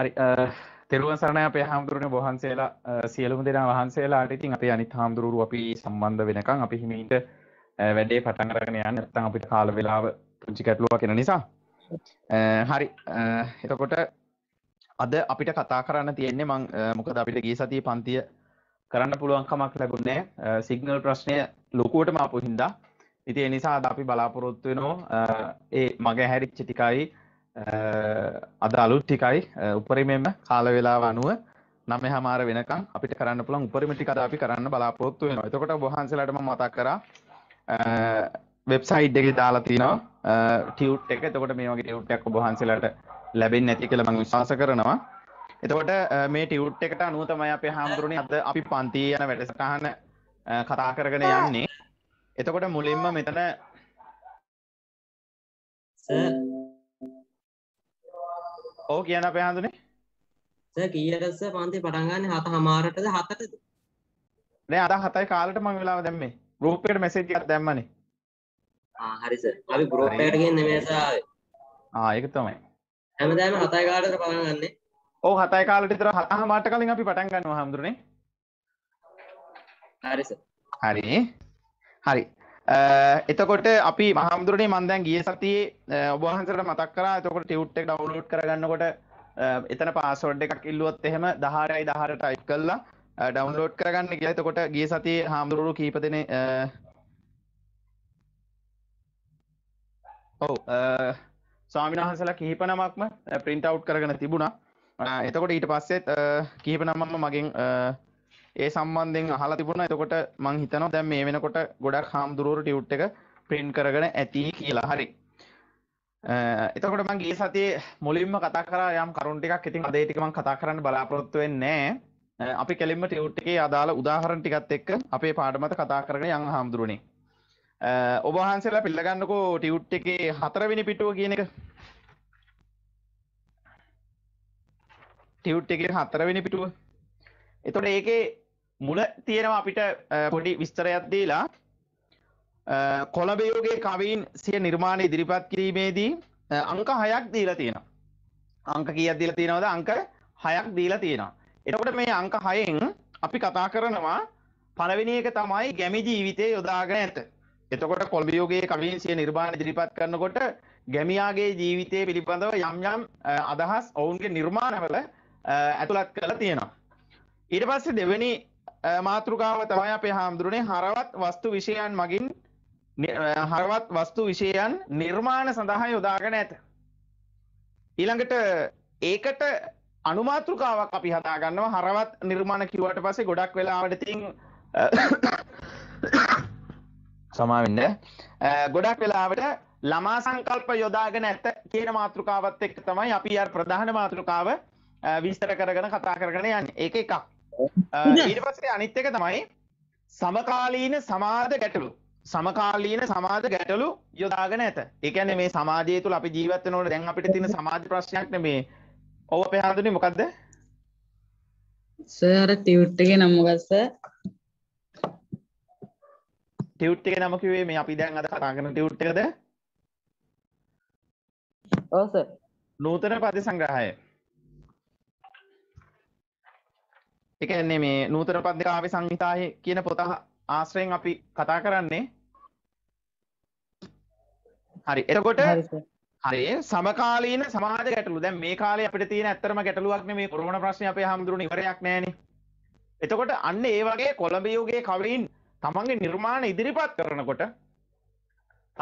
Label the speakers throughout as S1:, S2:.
S1: හරි තෙරුවන් සරණය අපේ හාමුදුරන වහන්සේලා සියලුම දෙනා වහන්සේලාට ඉතින් අපේ අනිත් හාමුදුරුවෝ අපි සම්බන්ධ වෙනකන් අපි හිමීට වැඩේ පටන් අරගෙන යන්න නැත්නම් අපිට කාල වේලාව පුංචි ගැටලුවක් එන නිසා හරි එතකොට අද අපිට කතා කරන්න තියෙන්නේ මං මොකද අපිට ගිය සතියේ පන්තිය කරන්න පුළුවන් කමක් ලැබුණේ සිග්නල් ප්‍රශ්නය ලොකුවටම ආපු හින්දා ඉතින් ඒ නිසා අද අපි බලාපොරොත්තු වෙනවා ඒ මගේ හැරිච්ච ටිකයි අද අලුත් ටිකයි උපරිමෙන්ම කාලවෙලාව අනුව නම හමාර වෙනකම් අපිට කරන්න පුළන් උපරිමටි කද අපි කරන්න බලාපොත්තු වෙන එතකොට බහන්සලටම මතක් කර වෙබ්සයිට් එක දාලා තිනවා ටියවට් එක එතකොට මේ වගේ ටියවට්ටක් බහන්සලට ලැබෙන් නැති කියල මං විශවාස කරනවා එතකොට මේ ටියවට් එකට අනුවතමයි අපේ හාමුදුරුණනි අද අපි පන්තිී යන වැඩසටහන කතා කරගෙන යන්නේ එතකොට මුලින්ම මෙතන ඕ කියන අපේ හඳුනේ සර් කීයටද සර් පන්ති පටන් ගන්න හත හමාරටද හතටද නෑ අද හතයි කාලට මම වෙලාව දැම්මේ ගෲප් එකට මැසේජ් එකක් දැම්මනේ ආ හරි සර්
S2: අපි ගෲප් එකට ගියන්නේ මේ සර් ආවේ ආ ඒක තමයි හැමදාම හතයි කාලට පටන්
S1: ගන්නෙ ඔව් හතයි කාලට විතර හත හමාරට කලින් අපි පටන් ගන්නවා හඳුනේ හරි සර් හරි හරි එතකොට අපි මහමුදුරනේ මන් දැන් ගිය සතියේ ඔබ වහන්සේට මතක් කරා එතකොට ටියුට් එක ඩවුන්ලෝඩ් කරගන්නකොට එතන පාස්වර්ඩ් එකක් ඉල්ලුවොත් එහෙම 10යි 10ට ටයිප් කළා ඩවුන්ලෝඩ් කරගන්න කියලා එතකොට ගිය සතියේ හාමුදුරුවෝ කීප දෙනේ ඔව් ස්වාමීන් වහන්සේලා කිහිප නමක්ම print out කරගෙන තිබුණා එතකොට ඊට පස්සෙත් කිහිප නමක්ම මගෙන් ඒ සම්බන්ධයෙන් අහලා තිබුණා. එතකොට මං හිතනවා දැන් මේ වෙනකොට ගොඩක් හාමුදුරුවෝ ටියුට් එක print කරගෙන ඇති කියලා. හරි. එතකොට මං ගිය සතියේ මුලින්ම කතා කරා යම් කරුණු ටිකක්. ඉතින් අද ඒ ටික මං කතා කරන්න බලාපොරොත්තු වෙන්නේ නැහැ. අපි කෙලින්ම ටියුට් එකේ අදාළ උදාහරණ ටිකත් එක්ක අපේ පාඩමත කතා කරගෙන යන් හාමුදුරුවනේ. ඔබ වහන්සේලා පිල්ලගන්නකෝ ටියුට් එකේ හතරවෙනි පිටුව කියන එක. ටියුට් එකේ හතරවෙනි පිටුව. එතකොට ඒකේ මුල තියෙනවා අපිට පොඩි විස්තරයක් දීලා කොළඹ යුගයේ කවීන් සිය නිර්මාණ ඉදිරිපත් කිරීමේදී අංක 6ක් දීලා තියෙනවා. අංක කීයක් දීලා තියෙනවද? අංක 6ක් දීලා තියෙනවා. එතකොට මේ අංක 6න් අපි කතා කරනවා පළවෙනි එක තමයි ගැමි ජීවිතයේ යොදාගෙන ඇත. එතකොට කොළඹ යුගයේ කවීන් සිය නිර්මාණ ඉදිරිපත් කරනකොට ගැමියාගේ ජීවිතය පිළිබඳව යම් යම් අදහස් ඔවුන්ගේ නිර්මාණවල ඇතුළත් කරලා තියෙනවා. ඊට පස්සේ දෙවෙනි මාතෘකාව තමයි අපේ හාමුදුරනේ හරවත් වස්තු විෂයන් මගින් හරවත් වස්තු විෂයන් නිර්මාණ සඳහා යොදාගෙන ඇත. ඊළඟට ඒකට අනුමාතෘකාවක් අපි හදාගන්නවා හරවත් නිර්මාණ කිව්වට පස්සේ ගොඩක් වෙලාවට තින් සමාවෙන්න ගොඩක් වෙලාවට ළමා සංකල්ප යොදාගෙන ඇත කියන මාතෘකාවත් එක්ක තමයි අපි අර ප්‍රධාන මාතෘකාව විස්තර කරගෙන කතා කරගෙන යන්නේ. ඒක එකක්. ඊට පස්සේ අනිත් එක තමයි සමකාලීන සමාද ගැටලු සමකාලීන සමාධ ගැටලු යොදාගෙන ඇත එකන මේ සමාජය තුළ අපි ජීවත්ත නොට දැන් අපිට තින සමාධ ප්‍රශ්නයක් මේ ඔව පහඳුනේ මොකක්ද සර ටියුට්ටක නම්මගස්ස ටියුට්ටක නමකිවේ මේ අපි දැන් අද කතාගෙන ටියුට්ටකද ඕස නූතන පති සංග්‍රහය එකන්නේ මේ නූතන පද්ද කාව්‍ය සංහිතාය කියන පොත ආශ්‍රයෙන් අපි කතා කරන්නේ හරි එතකොට හරි සමකාලීන සමාජ ගැටලු දැන් මේ කාලේ අපිට තියෙන ඇත්තරම ගැටලුවක් නේ මේ කොරෝනා ප්‍රශ්නේ අපේ හැමදෙරුණ ඉවරයක් නෑනේ එතකොට අන්න ඒ වගේ කොළඹ යුගයේ කවීන් තමන්ගේ නිර්මාණ ඉදිරිපත් කරනකොට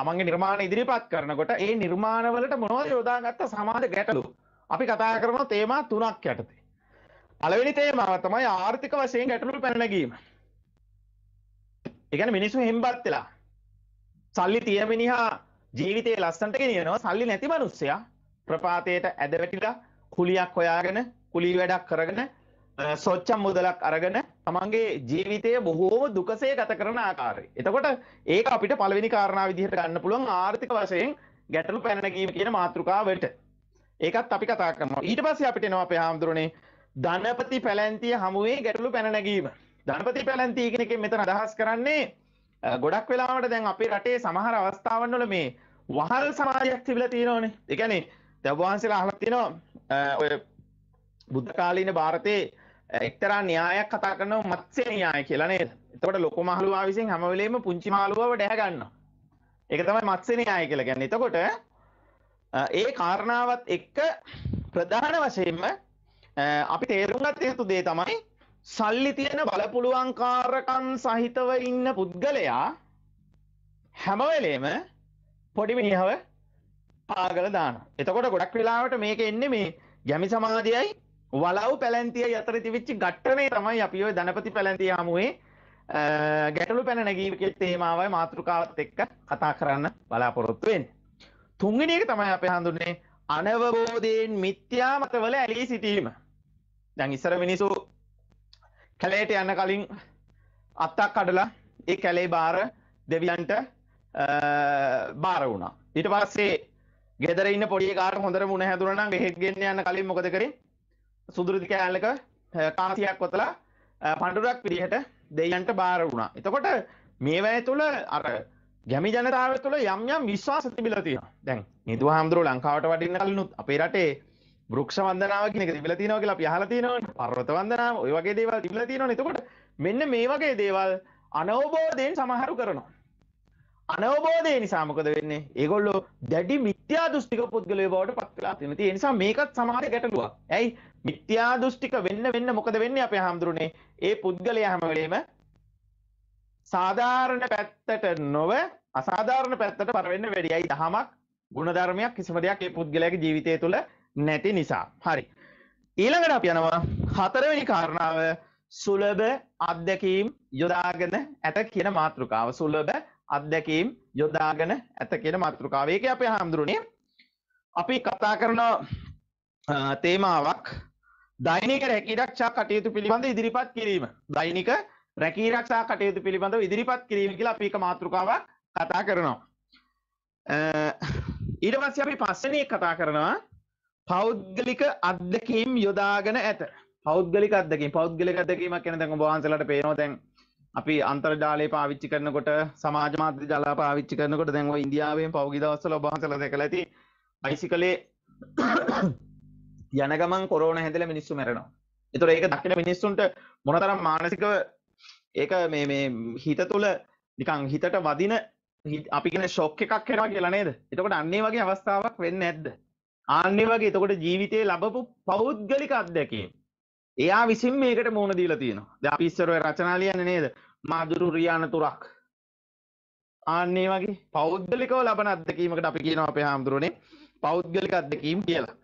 S1: තමන්ගේ නිර්මාණ ඉදිරිපත් කරනකොට ඒ නිර්මාණවලට මොනවද යොදාගත්ත සමාජ ගැටලු අපි කතා කරන තේමා තුනක් යටතේ පළවෙනි තේමාව තමයි ආර්ථික වශයෙන් ගැටලු පැනනැගීම. ඒ කියන්නේ මිනිස්සු හෙම්බත් වෙලා සල්ලි තියෙන මිනිහා ජීවිතේ ලස්සනට ගෙනියනවා සල්ලි නැති මිනිස්සයා ප්‍රපාතයට ඇද වැටිලා කුලියක් හොයාගෙන කුලී වැඩක් කරගෙන සොච්චම් මුදලක් අරගෙන තමන්ගේ ජීවිතය බොහෝම දුකසේ ගත කරන ආකාරය. එතකොට ඒක අපිට පළවෙනි කාරණා විදිහට ගන්න පුළුවන් ආර්ථික වශයෙන් ගැටලු පැන නැගීම කියන මාතෘකාවට. ඒකත් අපි කතා කරනවා. ඊට පස්සේ අපිට එනවා අපේ හාමුදුරනේ ධනපති පැලැන්තිය හමුවේ ගැටලු පැනනැගීම ධනපති පැලැන්තිය කෙනෙ මෙතන අදහස් කරන්නේ ගොඩක් වෙලාවට දැන් අපේ රටේ සමහර අවස්ථාවන්නල මේ වහල් සමාජයක් තිබිල තියෙනවනේ එකනේ දැවහන්සේලා අහලතිනවා ඔය බුද්ධ කාලීන භාරතයේ එක්තරා න්‍යායක් කතා කරනව මත්සේ න්‍යාය කියලනේ එතකොට ලොක මහලුවා විසින් හැමවලේම පුංචි මාලුවව ඩැහගන්න එක තමයි මත්සේ න්‍යාය කියලා ගැන්න එතකොට ඒ කාරණාවත් එක්ක ප්‍රධාන වශයෙන්ම අපි තේරුගත් යුතු දේ තමයි සල්ලි තියෙන බලපුළුවන්කාරකන් සහිතව ඉන්න පුද්ගලයා හැමවෙලේම පොඩිමිනිහව පාගල දාන එතකොට ගොඩක් වෙලාවට මේක එන්නේ මේ ගැමි සමාධියයි වලව් පැලැන්තිය අතර තිවිච්චි ගට්ටනේ තමයි අපි ඔය ධනපති පැලැන්තිය හමුවේ ගැටලු පැන නැගීමකෙත් තේමාවයි මාතෘකාවත් එක්ක කතා කරන්න බලාපොරොත්තු වෙන්නේ. තුන්වෙනි එක තමයි අපි හඳුන්නේ අනවබෝධයෙන් මිත්‍යා මතවල ඇලී සිටීම. දැන් ඉස්සර මිනිසු කැලේට යන්න කලින් අත්තක් කඩලා ඒ කැලේ බාර දෙවියන්ට බාර වුණා. ඊට පස්සේ ගෙදර ඉන්න පොඩි කාට හොඳට මුණ හැදුනා නම් එහෙත් ගෙන්න යන්න කලින් මොකද කරේ? සුදුරුදි කෑල්ලක කාසියක් වතලා පඬුරක් පිළිහෙට දෙවියන්ට බාර වුණා. එතකොට මේ වැය තුල අර ගැමි ජනතාව තුළ යම් යම් විශ්වාස තිබිලා තියෙනවා. දැන් නිදුහාමුදුරුවෝ ලංකාවට වඩින්න කලිනුත් අපේ රටේ බෘක්ෂ වන්දනාව කියන එක තිබිලා තියෙනවා කියලා අපි අහලා තියෙනවනේ. පර්වත වන්දනාව, ওই වගේ දේවල් තිබිලා තියෙනවනේ. එතකොට මෙන්න මේ වගේ දේවල් අනවබෝධයෙන් සමහරු කරනවා. අනවබෝධය නිසා මොකද වෙන්නේ? ඒගොල්ලෝ දැඩි මිත්‍යා දෘෂ්ටික පුද්ගලයෝ බවට පත් වෙලා තියෙනවා. ඒ නිසා මේකත් සමහර ගැටලුවක්. ඇයි? මිත්‍යා දෘෂ්ටික වෙන්න වෙන්න මොකද වෙන්නේ අපේ හාමුදුරනේ? ඒ පුද්ගලයා හැම වෙලේම සාධාරණ පැත්තට නොව අසාධාරණ පැත්තට පරවෙන්න වැඩියයි දහමක් ගුණධර්මයක් කිසිම දෙයක් ඒ පුද්ගලයාගේ ජීවිතය තුළ නැති නිසා හරි ඊළඟට අප යනවා හතරවෙනි කාරණාව සුලභ අත්දැකීම් යොදාගෙන ඇත කියන මාතෘකාව සුලභ අත්දැකීම් යොදාගෙන ඇත කියන මාතෘකාව ඒක අපේ හාමුදුරුවනේ අපි කතා කරන තේමාවක් දෛනික රැකීරක්ෂා කටයුතු පිළිබඳ ඉදිරිපත් කිරීම දෛනික රැකීරක්ෂා කටයුතු පිළිබඳව ඉදිරිපත් කිරීම කියලා අපි එක මාතෘකාවක් කතා කරනවා ඊට පස්සේ අපි පස්වෙනි එක කතා කරනවා පෞද්ගලික අත්දකීම් යොදාගෙන ඇත පෞද්ගලි අදකින් පෞද්ගලි අදකීමක් කෙන දැන් වහන්සලට පේනෝ දැන් අපි අන්තර්ජාලය පාවිච්චි කරනකොට සමාජ මාධ්‍ය ජලා පාවිච්චි කරනකොට දැන්ව ඉන්දියාවෙන් පෞගි දවස්සල බහන්සල දෙක ඇති අයිසි කළේ යන ගමන් කොරෝන හැදල මිනිස්සු මැරෙනවා එතුර ඒක දක්කින මිනිස්සුන්ට මොනතරම් මානසික ඒක මේ මේ හිත තුළ නිකං හිතට වදින අපිගෙන ශෝක්ක එකක් කෙනවා කියලනේද එතකට අන්නේ වගේ අවස්ථාවක් වෙන්න ඇද්ද ආන්නේ වගේ එතකොට ජීවිතේ ලබපු පෞද්ගලික අත්දැකීම්. එයා විසින් මේකට මුණ දීලා තියෙනවා. දැන් අපි ඉස්සර ඔය රචනා ලියන්නේ නේද? මාදුරු රියාන තුරක්. ආන්නේ වගේ පෞද්ගලිකව ලබන අත්දැකීමකට අපි කියනවා අපේ හාමුදුරනේ පෞද්ගලික අත්දැකීම් කියලා.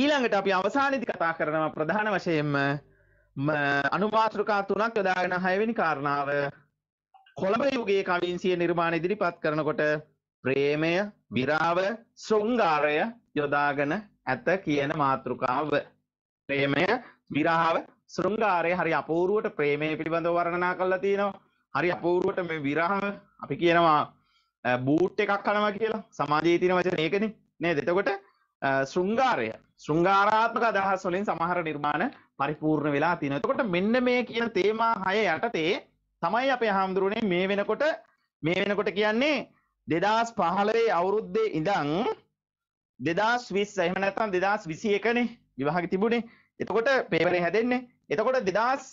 S1: ඊළඟට අපි අවසානයේදී කතා කරනවා ප්‍රධාන වශයෙන්ම අනුමාතෘකා තුනක් යොදාගෙන හයවෙනි කාරණාව කොළඹ යුගයේ කවීන්සිය නිර්මාණ ඉදිරිපත් කරනකොට ප්‍රේමය විරාව සෘංගාරය යොදාගෙන ඇත කියන මාතෘකාව. ප්‍රේමය විරාව සෘංගාරය හරි අපූරුවට ප්‍රේමය පිළිබඳව වර්ණනා කරලා තියෙනවා. හරි අපූරුවට මේ විරාව අපි කියනවා බූට් එකක් කනවා කියලා. සමාජයේ තියෙන වචන ඒකනේ. නේද? එතකොට සෘංගාරය සෘංගාරාත්මක අදහස් වලින් සමහර නිර්මාණ පරිපූර්ණ වෙලා තියෙනවා. එතකොට මෙන්න මේ කියන තේමා 6 යටතේ තමයි අපේ හාමුදුරනේ මේ වෙනකොට මේ වෙනකොට කියන්නේ දෙදස් පහළවේ අවුරුද්දේ ඉඳං දෙදස් විස් එහමනැතන් දෙදස් විසි එකනේ විවාහක තිබුණේ එතකොට පේවර හැදෙන්නේ එතකොට දෙදස්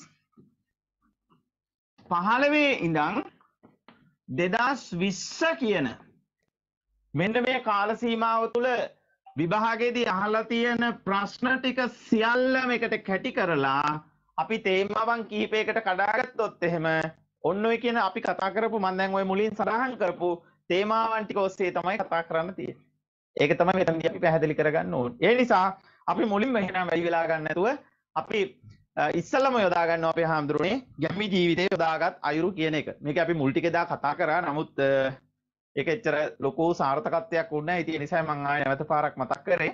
S1: පහළවේ ඉඳං දෙදස් විශ්ස කියන මෙන්න මේ කාලසීමාව තුළ විභාගේදී අහලා තියෙන ප්‍රශ්න ටික සියල්ලම එකට කැටි කරලා අපි තේමාවන් කීපයකට කඩාගත්තොත් එහෙම ඔන්න ඔය කියන අපි කතා කරපු මම දැන් ওই මුලින් සඳහන් කරපු තේමාවන්ටික ඔස්සේ තමයි කතා කරන්න තිය ඒක තම මෙතන්ද අපි පැහැදිලි කරගන්න ඕන් ඒ නිසා අපි මුලින් මෙහෙනම් වැඩි වෙලා ගන්නතුව අපි ඉස්සල්ලම යොදාගන්න අපේ හාමුදුරුවනේ ගැමි ජීවිතය යොදාගත් අයුරු කියන එක මේක අපි මුල්ටිකෙදා කතා කරා නමුත් එක එච්චර ලොකෝ සාර්ථකත්වයක් වන්න ඇති නිසා මංආ නැවත පාරක් මතක් කරේ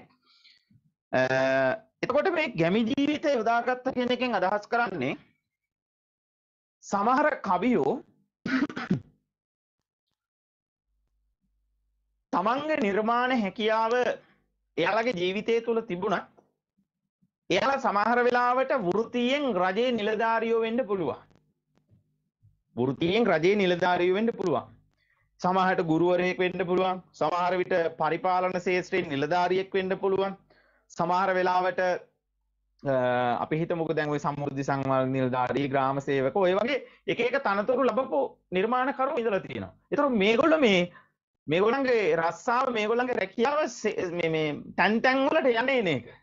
S1: එතකොට මේ ගැමි ජීවිතය යොදාගත්ත කෙනකින් අදහස් කරන්නේ සමහර කවියෝ තමන්ගේ නිර්මාණ හැකියාව එයාලගේ ජීවිතය තුළ තිබුණත් එයාලා සමහර වෙලාවට වෘතියෙන් රජයේ නිලධාරියෝ වෙන්න පුළුවන්. වෘතියෙන් රජයේ නිලධාරියෝ වෙන්න පුළුවන්. සමහරට ගුරුවරයෙක් වෙන්න පුළුවන්. සමහර විට පරිපාලන ශාස්ත්‍රයේ නිලධාරියෙක් වෙන්න පුළුවන්. සමහර වෙලාවට අපි හිතමුකෝ දැන් ওই සම්මුද්ධි සංවර්ධන නිලධාරී ග්‍රාම සේවක ඔය වගේ එක එක තනතුරු ලැබපු නිර්මාණකරු ඉඳලා තියෙනවා. ඒතර මේගොල්ලෝ මේ මේගොලන්ගේ රස්සාාව මේගොලන්ගේ රැකියාව තැන්තැන්වලට යනේ නක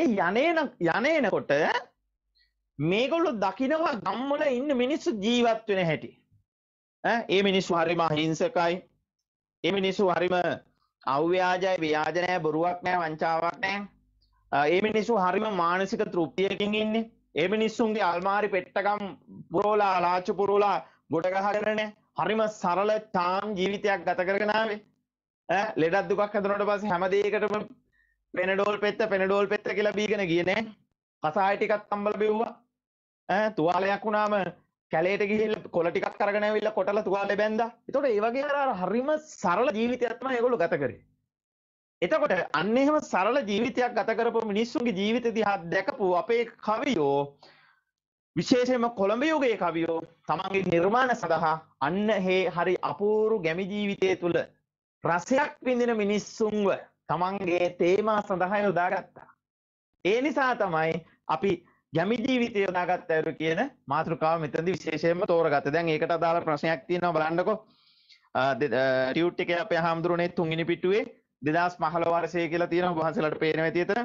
S1: ඒ යනන යනේනකොට මේගොල්ලු දකිනවා ගම්මල ඉන්න මිනිස්සු ජීවත් වෙන හැටි ඒ මිනිස්සු හරිම හිංසකයි ඒ මිනිස්සු හරිම අව්‍යාජය ව්‍යාජනය බොරුවක් නෑ වංචාවක් නෑ ඒ මිනිස්සු හරිම මානසික තෘප්තියකින් ඉන්නේ ඒ මිනිස්සුන්ගේ අල්මාරි පෙට්ටකම් පුරෝලා ලාච්චු පුරුලා ගොඩගහරනෑ හරිම සරල ටාම් ජීවිතයක් ගත කරගෙන ආවේ ලෙඩක් දුකක් හැදුනට පස්සේ හැම දෙයකටම පෙනඩෝල් පෙත්ත පෙනඩෝල් පෙත්ත කියලා බීගෙන ගියේ නෑ කසාය ටිකක් අම්බල බිව්වා ඈ තුවාලයක් වුණාම කැලේට ගිහිල්ලා කොළ ටිකක් අරගෙන ඇවිල්ලා කොටලා තුවාලේ බැන්දා එතකොට ඒ වගේ අර හරිම සරල ජීවිතයක් තමයි ඒගොල්ලෝ ගත කරේ එතකොට අන්න එහෙම සරල ජීවිතයක් ගත කරපු මිනිස්සුන්ගේ ජීවිත දිහා දැකපු අපේ කවියෝ විශේෂයෙන්ම කොළඹ යුගයේ කවියෝ තමන්ගේ නිර්මාණ සඳහා අන්න හේ හරි අපූරු ගැමි ජීවිතය තුළ රසයක් විඳින මිනිස්සුන්ව තමන්ගේ තේමා සඳහා යොදාගත්තා. ඒ නිසා තමයි අපි ගැමි ජීවිතය යොදාගත් අයුරු කියන මාතෘකාව මෙතනදි විශේෂයෙන්ම තෝරගත්තේ. දැන් ඒකට අදාළ ප්‍රශ්නයක් තියෙනවා බලන්නකෝ. ටියුට් එකේ අපේ හාමුදුරනේ තුන්වෙනි පිටුවේ 2015 වර්ෂය කියලා තියෙනවා වහන්සේලාට පේනවා ඇති එතන.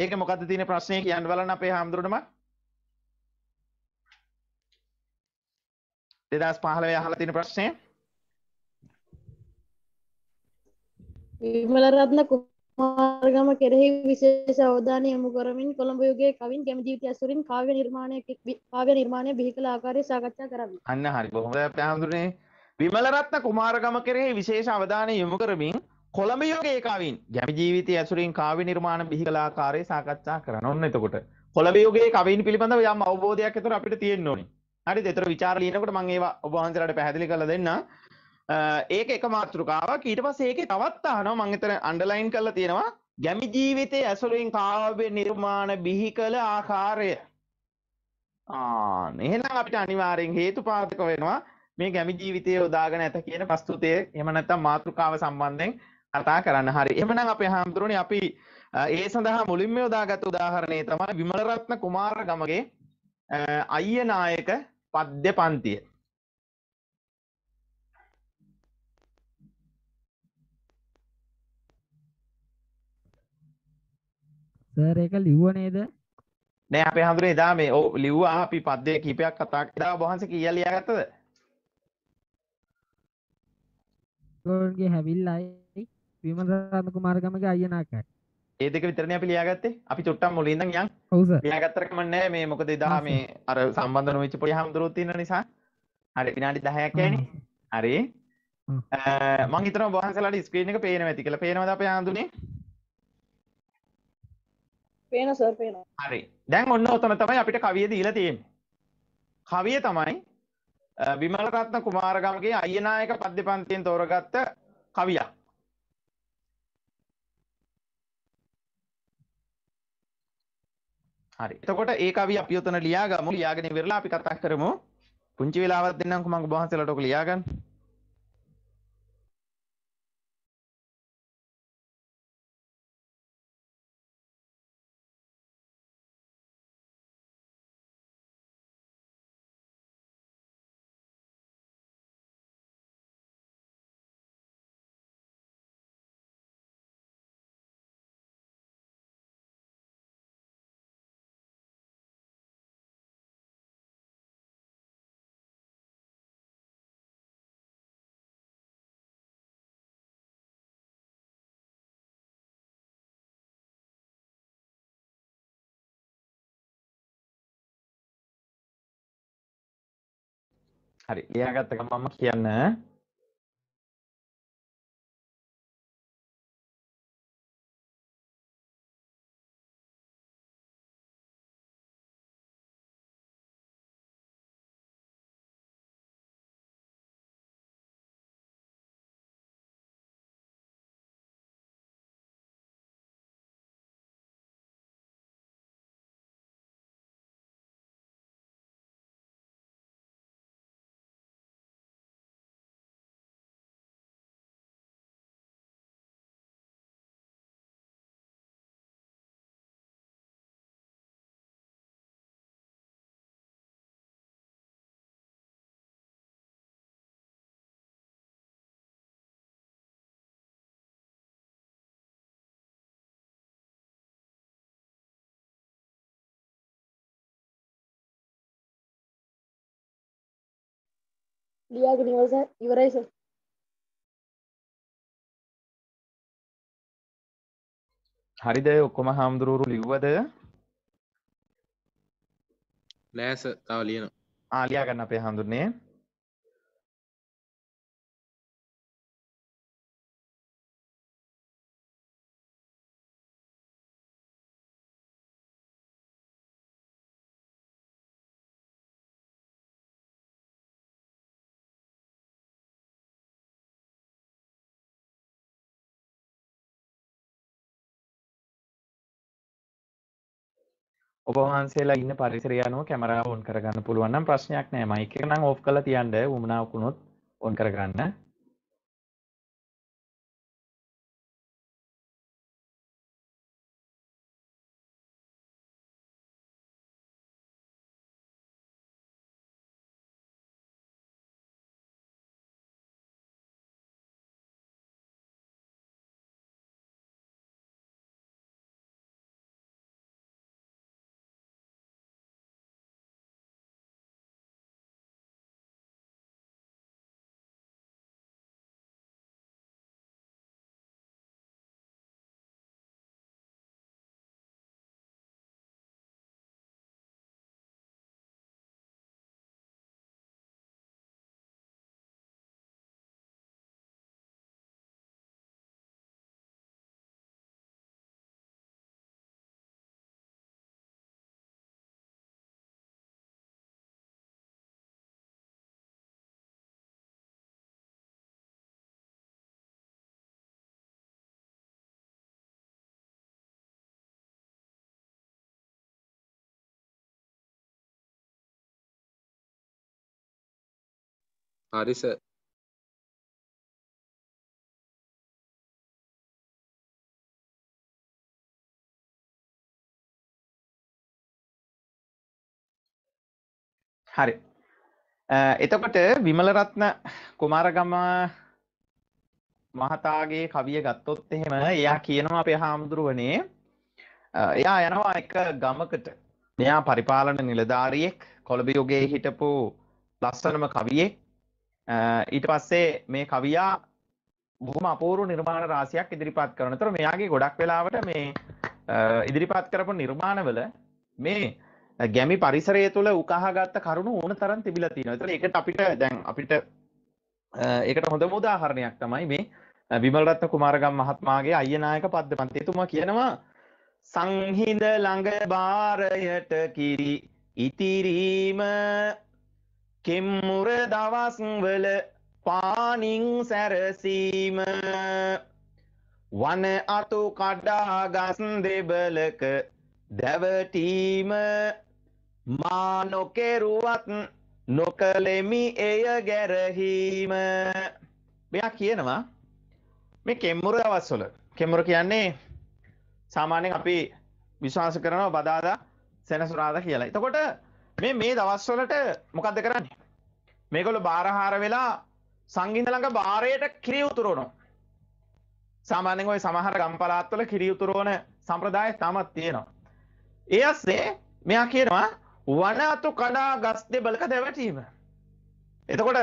S1: ඒක මොකද්ද තියෙන ප්‍රශ්නේ කියන්න බලන්න අපේ හාමුදුරනම. දෙදස් පහලව අහල තින ප්‍රශ්නය විමලරත්න කුමාර්ගම කෙරෙහි විශේෂ අවධානය යොමු කරමින් කොළඹ යුගයේ කවින් ගැම ජීවිත ඇසුරින් කාව්‍ය නිර්මාණයක් කාව්‍ය නිර්මාණය බිහි කළ ආකාරය සාකච්ඡා කරමි. අන්න හරි බොහොම හඳුනේ විමලරත්න කුමාරගම කෙරෙහි විශේෂ අවධානය යොමු කරමින් කොළඹ යුගයේ කවින් ගැම ජීවිත ඇසුරින් කාව්‍ය නිර්මාණ බිහි කළ ආකාරය සාකච්ඡා කරන. ඔන්න එතකොට කොළඹ යුගයේ කවින් පිළිබඳව යම් අවබෝධයක් ඒතර අපිට තියෙන්න ඕනේ. හරි දෙතර විචාරලීනකට මං ඒවා ඔබහන්සරට පැහැදිලි කළ දෙන්න ඒක එක මාතෘකාවක් ඊට පස් ඒක තවත්තා හනෝ මංගතර අන්ඩලයින් කල තියෙනවා ගැමි ජීවිතය ඇසුරුවෙන් කාව්‍ය නිර්මාණ බිහි කළ ආකාරය එහෙනම් අපිට අනිවාරෙන් හේතු පාතක වෙනවා මේ ගැමි ජීවිතය යොදාගෙන ඇත කියන පස්තුතය එමනැත්තම් මාතෘකාව සම්බන්ධයෙන් කතා කරන්න හරි එමනම් අපේ හාමුදුරුවනි අපි ඒ සඳහා මුලින්ම යොදාගත් උදාහරණය තමයි විමලරත්න කුමාර ගමගේ අයියනායක පද්‍ය පන්තිය සර් ඒක ලිව්ව නේද නෑ අපේ හඳුරේ එදා මේ ඔව් ලිව්වා අපි පද්‍ය කීපයක් කතා කළා ඔබ වහන්සේ කීය ලියාගත්තද ගෝල්ගේ හැවිල්ලයි විමල රත්න කුමාරගමගේ අයියා නායකයි ඒ දෙක විතරනේ අපි ලියාගත්තේ. අපි චුට්ටක් මුලින් ඉඳන් යන්. ඔව් සර්. ලියාගත්තර කමන්නේ මේ මොකද එදා මේ අර සම්බන්ධ නොවිච්ච පොඩි හම්දුරුවෝ තියෙන නිසා. හරි විනාඩි 10ක් යන්නේ. හරි. මං හිතනවා වහන්සලාට ස්ක්‍රීන් එක පේනවා ඇති කියලා. පේනවද අපේ ආඳුනේ? පේන සර් පේනවා. හරි. දැන් ඔන්න ඔතන තමයි අපිට කවිය දීලා තියෙන්නේ. කවිය තමයි විමලරත්න කුමාරගමගේ අයනායක පද්‍ය පන්තියෙන් තෝරගත්ත කවියක්. හරි එතකොට ඒක අපි අපි ඔතන ලියාගමු ලියාගෙන ඉවරලා අපි කතා කරමු පුංචි වෙලාවක් දෙන්නම්කෝ මම ඔබ වහන්සේලාට ඔක ලියාගන්න
S2: හරි ලියාගත්ත ගමම කියන්න diga que ni eso.
S1: හරිද ඔක්කොම හාමුදුරුවරු ලිව්වද
S2: නෑස තව ලියන
S1: ආලියා ගන්න අපේ හඳුරන්නේ ඔබවහන්සේලා ඉන්න පරිසරය යනුව කැමරාව ඔන් කරගන්න පුළුවන් නම් ප්‍රශ්නයක් නෑ මයික් එක නම් ඕෆ් කරලා තියන්න වුණාකුනොත් ඔන් කරගන්න හරි සර් හරි එතකොට විමලරත්න කුමාරගම මහතාගේ කවිය ගත්තොත් එහෙම එයා කියනවා අපේ හාමුදුරුවනේ එයා යනවා එක ගමකට මෙයා පරිපාලන නිලධාරියෙක් කොළඹ යුගයේ හිටපු ලස්සනම කවියෙක් ඊට පස්සේ මේ කවියා බොහොම අපූරු නිර්මාණ රාශියක් ඉදිරිපත් කරන. ඒතර මෙයාගේ ගොඩක් වෙලාවට මේ ඉදිරිපත් කරපු නිර්මාණවල මේ ගැමි පරිසරය තුළ උකහාගත්ත කරුණු ඕන තරම් තිබිලා තියෙනවා. ඒතර ඒකට අපිට දැන් අපිට ඒකට හොඳම උදාහරණයක් තමයි මේ විමල්රත්න කුමාරගම් මහත්මයාගේ අයියනායක පද්දපන්ති. එතුමා කියනවා සංහිඳ ළඟ බාරයට කිරි ඉතිරීම කිම්මුර දවස්වල පානින් සැරසීම වන අතු කඩාගස් දෙබලක දැවටීම මා නොකෙරුවත් නොකලෙමි එය ගැරහීම මෙයා කියනවා මේ කෙම්මුර දවස්වල කෙම්මුර කියන්නේ සාමාන්‍යයෙන් අපි විශ්වාස කරනවා බදාදා සෙනසුරාදා කියලා. එතකොට මේ මේ දවස්වලට මොකද්ද කරන්නේ? මේගොල්ලෝ බාරහාර වෙලා සංගීත ළඟ බාරයට කිරි උතුරනවා. සාමාන්‍යයෙන් ওই සමහර ගම් පළාත්වල කිරි උතුරවන සම්ප්‍රදාය තාමත් තියෙනවා. ඒ ඇස්සේ මෙයා කියනවා වන අතු කඩා ගස් දෙබලක දැවැටීම. එතකොට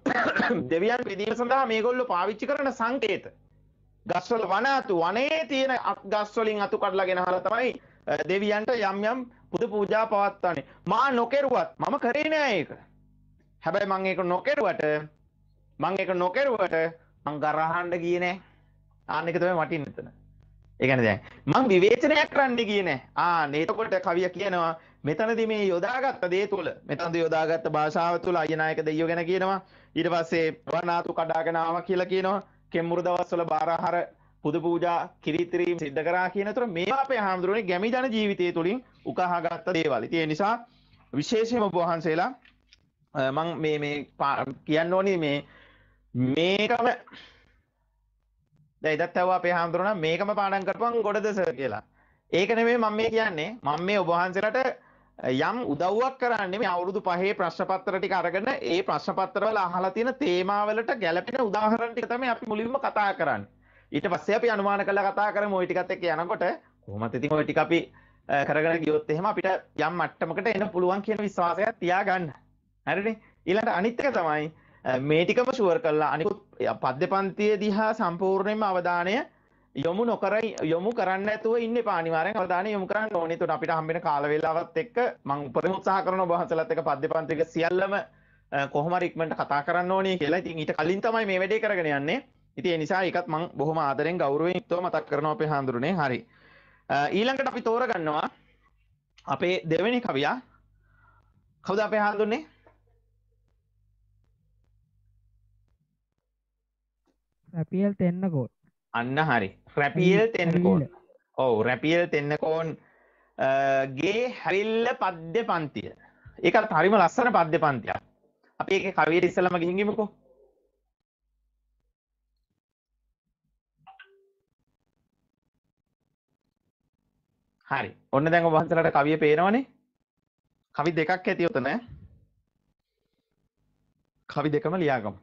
S1: දෙවියන් පිදීම සඳහා මේගොල්ලෝ පාවිච්චි කරන සංකේත ගස්වල වන අතු වනේ තියෙන ගස්වලින් අතු කඩලා ගෙනහලා තමයි දෙවියන්ට යම් යම් පුද පූජා පවත්වන්නේ. මා නොකෙරුවත් මම කරේ නෑ ඒක. හැබැයි මං ඒක නොකෙරුවට මං ඒක නොකෙරුවට මං ගරහන්ඩ කියනෑ ආනෙකතම මටින් එතන එකන දැන් මං විවේචනයක් කරන්න කියන ආ නේතකොට කවිය කියනවා මෙතනද මේ යොදාගත්ත දේ තුළ මෙතන්ද යොදාගත්ත භාෂාව තුළ අයනායක දෙයෝ ගැන කියනවා ඉට පස්සේ වනාතු කඩාගෙනාව කියලා කියනවා කෙම්මුරු දවස්වල බාරහර පුද පූජා කිරිතරීම් සිද්ධ කරා කියනතුර මේ අප හාමුදුරුවනේ ගැමි ජන ජීවිතය තුළින් උකහාගත්ත දේවල් තිය නිසා විශේෂම බහන්සේලා මං මේ මේ කියන්න ඕනි මේ මේකම දැයිදත් ඇව අපේ හාමුදුරුවන මේකම පාඩම් කරපුවන් ගොඩ දෙස කියලා ඒක නෙමේ මම මේ කියන්නේ මම මේ ඔබහන්සලට යම් උදව්වක් කරන්නේ මේ අවුරුදු පහේ ප්‍රශ්න පත්‍ර ටික අරගෙන ඒ ප්‍රශ්න පත්‍රවල අහලා තියෙන තේමාවලට ගැළපෙන උදාහරණ ටික තමයි අපි මුලින්ම කතා කරන්නේ. ඊට පස්සේ අපි අනුමාන කරලා කතා කරමු ওই ටිකත් එක්ක යනකොට කොහොමද ඉතින් ওই ටික අපි කරගෙන ගියොත් එහෙම අපිට යම් මට්ටමකට එන්න පුළුවන් කියන විශ්වාසයක් තියාගන්න. හරිනේ ඊළඟ අනිත් එක තමයි මේ ටිකම ෂුවර් කරලා අනිකුත් පද්ද පන්තිය දිහා සම්පූර්ණයෙන්ම අවධානය යොමු නොකරයි යොමු කරන්න ඇතුව ඉන්න පානිවාරෙන් අවධානය යොමු කරන්න ඕනේ. ඒතකොට අපිට හම්බෙන කාල වේලාවත් එක්ක මම උපරිම උත්සාහ කරන ඔබ වහන්සේලාත් එක්ක පද්ද පන්තික සියල්ලම කොහොම හරි ඉක්මනට කතා කරන්න ඕනේ කියලා. ඉතින් ඊට කලින් තමයි මේ වැඩේ කරගෙන යන්නේ. ඉතින් ඒ නිසා ඒකත් මම බොහොම ආදරෙන් ගෞරවයෙන් යුක්තව මතක් කරනවා අපේ හාඳුරුනේ. හරි. ඊළඟට අපි තෝරගන්නවා අපේ දෙවෙනි කවියා. කවුද අපේ හාඳුන්නේ? රැපියල් තෙන්නකෝත් අන්න හරි රැපියල් තෙන්නකෝන් ඔවු රැපියල් තෙන්නකෝන් ගේ හැවිල්ල පද්්‍ය පන්තිය ඒකත් හරිම ලස්සන පද්්‍ය පන්තියක් අපි එක කවියට ඉස්සලම ගිහිගිමකෝ හරි ඔන්න දැන් වහන්සලට කවිය පේනවනේ කවි දෙකක් ඇති ඔතන කවි දෙකම ලියාගමු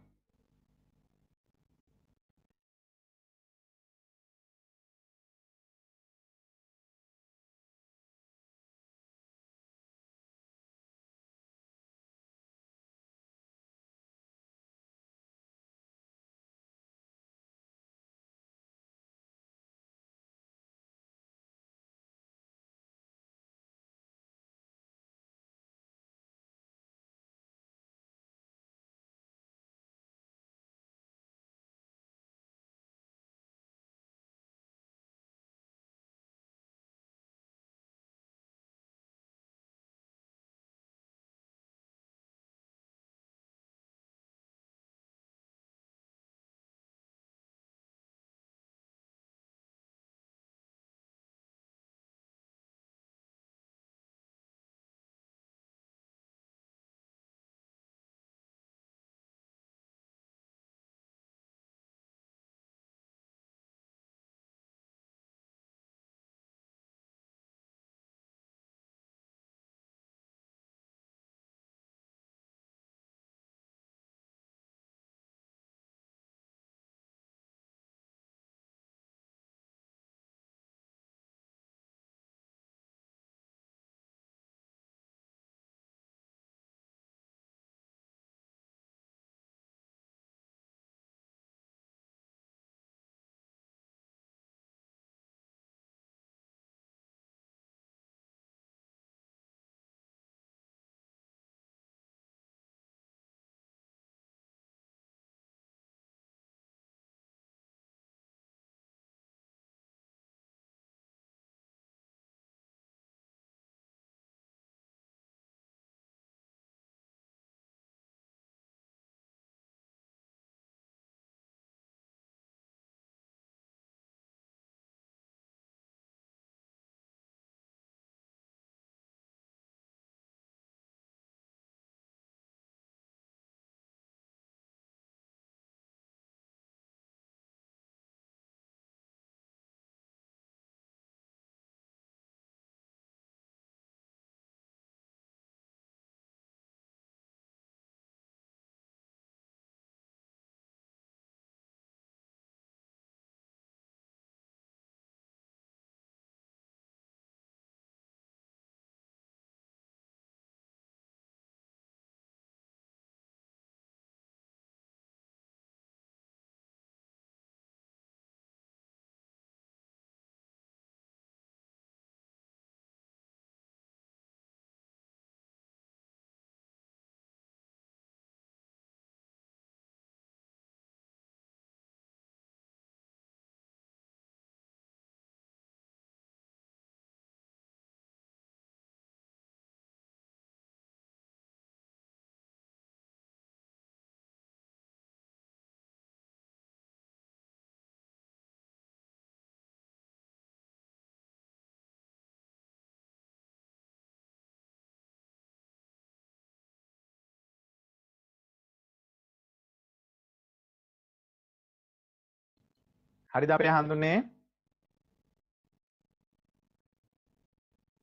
S2: හරිද අපේ හඳුන්නේ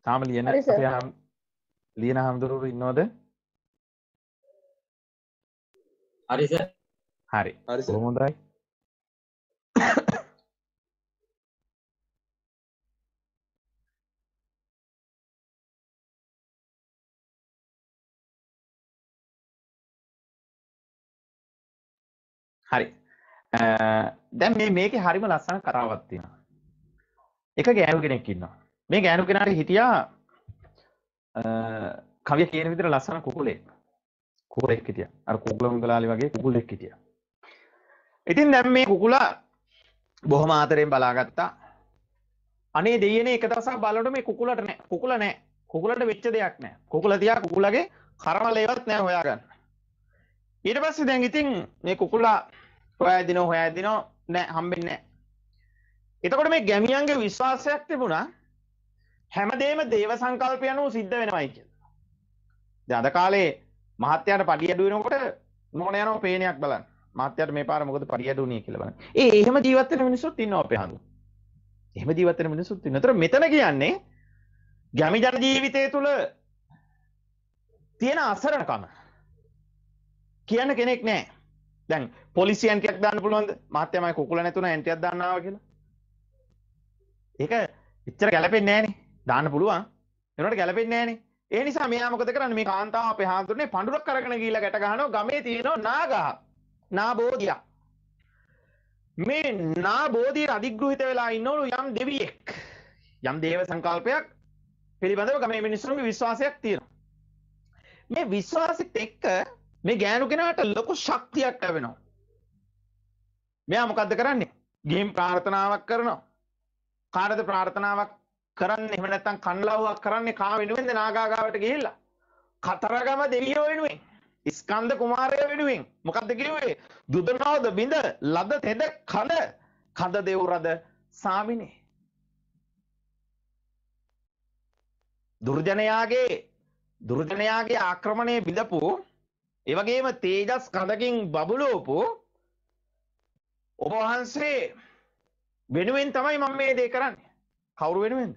S2: තාම ලියන අපේ ලියන හඳුරුවරු ඉන්නවද හරි සර් හරි හරි සර් හොඳයි
S1: හරි දැන් මේ මේකේ හරිම ලස්සන කතාවක් තියෙනවා. එක ගෑනු කෙනෙක් ඉන්නවා. මේ ගෑනු කෙනාට හිටියා කවිය කියන විදිහට ලස්සන කුකුලෙක්. කුකුලෙක් හිටියා. අර කුකුල මුගලාලි වගේ කුකුලෙක් හිටියා. ඉතින් දැන් මේ කුකුලා බොහොම ආතරෙන් බලාගත්තා. අනේ දෙයියනේ එක දවසක් බලනකොට මේ කුකුලට නෑ. කුකුල නෑ. කුකුලට වෙච්ච දෙයක් නෑ. කුකුල තියා කුකුලගේ කරවලේවත් නෑ හොයාගන්න. ඊට පස්සේ දැන් ඉතින් මේ කුකුලා හොයදින හොයදිනෝ නෑ හම්බෙන්න එතකොට මේ ගැමියන්ගේ විශ්වාසයක් තිබුණා හැමදේම දේව සංකල්පය අනුව සිද්ධ වෙනවයි කියලා. දැන් අද කාලේ මහත්යාට පඩිය අඩු වෙනකොට මොන යනවා පේනයක් බලන්න. මහත්යාට මේ පාර මොකද පඩිය අඩු වුණේ කියලා බලන්න. ඒ එහෙම ජීවත් වෙන මිනිස්සුත් ඉන්නවා අපේ හඳු. එහෙම ජීවත් වෙන මිනිස්සුත් ඉන්නවා. ඒතර මෙතන කියන්නේ ගැමි ජන ජීවිතය තුළ තියෙන අසරණකම කියන කෙනෙක් නැහැ. දැන් පොලිසි ඇන්ටියක් දාන්න පුළුවන්ද මහත්තයමයි කුකුල නැතුන ඇන්ටියක් දන්නාව කියලා ඒක එච්චර ගැලපෙන්නේ නෑනේ දාන්න පුළුවන් එනට ගැලපෙන්නේ නෑනේ ඒ නිසා මෙයා මොකද කරන්නේ මේ කාන්තාව අපේ හාමුදුරනේ පඳුරක් අරගෙන ගිහිල්ලා ගැට ගහනවා ගමේ තියෙනවා නාගා නාබෝධියා මේ නාබෝධිය අධිග්‍රහිත වෙලා ඉන්නවලු යම් දෙවියෙක් යම් දේව සංකල්පයක් පිළිබඳව ගමේ මිනිස්සුන්ගේ විශ්වාසයක් තියෙනවා මේ විශ්වාසෙත් එක්ක මේ ගෑනු කෙනාට ලොකු ශක්තියක් ලැබෙනවා. මෙයා මොකද්ද කරන්නේ? ගිහින් ප්‍රාර්ථනාවක් කරනවා. කාටද ප්‍රාර්ථනාවක් කරන්නේ? එහෙම නැත්නම් කන්ලව්වක් කරන්නේ කා වෙනුවෙන්ද නාගාගාවට ගිහිල්ලා? කතරගම දෙවියෝ වෙනුවෙන්. ස්කන්ධ කුමාරය වෙනුවෙන්. මොකද්ද කිව්වේ? දුදනෝද බිඳ ලද තෙද කඳ කඳ දෙවුරද සාමිනේ. දුර්ජනයාගේ දුර්ජනයාගේ ආක්‍රමණය බිඳපු ඒ වගේම තේජස් කඳකින් බබලෝපු ඔබ වහන්සේ වෙනුවෙන් තමයි මම මේ දේ කරන්නේ. කවුරු වෙනුවෙන්ද?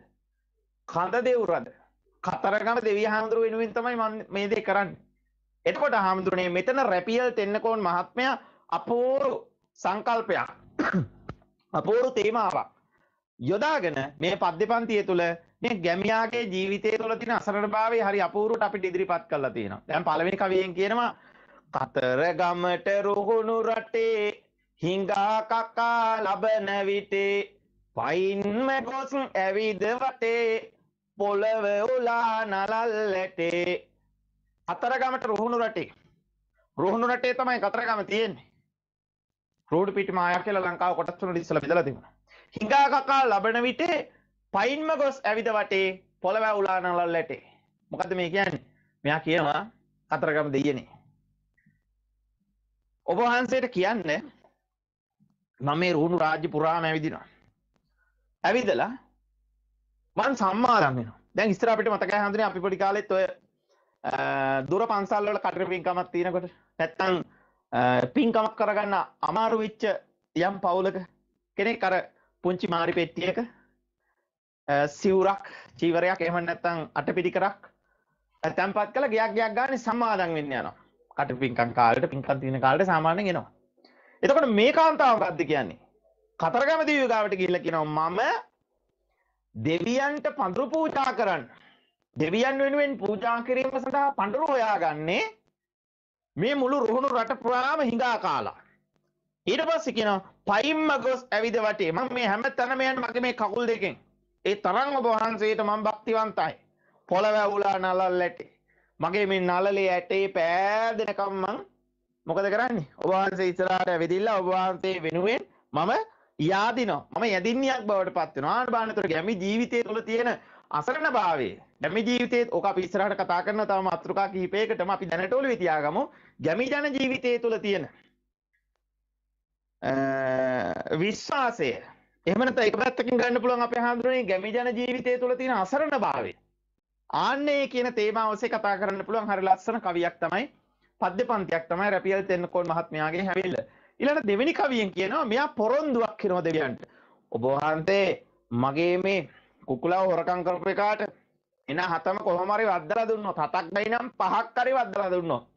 S1: කඳ දෙවුරද? කතරගම දෙවිය හාමුදුරුව වෙනුවෙන් තමයි මම මේ දේ කරන්නේ. එතකොට හාමුදුරනේ මෙතන රැපියල් තෙන්නකෝන් මහත්මයා අපූරු සංකල්පයක් අපූරු තේමාවක් යොදාගෙන මේ පද්‍යපන්තිය තුළ මේ ගැමියාගේ ජීවිතය තුළ තියෙන අසරණභාවය හරි අපූර්වට අපිට ඉදිරිපත් කරලා තියෙනවා. දැන් පළවෙනි කවියෙන් කියනවා කතරගමට රුහුණු රටේ හිඟා කකා ලබන විටේ පයින්ම ගොස් ඇවිද වටේ පොළව උලා නලල්ලටේ කතරගමට රුහුණු රටේ රුහුණු රටේ තමයි කතරගම තියෙන්නේ. රෝඩ් පිටි මායා කියලා ලංකාව කොටස් තුනට ඉස්සලා බෙදලා තිබුණා. හිඟා කකා ලබන විටේ පයින්ම ගොස් ඇවිද වටේ පොළවැ උලානලල් ලැටේ මොකද මේ කියන් මෙයා කියනවා කතරගම දෙයනේ ඔබහන්සේට කියන්න මම මේ රුණු රාජ්‍ය පුරාම ඇවිදිනවා ඇවිදලා මන් සම්මාදම් වෙනවා දැන් ඉස්සර අපිට මතකයි හන්දනේ අපි පොඩි කාලෙත් ඔය දුර පන්සල් වල කටර පින්කමක් තියෙනකොට නැත්තම් පින්කමක් කරගන්න අමාරු වෙච්ච යම් පවුලක කෙනෙක් අර පුංචි මාරි පෙට්ටියක සිවුරක් චීවරයක් එහෙම නැත්නම් අටපිරිකරක් තැන්පත් කළ ගයක් ගයක් ගානේ සම්මාදන් වෙන්න යනවා. කට පිංකම් කාලෙට පිංකම් තියෙන කාලෙට සාමාන්‍යයෙන් එනවා. එතකොට මේ කාන්තාව මොකද්ද කියන්නේ? කතරගම දිව්‍යගාවට ගිහිල්ලා කියනවා මම දෙවියන්ට පඳුරු පූජා කරන්න. දෙවියන් වෙනුවෙන් පූජා කිරීම සඳහා පඳුරු හොයාගන්නේ මේ මුළු රුහුණු රට පුරාම හිඟා කාලා. ඊට පස්සේ කියනවා පයින්ම ගොස් ඇවිද වටේ මම මේ හැම තැනම යන මගේ මේ කකුල් දෙකෙන් ඒ තරම් ඔබ වහන්සේට මම භක්තිවන්තයි. පොළවැවුලා නලල් ඇටේ. මගේ මේ නලලේ ඇටේ පෑදෙනකම් මං මොකද කරන්නේ? ඔබ වහන්සේ ඉස්සරහට ඇවිදිලා ඔබ වහන්සේ වෙනුවෙන් මම යාදිනවා. මම යදින්නියක් බවට පත් වෙනවා. ආනබානතර ගැමි ජීවිතය තුළ තියෙන අසරණ භාවය. ගැමි ජීවිතයේ ඔක අපි ඉස්සරහට කතා කරන තම අත්‍රුකා කිහිපයකටම අපි දැනට ඔළුවේ තියාගමු. ගැමි ජන ජීවිතය තුළ තියෙන විශ්වාසය එහෙම නැත්නම් එක පැත්තකින් ගන්න පුළුවන් අපේ හාමුදුරනේ ගැමි ජන ජීවිතය තුළ තියෙන අසරණභාවය. ආන්නේ කියන තේමාව ඔස්සේ කතා කරන්න පුළුවන් හරි ලස්සන කවියක් තමයි පද්‍ය පන්තියක් තමයි රැපියල් තෙන්නකෝන් මහත්මයාගේ හැවිල්ල. ඊළඟ දෙවෙනි කවියෙන් කියනවා මෙයා පොරොන්දුවක් කරනවා දෙවියන්ට. ඔබ වහන්සේ මගේ මේ කුකුලව හොරකම් කරපු එකාට එන හතම කොහොම හරි වද්දලා දුන්නොත් හතක් ගයි නම් පහක් හරි වද්දලා දුන්නොත්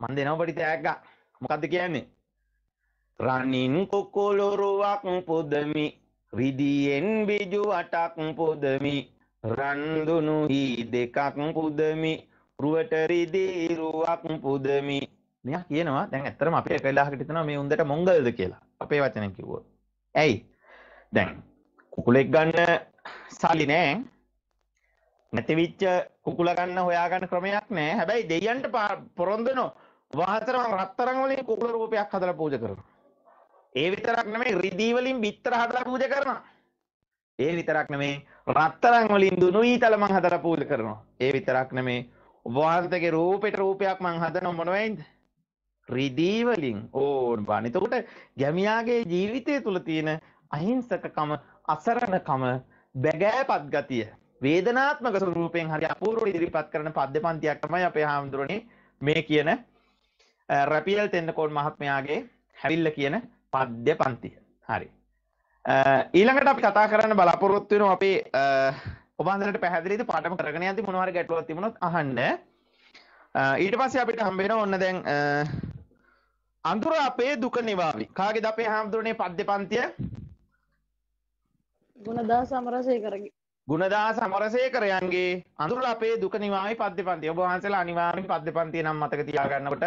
S1: මන් දෙනව පොඩි තෑග්ගක්. මොකද්ද කියන්නේ? රනින් කුකුළුරුවක් පුදමි විදියෙන් බිජු වටක් පුදමි රන්දුනු හි දෙකක් පුදමි රුවට රිදීරුවක් පුදමි මෙයා කියනවා දැන් ඇත්තටම අපේ කළාහකට හිතනවා මේ උන්දට මොංගල්ද කියලා අපේ වචනෙන් කිව්වොත් ඇයි දැන් කුකුලෙක් ගන්න සල්ලි නෑ නැතිවිච්ච කුකුල ගන්න හොයා ගන්න ක්‍රමයක් නෑ හැබැයි දෙයයන්ට පොරොන්දනෝ වහතරම රත්තරන් වලින් කුකුල රූපයක් හදලා පූජා කරනවා ඒ විතරක් නෙමෙයි රිදී වලින් බිත්තර හදලා පූජා කරනවා. ඒ විතරක් නෙමෙයි රත්තරන් වලින් දුනු ඊතල මං හදලා පූජා කරනවා. ඒ විතරක් නෙමෙයි වහන්සේගේ රූපෙට රූපයක් මං හදන මොන වෙයිද? රිදී වලින් ඕන බාන. එතකොට ගැමියාගේ ජීවිතය තුල තියෙන අහිංසකකම, අසරණකම, බැගෑපත් ගතිය, වේදනාත්මක ස්වරූපයෙන් හරි අපූර්ව ඉදිරිපත් කරන පද්‍ය පන්තියක් තමයි අපේ හාමුදුරනේ මේ කියන රැපියල් තෙන්නකෝන් මහත්මයාගේ හැවිල්ල කියන පද්‍ය පන්තිය හරි ඊළඟට අපි කතා කරන්න බලාපොරොත්තු වෙන අපේ ඔබන්දරට පැහැදිලිද පාටම කරගෙන ඇති මොනවාර ගැටලුවක් තිබුණොත් අහන්න ඊට පස්සේ අපිට හම්බ වෙනවා ඔන්න දැන් අඳුර අපේ දුක නිවාවි කාගේද අපේ හාමුදුරනේ පද්‍ය පන්තිය ගුණදා සමරසේකරගේ ගුණදා සමරසේකරයන්ගේ අඳුර අපේ දුක නිවාවි පද්‍ය පන්තිය ඔබ වහන්සේලා අනිවාර්යෙන් පද්‍ය පන්තිය නම් මතක තියාගන්නකොට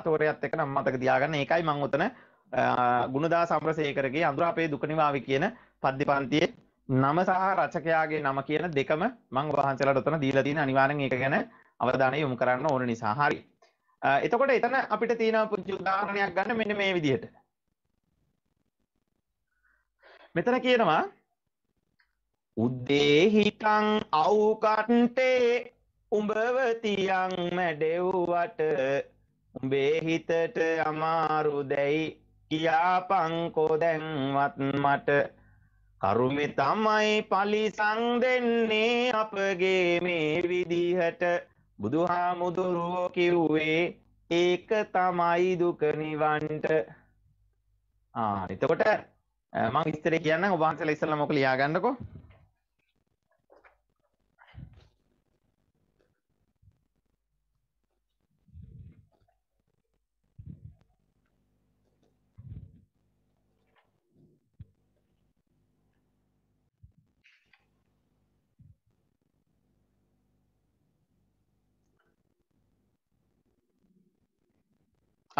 S1: අතෝරයත් එක නම් මතක තියාගන්න ඒකයි මම උතන ගුණදා සම්ප්‍රසේකරගේ අඳුර අපේ දුකනිවාවි කියන පද්‍ය පන්තියේ නම සහ රචකයාගේ නම කියන දෙකම මං වහන්සේලාට උතන දීලා තියෙන අනිවාර්යෙන් ඒක ගැන අවධානය යොමු කරන්න ඕන නිසා. හරි. එතකොට එතන අපිට තියෙන පුංචි උදාහරණයක් ගන්න මෙන්න මේ විදිහට. මෙතන කියනවා උද්දේ හිතං අවුකට්ටේ උඹව තියන් මැඩෙව්වට උඹේ හිතට අමාරු දැයි කියාපංකෝ දැන්වත් මට කරුමි තමයි පලිසං දෙන්නේ අපගේ මේ විදිහට බුදුහාමුදුරුවෝ කිව්වේ ඒක තමයි දුක නිවන්ට ආ එතකොට මම ඉස්තර කියන්න ඔබ වහන්සේලා ඉස්සලා මොකද ලියා ගන්නකෝ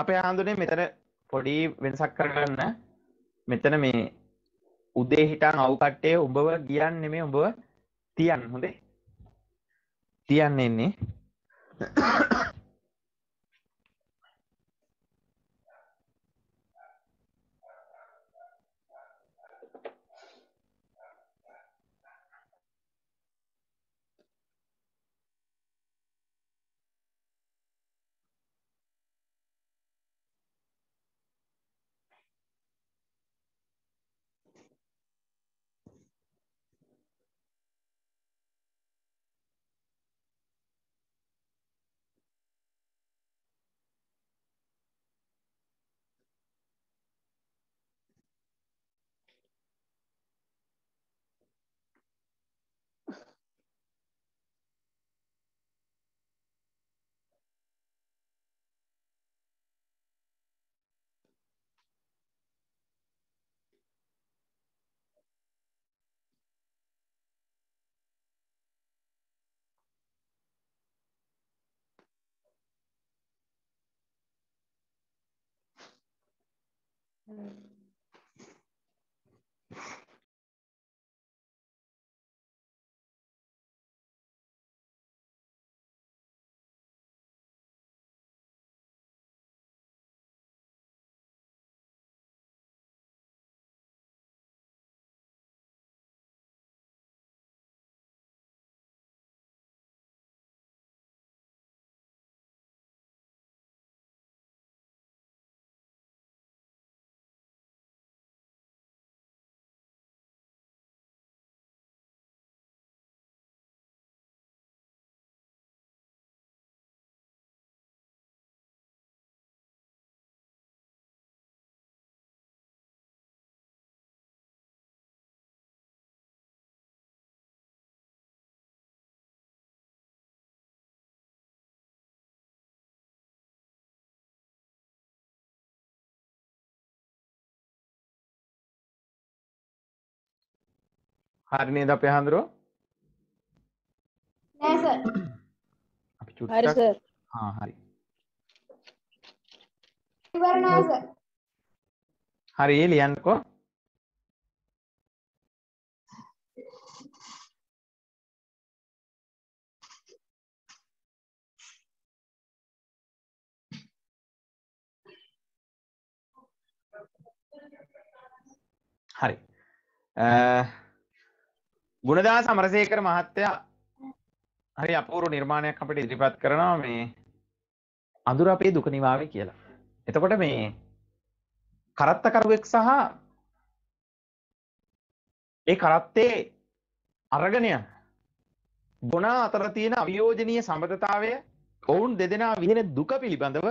S1: අපේ හාමුදුරනේ මෙතන පොඩි වෙනසක් කරන්න මෙතන මේ උදේ හිටන් අවු කට්ටේ උඹව ගියන් නෙමේ උඹව තියන් හොඳේ තියන්න එන්නේ Mm. හරි නේද අපේ හඳුරෝ නෑ සර් අපි චුට්ටක් හරි සර් හා හරි
S2: ඉවරනා සර්
S1: හරි ලියන්නකෝ හරි ගුණදා සමරසයකර මහත්තයා හරි අපූරු නිර්මාණයක් අපට ඉදිරිපත් කරනවා මේ අඳුර අපේ දුක නිවාවේ කියලා. එතකොට මේ කරත්තකරුවෙක් සහ ඒ කරත්තේ අරගනය ගොන අතර තියෙන අවියෝජනය සමඟතාවය ඔවුන් දෙදෙනා විහෙන දුක පිළිබඳව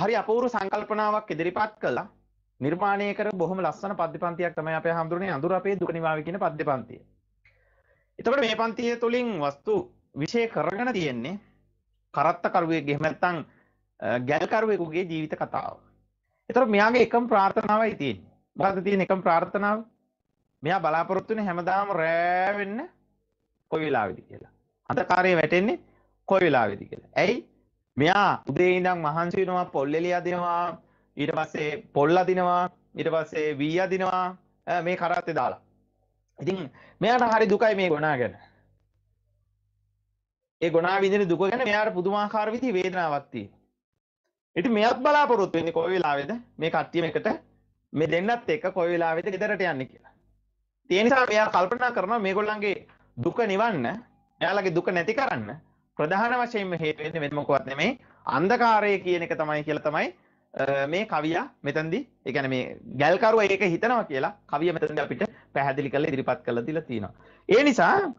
S1: හරි අපූරු සංකල්පනාවක් ඉදිරිපත් කලා නිර්මාණය කර බොහොම ලස්සන පද්‍යපන්තියක් තමයි අපේ හඳුරන්නේ අඳුර අපේ දුක නිවාවේ කියන පද්‍යපන්තිය. එතකොට මේ පන්තිය තුලින් වස්තු විශේෂ කරගෙන තියෙන්නේ කරත්ත කරුවෙක්ගේ එහෙම නැත්නම් ගැල් කරුවෙකුගේ ජීවිත කතාව. එතකොට මෙයාගේ එකම ප්‍රාර්ථනාවයි තියෙන්නේ. මොකද්ද තියෙන එකම ප්‍රාර්ථනාව? මෙයා බලාපොරොත්තු වෙන හැමදාම රෑ වෙන්න කොයි වෙලාවෙද කියලා. අන්ධකාරයේ වැටෙන්නේ කොයි වෙලාවෙද කියලා. ඇයි? මෙයා උදේ ඉඳන් මහන්සි වෙනවා, පොල් එළිය අදිනවා, ඊට පස්සේ පොල් අදිනවා ඊට පස්සේ වී අදිනවා මේ කරත්තේ දාලා ඉතින් මෙයාට හරි දුකයි මේ ගොනා ගැන ඒ ගොනා විඳින දුක ගැන මෙයාට පුදුමාකාර විදිහේ වේදනාවක් තියෙනවා ඉතින් මෙයත් බලාපොරොත්තු වෙන්නේ කොයි වෙලාවේද මේ කට්ටියම එකට මේ දෙන්නත් එක්ක කොයි වෙලාවේද ගෙදරට යන්නේ කියලා ඒ නිසා මෙයා කල්පනා කරනවා මේගොල්ලන්ගේ දුක නිවන්න එයාලගේ දුක නැති කරන්න ප්‍රධාන වශයෙන්ම හේතු වෙන්නේ වෙන මොකවත් නෙමෙයි අන්ධකාරය කියන එක තමයි කියලා තමයි මේ කවියා මෙතැන්දි එකන මේ ගැල්කරුව ඒක හිතනවා කියලා කවිය මෙතැන්ද අපිට පැහැදිලි කල ඉදිරිපත් කළ දිල තියෙනවා. ඒ නිසා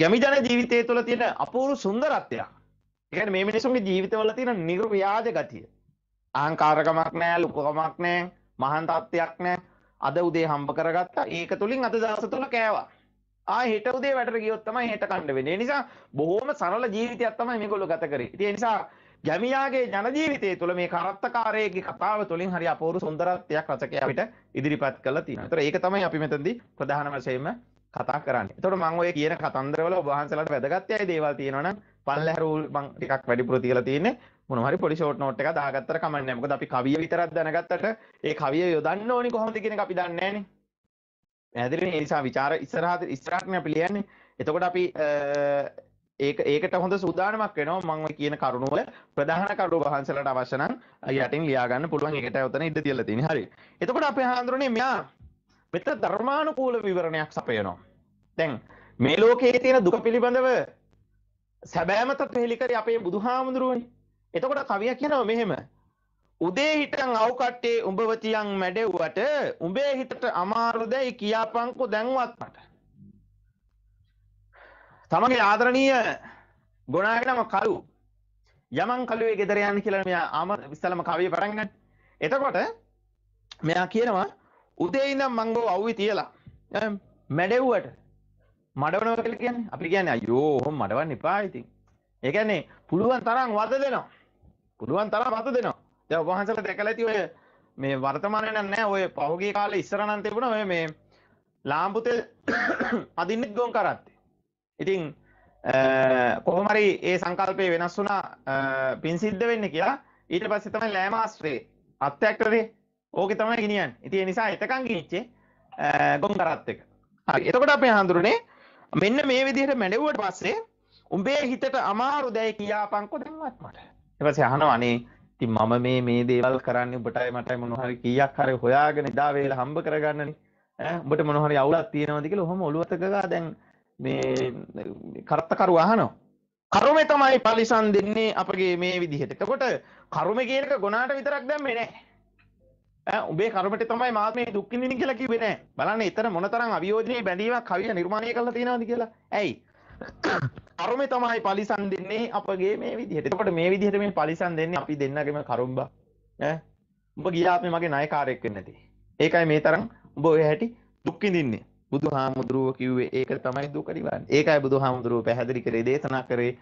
S1: ගැමිජන ජීවිතය තුළ තියෙන අපූරු සුන්දරත්වයක් එකන මේ මිනිසුන්ගේ ජීවිතවල තියෙන නිර්ව්‍යාජ ගතිය. ආංකාරකමක් නෑ ලුකකමක් නෑ මහන්තත්වයක් නෑ අද උදේ හම්බ කරගත්තා ඒක තුළින් අද දස තුළ කෑවා ආ හිට උදේ වැට ගියොත්තම හට කණ්ඩ වෙන නිසා බොහෝම සරල ජීවිතයක් තමයි මේගොල්ලු ගත කර ඒ නිසා ගැමියාගේ ජන ජීවිතය තුළ මේ කරත්තකාරයගේ කතාව තුළින් හරි අපූරු සුන්දරත්වයක් රචකයා අපිට ඉදිරිපත් කරලා තියෙනවා. ඒතර ඒක තමයි අපි මෙතනදී ප්‍රධාන වශයෙන්ම කතා කරන්න තොට මං ඔය කියන කතන්දරවල ඔබහන්සලට වැදගත්යයි දේවල් තියෙනවන පල්ල හැරූල් මං එකක් වැඩිපුර තියල තියෙන මොනහරි පොලිෂෝට් නෝට් එක දාගත්තර කමන්න මොකද අපි කවිය විතරක් දැනගත්තට ඒ කවිය යොදන්න ඕනි කොහොමද කියන අපි දන්නේ නැහැ ඇදිරි නිසා විචාර ඉස්සරහට ඉස්සරහට අපි ලියන්නේ එතකොට අපි ඒක ඒකට හොඳ සූදානමක් වෙනවා මම කියන කරුණුවල ප්‍රධාන කරු වහන්සලට අවශ්‍ය නම් යටින් ලියා ගන්න පුළුවන් ඒකට උතන ඉඩ තියලා තියෙන. හරි. එතකොට අපේ හාඳුනේ මෙයා මෙතන ධර්මානුකූල විවරණයක් සපයනවා. දැන් මේ ලෝකයේ තියෙන දුක පිළිබඳව සැබෑම තත්ත්වෙහි කරේ අපේ බුදුහාමුදුරුවනේ. එතකොට කවියා කියනවා මෙහෙම. උදේ හිටන් අවු කට්ටේ උඹ වතියන් මැඩෙව්වට උඹේ හිතට අමාරු දෙයි කියාපන්කෝ දැන්වත් මට. තමගේ ආදරණීය ගොනාගෙනම කලු යමන් කලුවේ ගෙදර යන්න කියලා මෙයා ආම ඉස්සලම කවිය පටන් ගන්න. එතකොට මෙයා කියනවා උදේ ඉඳන් මං ගෝ අවුවේ තියලා මැඩෙව්වට මඩවනවා කියලා කියන්නේ අපි කියන්නේ අයියෝ ඔහොම මඩවන්න එපා ඉතින්. ඒ කියන්නේ පුළුවන් තරම් වද දෙනවා. පුළුවන් තරම් වද දෙනවා. දැන් ඔබ වහන්සේලා දැකලා ඇති ඔය මේ වර්තමානයේ නම් නැහැ ඔය පහුගිය කාලේ ඉස්සර නම් තිබුණා ඔය මේ ලාම්පුතේ අදින්නෙත් ගොන් කරත්තේ. ඉතිං කොහොමරි ඒ සංකල්පය වෙනස් වුනා පින්සිද්ධ වෙන්න කියලා ඊට පස්සිතම ලෑමාස්ත්‍රේ අත්තඇක්ටරේ ඕක තමයි ගෙනියන් ඉතිය නිසා එතකං ගිච්චේ ගොම් කරත් එක හරි එතකොට අපේ හඳුරුනේ මෙන්න මේ විදිහට මැඩවුවට පස්සේ උඹේ හිතට අමාරු දැයි කියාපංකො දැන්වත් මට එපසේ අහන අනේ ති මම මේ මේ දේවල් කරන්න උබටයි මටයි මොනහරි කියක් හරි හොයාගෙන දාවේල හම්බ කරගන්නන උඹට මොනහරි අවුලත් තියෙනවදිකල හොම ඔලුවතකගා දැන් මේ කරත්තකරු අහනවා. කරුමේ තමයි පරිසම් දෙන්නේ අපගේ මේ විදිහට. එතකොට කරුමේ කියන එක ගොනාට විතරක් දැම්මේ නැහැ. ඈ උඹේ කරුමට තමයි මාත් මේ දුක් විඳින්න කියලා කිව්වේ නැහැ. බලන්න ඊතර මොනතරම් අවියෝජනීය බැඳීමක් කවිය නිර්මාණය කරලා තියෙනවද කියලා. ඇයි? කරුමේ තමයි පරිසම් දෙන්නේ අපගේ මේ විදිහට. එතකොට මේ විදිහට මේ පරිසම් දෙන්නේ අපි දෙන්නගේම කරුම්බා. ඈ උඹ ගියාත් මේ මගේ ණයකාරයෙක් වෙන්නේ නැති. ඒකයි මේ තරම් උඹ ඔය හැටි දුක් විඳින්නේ. බුදුහාමුදුරුව කිව්වේ ඒක තමයි දුක නිවන්නේ. ඒකයි බුදුහාමුදුරුව පැහැදිලි කරේ දේශනා කරේ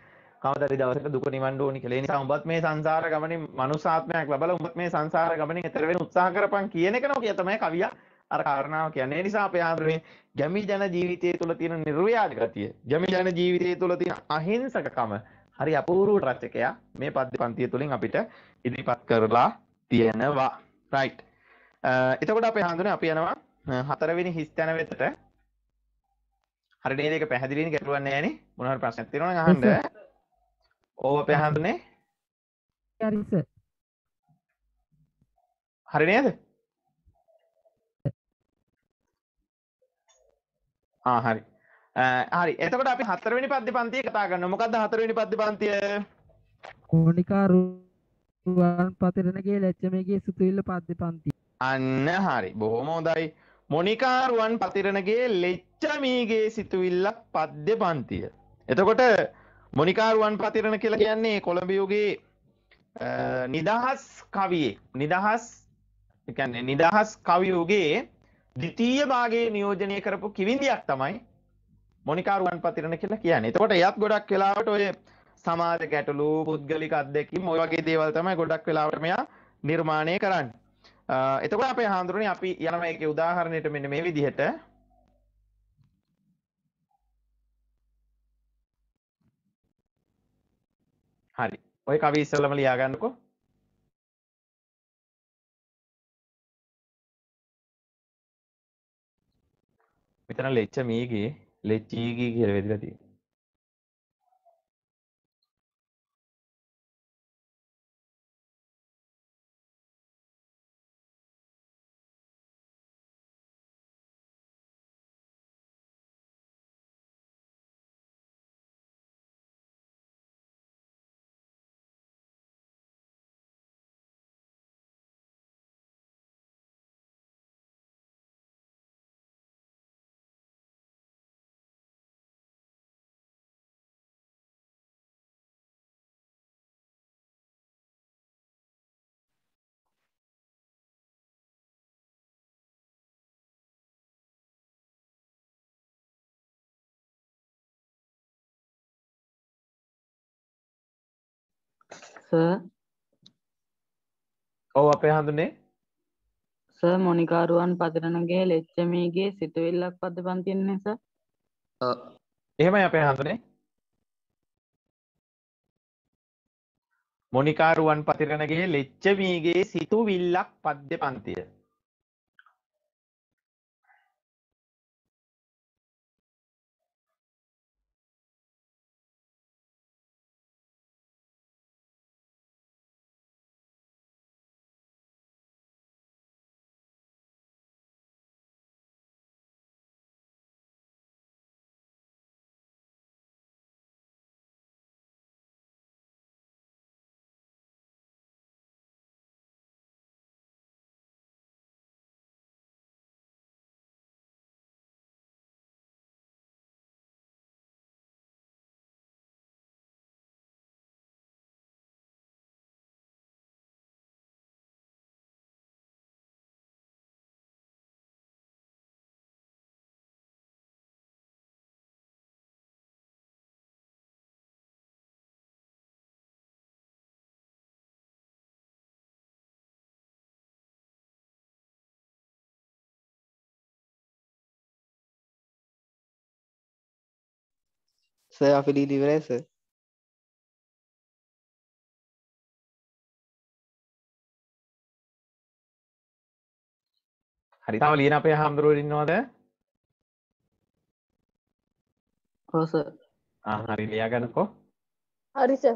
S1: කවදාද දවසක දුක නිවන්න ඕනි කියලා. ඒ නිසා උඹත් මේ සංසාර ගමනේ මනුසාත්මයක් ලබලා උඹත් මේ සංසාර ගමනේ එතර වෙන උත්සාහ කරපන් කියන එක නෝ කිය තමයි කවියා අර කාරණාව කියන්නේ. ඒ නිසා අපේ ආදරේ ගැමි ජන ජීවිතය තුළ තියෙන නිර්ව්‍යාජ ගතිය, ගැමි ජන ජීවිතය තුළ තියෙන අහිංසකකම හරි අපූර්ව රචකයා මේ පද්‍ය පන්තිය තුළින් අපිට ඉදිරිපත් කරලා තියෙනවා. right. එතකොට අපි හඳුනේ අපි යනවා හතරවෙනි හිස්තැන වෙතට හරිඩේක පැහැදිලින් ගැටුවන්න ෑන මොනට ප්‍රශ්න තිරන හන්ඩ ඕව පැහන්දුනේ යරිස හරි නේද හරි හරි එතකට අපි හතරවෙනි පද්ි පන්තිය කතාගන්න මොකක්ද හතරවෙනි පද්ි පන්තිය කෝනිිකාරුවන් පතරනගේ ලැච්චමගේ සුතුවිල්ල පද්දි පන්ති අන්න හරි බොහොම හොදයි මොනිකාරුවන් පතිරණගේ ලෙච්චමීගේ සිතුවිල්ලක් පද්‍ය පන්තිය. එතකොට මොනිකාරුවන් පතිරණ කියලා කියන්නේ කොළඹියුගේ නිදහස් කවියේ නිදහස් නිදහස් කවියුගේ දිිතීය භාගේ නියෝජනය කරපු කිවිදියක් තමයි මොනිකාරුවන් පතිරණ කියලා කියන්නේ එතකොට යත් ගොඩක් වෙලාවට ඔය සමාජ ගැටලු පුද්ගලික අදෙකින් ඔය වගේ දේවල් තමයි ගොඩක් වෙලාවට මෙයා නිර්මාණය කරන්න එතකොට අපේ හාමුදුරනේ අපි යනවා ඒකේ උදාහරණයට මෙන්න මේ විදිහට හරි ඔය කවි
S2: ඉස්සෙල්ලම ලියා ගන්නකෝ මෙතන ලෙච්ච මීගේ ලෙච්චීගේ කියලා වෙදලා තියෙනවා ඔව් අපේ හඳුනේ ස මොනිකාරුවන් පතරණගේ ලෙච්චමීගේ සිතුවිල්ලක් පද පන්තියෙන් නිස
S1: uh, එහෙමයි අපේ හඳුනේ මොනිකාරුවන් පතිරණගේ ලෙච්චමීගේ සිතුවිල්ලක් පද්‍ය පන්තිය
S2: සර් අපි ඩීල් ඉවරයි සර්
S1: හරි තාම ලියන අපේ හාමුදුරුවෝ ඉන්නවද ඔව් සර් ආ හරි ලියා ගන්නකෝ
S2: හරි සර්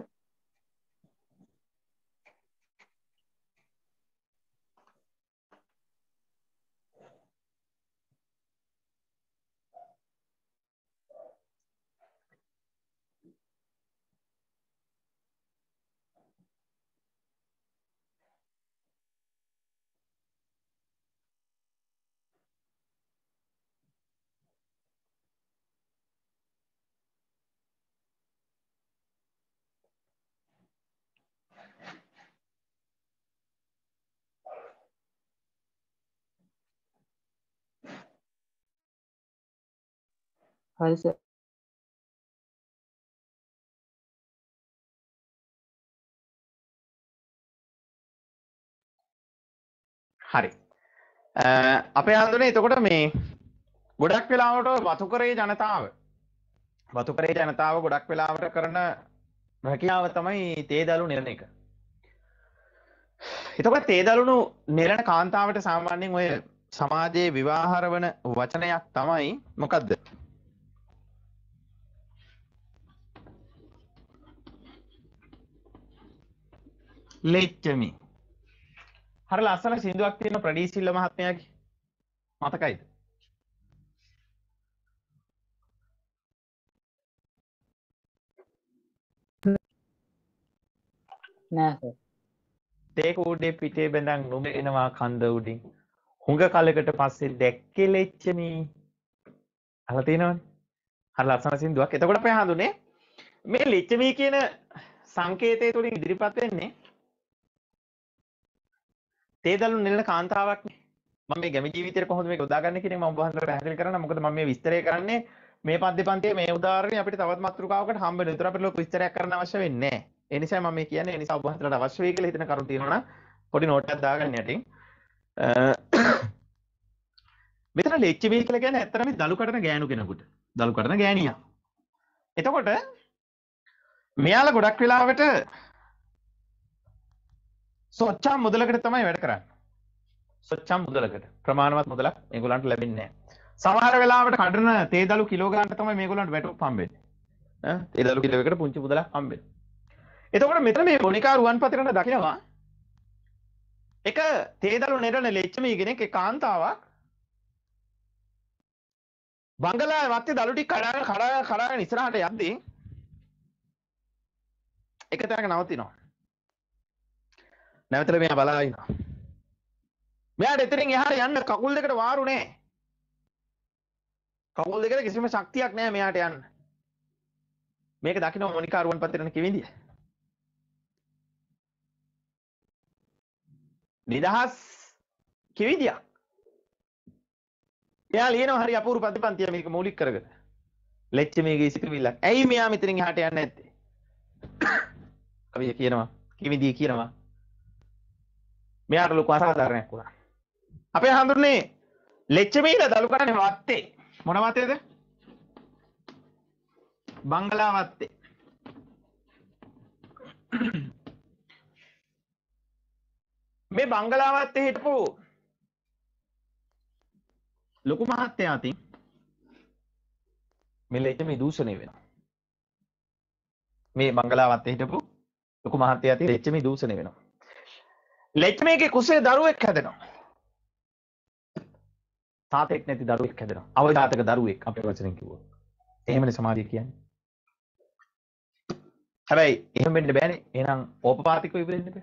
S2: weise හරි
S1: අපේ හඳුනේ එතකොට මේ ගොඩක් වෙලාවට වතුකරේ ජනතාව වතුකරේ ජනතාව ගොඩක් වෙලාවට කරන රැකියාව තමයි තේදලු නිරණ එක එතකොට තේදලුණු නිරණ කාන්තාවට සාමාන්‍යෙන් ඔය සමාජයේ විවාහර වන වචනයක් තමයි මොකක්ද ලෙච්චමි. හරි ලස්සන සින්දුවක් තියෙන ප්‍රදීප් සිල්වා මහත්මයාගේ මතකයිද? නෑ සර්. තේක උඩේ පිටේ බඳන් නුඹ එනවා කන්ද උඩින්. හුඟ කලකට පස්සේ දැක්කේ ලෙච්චමි. අහලා තියෙනවනේ. හරි ලස්සන සින්දුවක්. එතකොට අපි හඳුනේ මේ ලිච්චමී කියන සංකේතය තුළින් ඉදිරිපත් වෙන්නේ තේදලු නෙල්ල කාන්තාවක් මම ගැම ජීවිතය කොහොම මේ ගොදාගන්න කිරීම මම ඔබහන්සට පැහැදිලි කරන්න මොකද මම මේ විස්තරය කරන්නේ මේ පන්ති පන්තියේ මේ උදාහරණය අපිට තවත් මාතෘකාවකට හම්බ වෙන විතර අපිට ලොකු විස්තරයක් කරන්න අවශ්‍ය වෙන්නේ නැහැ. ඒ නිසා මම මේ කියන්නේ ඒ නිසා ඔබහන්සට අවශ්‍ය වෙයි කියලා හිතන කරුණු තියෙනවා නම් පොඩි නෝට් එකක් දාගන්න යටින්. මෙතන ලෙච්ච බිල් කියලා කියන්නේ ඇත්තටම දලු කඩන ගෑනු කෙනෙකුට. දලු කඩන ගෑණියා. එතකොට මෙයාලා ගොඩක් වෙලාවට සොච්චා මුදලකට තමයි වැඩ කරන්න සොච්චා මුදලකට ප්‍රමාණවත් මුදලක් මේගොල්ලන්ට ලැබෙන්නේ සමහර වෙලාවට කඩන තේදලු කිලෝ ගන්න තමයි මේගොල්ලන්ට වැටුප් හම්බෙන්නේ ඈ තේදලු කිලෝයකට පුංචි මුදලක් හම්බෙන්නේ එතකොට මෙතන මේ මොනිකා රුවන්පතිරණ දකිනවා එක තේදලු නෙරණ ලෙච්චමී කෙනෙක් එක කාන්තාවක් බංගලා වත්තේ දලු ටික කඩාගෙන කඩාගෙන ඉස්සරහට යද්දී එක තැනක නවතිනවා නැවතල මෙයා බලාවිනවා. මෙයාට එතරින් එහාට යන්න කකුල් දෙකට වාරු නෑ. කකුල් දෙකට කිසිම ශක්තියක් නෑ මෙයාට යන්න. මේක දකින්න මොනිකා රුවන් පතරණ කිවිඳිය. නිදහස් කිවිදියක්. එයා ලියනවා හරි අපූර්ව ප්‍රතිපන්තිය මේක මූලික කරගෙන. ලෙච්ච මේකේ සිටවිල්ලක්. ඇයි මෙයා මෙතනින් එහාට යන්නේ නැත්තේ? කවිය කියනවා කිවිදිය කියනවා මෙයාට ලොකු අසාධාරණයක් වුණා. අපේ හඳුන්නේ ලෙච්චමීර දළුකඩනේ වත්තේ. මොන වත්තේද? බංගලා වත්තේ. මේ බංගලා වත්තේ හිටපු ලොකු මහත්තයා අතින් මේ ලෙච්චමී දූෂණය වෙනවා. මේ බංගලා වත්තේ හිටපු ලොකු මහත්තයා අතින් ලෙච්චමී දූෂණය වෙනවා. ලෙච් මේකේ කුසේ දරුවෙක් හැදෙනවා. තාතෙක් නැති දරුවෙක් හැදෙනවා. අවදාතක දරුවෙක් අපේ වචනෙන් කිව්වොත්. එහෙමනේ සමාධිය කියන්නේ. හැබැයි එහෙම වෙන්න බෑනේ. එහෙනම් ඕපපාතිකව ඉපදෙන්න බෑ.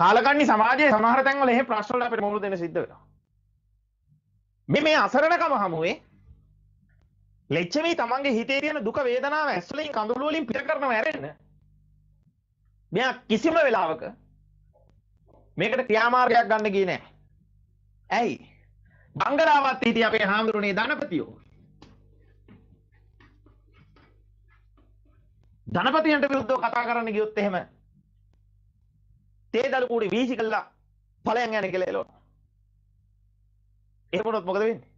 S1: කාලකන්ණි සමාජයේ සමහර තැන්වල එහෙම ප්‍රශ්න වලට අපිට මුහුණ දෙන්න සිද්ධ වෙනවා. මේ මේ අසරණකම හමුවේ ලෙච්චමී තමන්ගේ හිතේ තියෙන දුක වේදනාව ඇස්වලින් කඳුළු වලින් පිට කරනව ඇරෙන්න. මෙයා කිසිම වෙලාවක මේකට ක්‍රියාමාර්ගයක් ගන්න ගියේ නෑ. ඇයි? බංගලාවත් හිටිය අපේ හාමුදුරනේ ධනපතියෝ. ධනපතියන්ට විරුද්ධව කතා කරන්න ගියොත් එහෙම තේදළු කුඩි වීසි කළා ඵලයන් යන කියලා එළවන. එහෙම වුණොත් මොකද වෙන්නේ?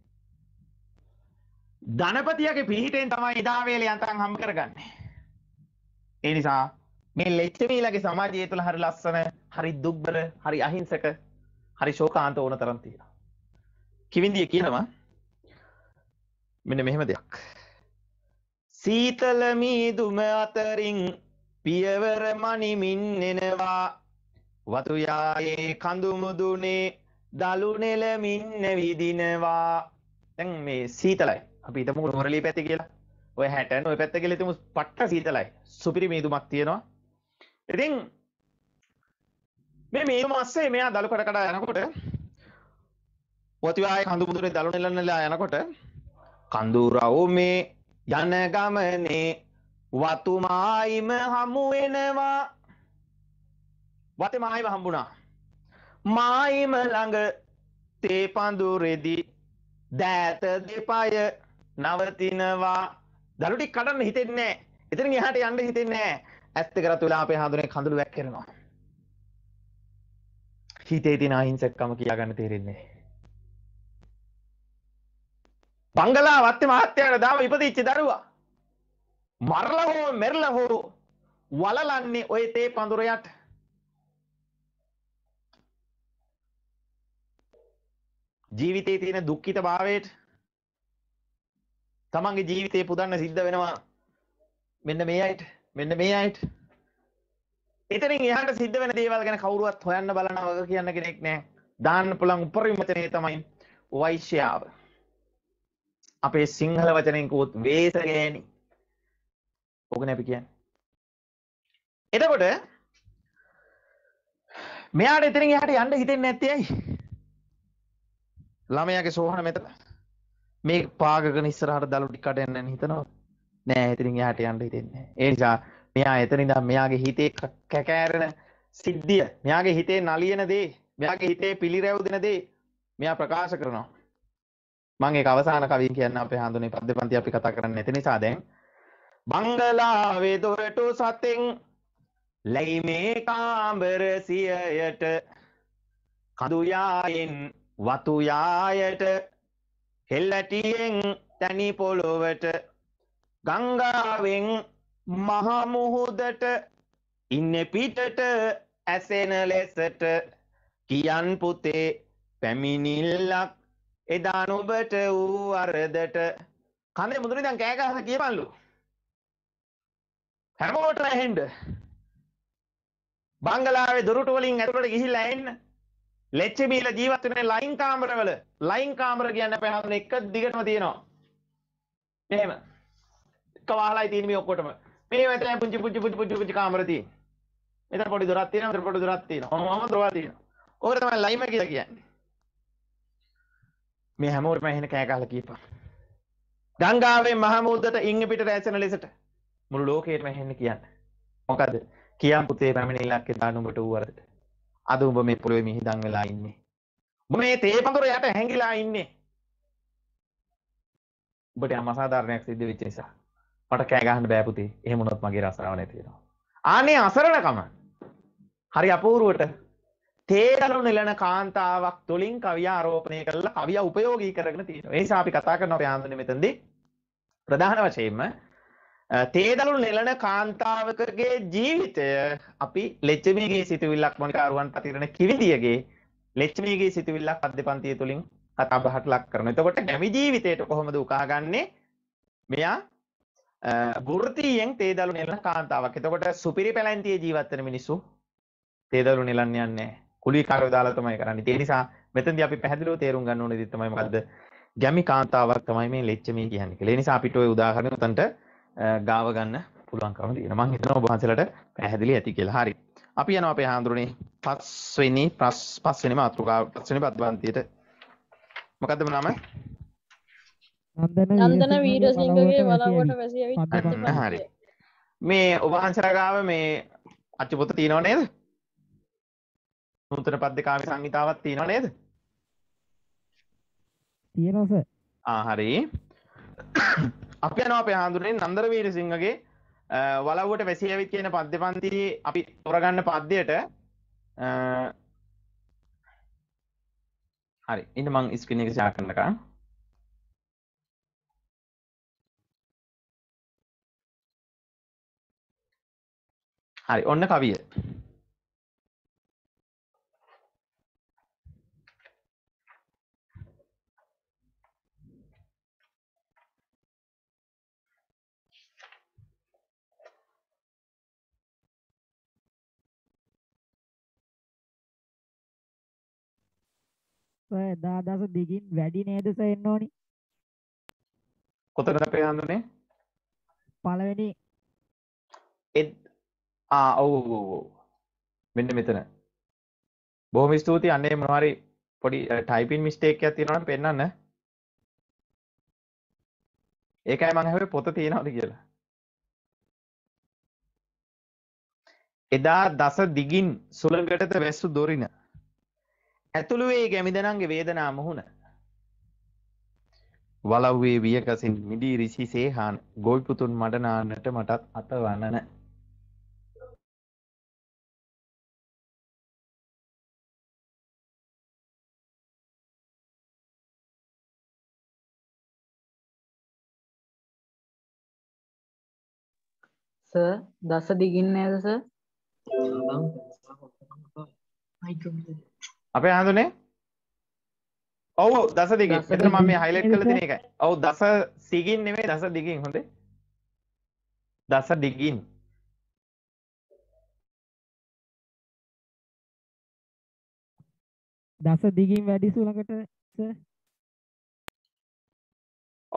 S1: ධනපතියගේ පිහිටෙන් තමයි ඉදා වේලේ යන්තම් හම්බ කරගන්නේ. ඒ නිසා මේ ලෙච්චමීලගේ සමාජය තුළ හරි ලස්සන හරි දුක්බල හරි අහිංසක හරි ශෝකාන්ත ඕන තරම් තියෙනවා. කිවිඳිය කියනවා මෙන්න මෙහෙම දෙයක්. සීතල මීදුම අතරින් පියවර මනිමින් එනවා වතු යායේ කඳු මුදුනේ දලු නෙලමින් නැවිදිනවා. දැන් මේ සීතලයි. අපි හිතමු මොරලී පැත්තේ කියලා. ඔය 60 ඔය පැත්ත කියලා හිතමු පට්ට සීතලයි. සුපිරි මීදුමක් තියෙනවා. ඉතින් මේ මේ මාස්සේ මෙයා දළු කඩ කඩා යනකොට පොතිවාය කඳු මුදුරේ දළු නෙලනලා යනකොට කඳුරව් මේ යන ගමනේ වතුමායිම හමු වෙනවා වතේ මායිම හම්බුණා මායිම ළඟ තේ පඳුරෙදි දෑත දෙපය නවතිනවා දළු ටික කඩන්න හිතෙන්නේ නැහැ එතනින් එහාට යන්න හිතෙන්නේ නැහැ ඇත්ත කරත් වෙලා අපේ හඳුනේ කඳුළු වැක් කරනවා හිතේ තින අහිංසක්කම කියාගන්න තේරෙන්නේ බංගලා වත්ත මහත්තයට දාව ඉපදිච්චි දරුවා මරල හෝ මෙරල හෝ වලලන්නේ ඔය තේ පඳුරයට ජීවිතයේ තියෙන දුක්ඛිත භාවයට තමන්ගේ ජීවිතය පුදන්න සිද්ධ වෙනවා මෙන්න මේ අයට මෙන්න මේ අයට එතනින් එහට සිද්ධ වෙන දේවල් ගැන කවුරුවත් හොයන්න බලන වග කියන්න කෙනෙක් නෑ දාන්න පුළන් උපරිමතනය තමයි වෛශ්‍යාව අපේ සිංහල වචනයකුත් වේසගෑනි ඕක නැපි කියන්න එතකොට මෙයාට එතරින් එහට යන්න හිතෙන් නැත්තයයි ළමයගේ සෝහන මෙත මේ පාග නිස්සරහට දලුටි කටයන්න හිතනවා නෑ එතරින් යාට යන්න හිතෙන්නේ ඒනිසා මෙයා එතනිදා මෙයාගේ හිතේ කැකෑරෙන සිද්ධිය මෙයාගේ හිතේ නලියන දේ මෙයාගේ හිතේ පිළිරැව් දෙන දේ මෙයා ප්‍රකාශ කරනවා මගේ අවසාන කවින් කියන්න අප හඳුනේ පද්ද පන්ති අපි කතා කරන්න එති නිසා දැන් බංගලාවේ දොරටු සතෙන් ලැයි මේ කාම්බර සියයට කඳුයායෙන් වතුයායට හෙල්ලටියෙන් තැනි පොළොවට ගංගාවෙන් මහමුහුදට ඉන්න පිටට ඇසෙන ලෙසට කියන් පුතේ පැමිණිල්ලක් එදා නොබට වූ අරදට කඳේ මුදුනේ දැන් කෑ ගහලා කියපන්ලු හැමෝට ඇහෙන්න බංගලාවේ දොරටු වලින් ඇතුළට ගිහිල්ලා ඇහෙන්න ලෙච්ච බීලා ජීවත් වෙන ලයින් කාමරවල ලයින් කාමර කියන්නේ අපේ හැමෝම එක දිගටම තියෙනවා එහෙම එක්ක වහලායි තියෙන්නේ මේ ඔක්කොටම. මේ වැටේ පුංචි පුංචි පුංචි පුංචි පුංචි කාමර තියෙන්නේ. මෙතන පොඩි දොරක් තියෙනවා, මෙතන පොඩි දොරක් තියෙනවා. ඔහොමම දොරක් තියෙනවා. ඕකට තමයි ලයිම කියලා කියන්නේ. මේ හැමෝටම ඇහෙන කෑ ගහලා කියපන්. ගංගාවේ මහමුද්දට ඉන් පිට රැසෙන ලෙසට මුළු ලෝකයටම ඇහෙන්න කියන්න. මොකද කියම් පුතේ පැමිණි ඉලක්කේ දාන උඹට ඌවරද. අද උඹ මේ පොළොවේ මිහිදන් වෙලා ඉන්නේ. උඹ මේ තේ පඳුර යට හැංගිලා ඉන්නේ. උඹට අසාධාරණයක් සිද්ධ වෙච්ච නිසා. මට කෑ ගහන්න බෑ පුතේ. එහෙම වුණොත් මගේ රසාව නැති වෙනවා. ආනේ අසරණකම. හරි අපූර්වට තේරලු නෙලන කාන්තාවක් තුළින් කවිය ආරෝපණය කරලා කවිය උපයෝගී කරගෙන තියෙනවා. ඒ නිසා අපි කතා කරන අපේ ආන්දනේ මෙතනදී ප්‍රධාන වශයෙන්ම තේදලු නෙලන කාන්තාවකගේ ජීවිතය අපි ලෙච්චමීගේ සිතුවිල්ලක් මොනිකාරුවන් පතිරණ කිවිදියගේ ලෙච්මීගේ සිතුවිල්ලක් අධ්‍යපන්තිය තුළින් කතා බහට ලක් කරන. එතකොට ගැමි ජීවිතයට කොහොමද උකාගන්නේ? මෙයා වෘතියෙන් තේදලු නෙලන කාන්තාවක්. එතකොට සුපිරි පැලැන්තියේ ජීවත් වෙන මිනිස්සු තේදලු නෙලන්න යන්නේ කුලී කාර්යය දාලා තමයි කරන්නේ. ඒ නිසා මෙතෙන්දී අපි පැහැදිලිව තේරුම් ගන්න ඕනේ දේ තමයි මොකද්ද? ගැමි කාන්තාවක් තමයි මේ ලෙච්චමී කියන්නේ කියලා. ඒ නිසා අපිට ওই උදාහරණ උතන්ට ගාව ගන්න පුළුවන්කම තියෙනවා. මම හිතනවා ඔබ වහන්සේලාට පැහැදිලි ඇති කියලා. හරි. අපි යනවා අපේ හාඳුරුනේ පස්වෙනි පස්වෙනි මාතෘකාව පස්වෙනි පද්වන්තියට. මොකද්ද නම?
S2: නන්දන වීරසිංහගේ වලවට වැසි හරි
S1: මේ ඔබහන්සරගාව මේ අච්චපොත තියනව නේද නූතන පද්ධකාම සංහිතාවත් තියෙන නේද තියෙනස ආහරි අපි යනවා අපේ හාඳුරෙන් නන්දර වීරසිංහගේ වලව්වට වැසි ඇවිත් කියන පද්‍ය පන්ති අපි තොරගන්න පද්‍යයට හරි ඉන්න මං
S2: ස්ක්‍රීන් එක ෂෙයා කරන්නකම් හරි ඔන්න කවිය ඔය එදා දවස දිගින් වැඩි නේද සෙන්න ඕනි කොතනද අපේ හඳුනේ පළවෙනි
S1: ආ ඔව් ඔව් ඔව් මෙන්න මෙතන බොහොම ස්තුතියි අන්නේ මොනවා හරි පොඩි ටයිපින් මිස්ටේක් එකක් තියෙනවා නම් පෙන්නන්න ඒකයි මම හැබැයි පොත තියෙනවද කියලා එදා දස දිගින් සුළඟටද වැස්සු දොරින ඇතුළු වේ ගැමිදනන්ගේ වේදනා මුහුණ වලව්වේ වියකසින් මිඩී රිසි සේහාන් ගොල්පුතුන් මඩනාන්නට මටත් අත වන්නන
S2: සර් දස දිගින් නේද සර්
S1: අපේ හඳුනේ ඔව් දස දිගින් එතන මම මේ හයිලයිට් කරලා තියෙන එකයි ඔව් දස සිගින් නෙමෙයි දස දිගින් හොඳේ දස දිගින්
S2: දස දිගින් වැඩි සුලකට සර්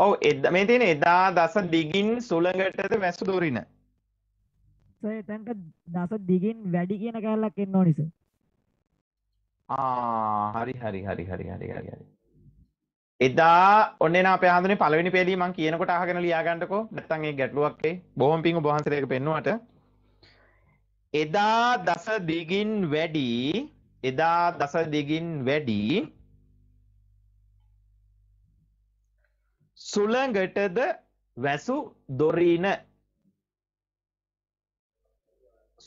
S1: ඔව් මේ තියෙන එදා දස දිගින් සුළඟටද වැසු දොරින සර් එතනට දස දිගින් වැඩි කියන කැලලක් එන්න ඕනි සර්. ආ හරි හරි හරි හරි හරි හරි හරි. එදා ඔන්නේ නා අපේ ආන්දනේ පළවෙනි පේලිය මම කියනකොට අහගෙන ලියා ගන්නකෝ. නැත්තම් ඒ ගැටලුවක් එයි. බොහොම පිං ඔබ වහන්සේට ඒක පෙන්නුවට. එදා දස දිගින් වැඩි එදා දස දිගින් වැඩි සුළඟටද වැසු දොරින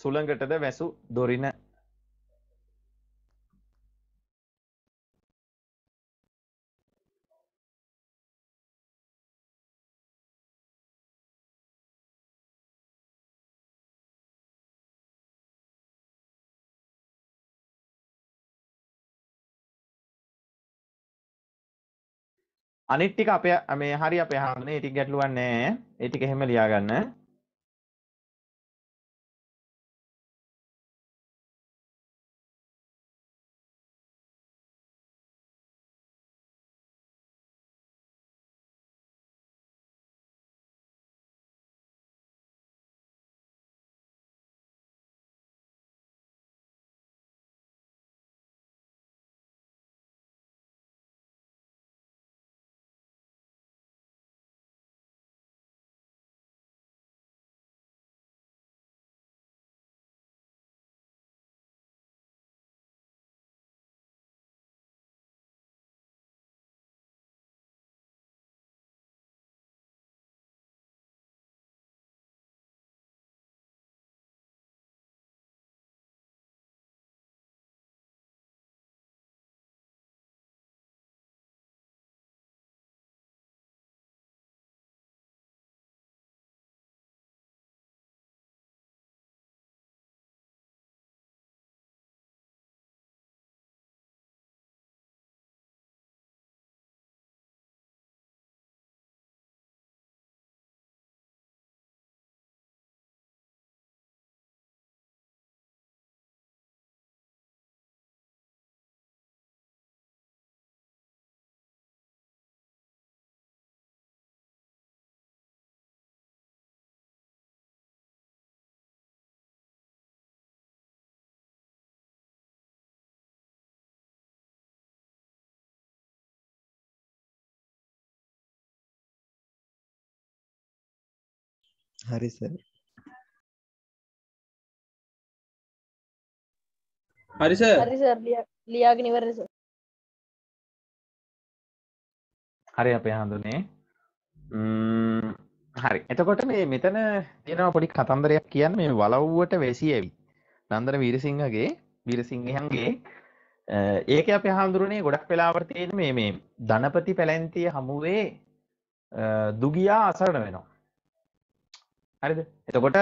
S1: සුළඟටද වැසු දොරින
S2: අනිත් ටික අපේ මේ හරි අපේ හරනේ ඉතින් ගැටලුවක් නැහැ. ඒ ටික එහෙම ලියාගන්න. හරි සර් හරි සර් හරි සර් ලියාගෙන ඉවරද සර්
S1: හරි අපේ හඳුනේ හරි එතකොට මේ මෙතන තියෙනවා පොඩි කතන්දරයක් කියන්න මේ වලව්වට වෙසි ඇවි නන්දර වීරසිංහගේ වීරසිංහයන්ගේ ඒක අප හාමුදුරනේ ගොඩක් වෙලාවර්තයෙන් මේ මේ ධනපති පැලැන්තිය හමුවේ දුගියා අසරණ වෙනවා හරිද එතකොට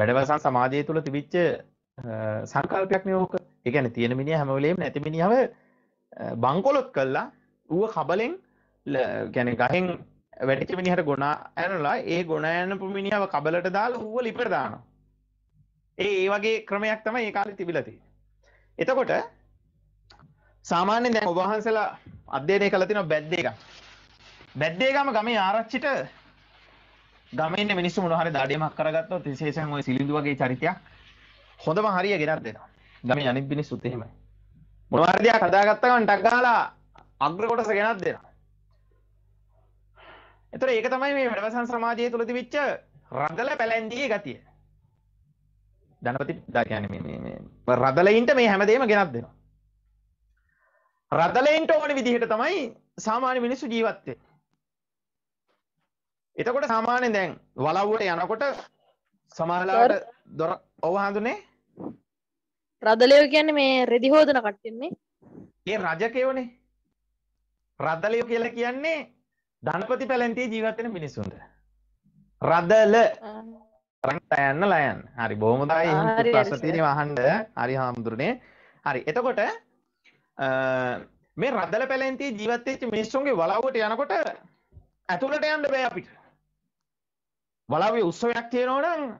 S1: වැඩවසන් සමාජය තුළ තිබිච්ච සංකල්පයක් නෝක එකන තියෙන මිනි හැමවලේම නැතිමිනිාව බංකොලොත් කල්ලා ඌව කබලෙන් ගැන ගහෙන් වැඩිච මිනිහට ගොනා ඇනලා ඒ ගොන ඇනපු මිනිාව කබලට දාල හුව ලිපරදාන ඒ ඒ වගේ ක්‍රමයක් තම ඒ කාලි තිබිලති එතකොට සාමාන්‍ය දැන් ඔබහන්සලා අධ්‍යයනය කලතින බැද්දේක බැද්දේගම ගම ආරච්චිට ගමේ ඉන්න මිනිස්සු මොනවා හරි දඩයමක් කරගත්තොත් විශේෂයෙන් ওই සිලිඳු වගේ චරිතයක් හොඳම හරිය ගෙනත් දෙනවා. ගමේ අනිත් මිනිස්සුත් එහෙමයි. මොනවා හරි දෙයක් හදාගත්තා ගමන් ටක් ගාලා අග්‍ර කොටස ගෙනත් දෙනවා. එතකොට ඒක තමයි මේ වැඩවසන් සමාජය තුළ තිබිච්ච රදල පැලැන්දියේ ගතිය. ධනපති දා කියන්නේ මේ මේ රදලයින්ට මේ හැමදේම ගෙනත් දෙනවා. රදලයින්ට ඕන විදිහට තමයි සාමාන්‍ය මිනිස්සු ජීවත් වෙන්නේ. එතකොට සාමාන්‍ය දැන් වලව්වට යනකොට සමහරලාට දොර ඔව හඳුනේ රදලයෝ කියන්නේ මේ රෙදි හෝදන කට්ටියන්නේ ඒ රජකයෝනේ රදලයෝ කියලා කියන්නේ ධනපති පැලැන්තියේ ජීවත් වෙන මිනිසුන්ට රදල රංගයන්න ලයන් හරි බොහොම හොඳයි ප්‍රශ්න තියෙනවා අහන්න හරි හාමුදුරනේ හරි එතකොට මේ රදල පැලැන්තියේ ජීවත් වෙච්ච මිනිස්සුන්ගේ වලව්වට යනකොට ඇතුළට යන්න බෑ අපිට වලව්‍ය උත්සවයක් තියෙනවනම්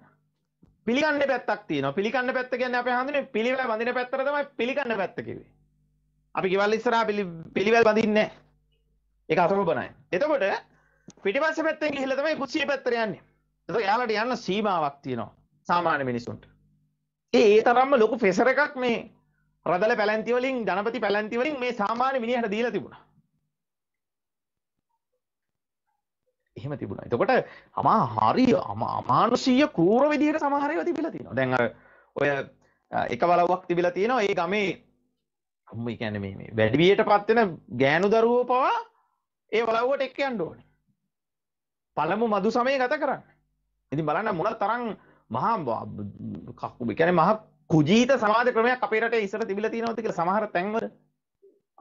S1: පිළිගන්න පැත්තක් තියෙනවා. පිළිගන්න පැත්ත කියන්නේ අපේ හඳුනේ පිළිවෙල වඳින පැත්තට තමයි පිළිගන්න පැත්ත කිව්වේ. අපි ගෙවල් ඉස්සරහා පිළිවෙල වඳින්නේ නැහැ. ඒක අසමබනයි. එතකොට පිටිපස්ස පැත්තෙන් ගිහිල්ලා තමයි කුස්සිය පැත්තට යන්නේ. එතකොට යාළට යන්න සීමාවක් තියෙනවා සාමාන්‍ය මිනිසුන්ට. ඒ ඒ තරම්ම ලොකු ෆෙසර් එකක් මේ රදල පැලැන්ති වලින් ජනපති පැලැන්ති වලින් මේ සාමාන්‍ය මිනිහට දීලා තිබුණා. එහෙම තිබුණා. එතකොට අමා හරි අමානුෂීය කෲර විදිහට සමහර ඒවා තිබිලා තියෙනවා. දැන් අර ඔය එක වලව්වක් තිබිලා තියෙනවා. ඒ ගමේ මේ කියන්නේ මේ මේ වැඩිවියටපත් වෙන ගෑනු දරුවෝ පවා ඒ වලව්වට එක්ක යන්න ඕනේ. පළමු මදු සමය ගත කරන්න. ඉතින් බලන්න මොන තරම් මහා කක්කු කියන්නේ මහා කුජීත සමාජ ක්‍රමයක් අපේ රටේ ඉස්සර තිබිලා තියෙනවද කියලා සමහර තැන්වල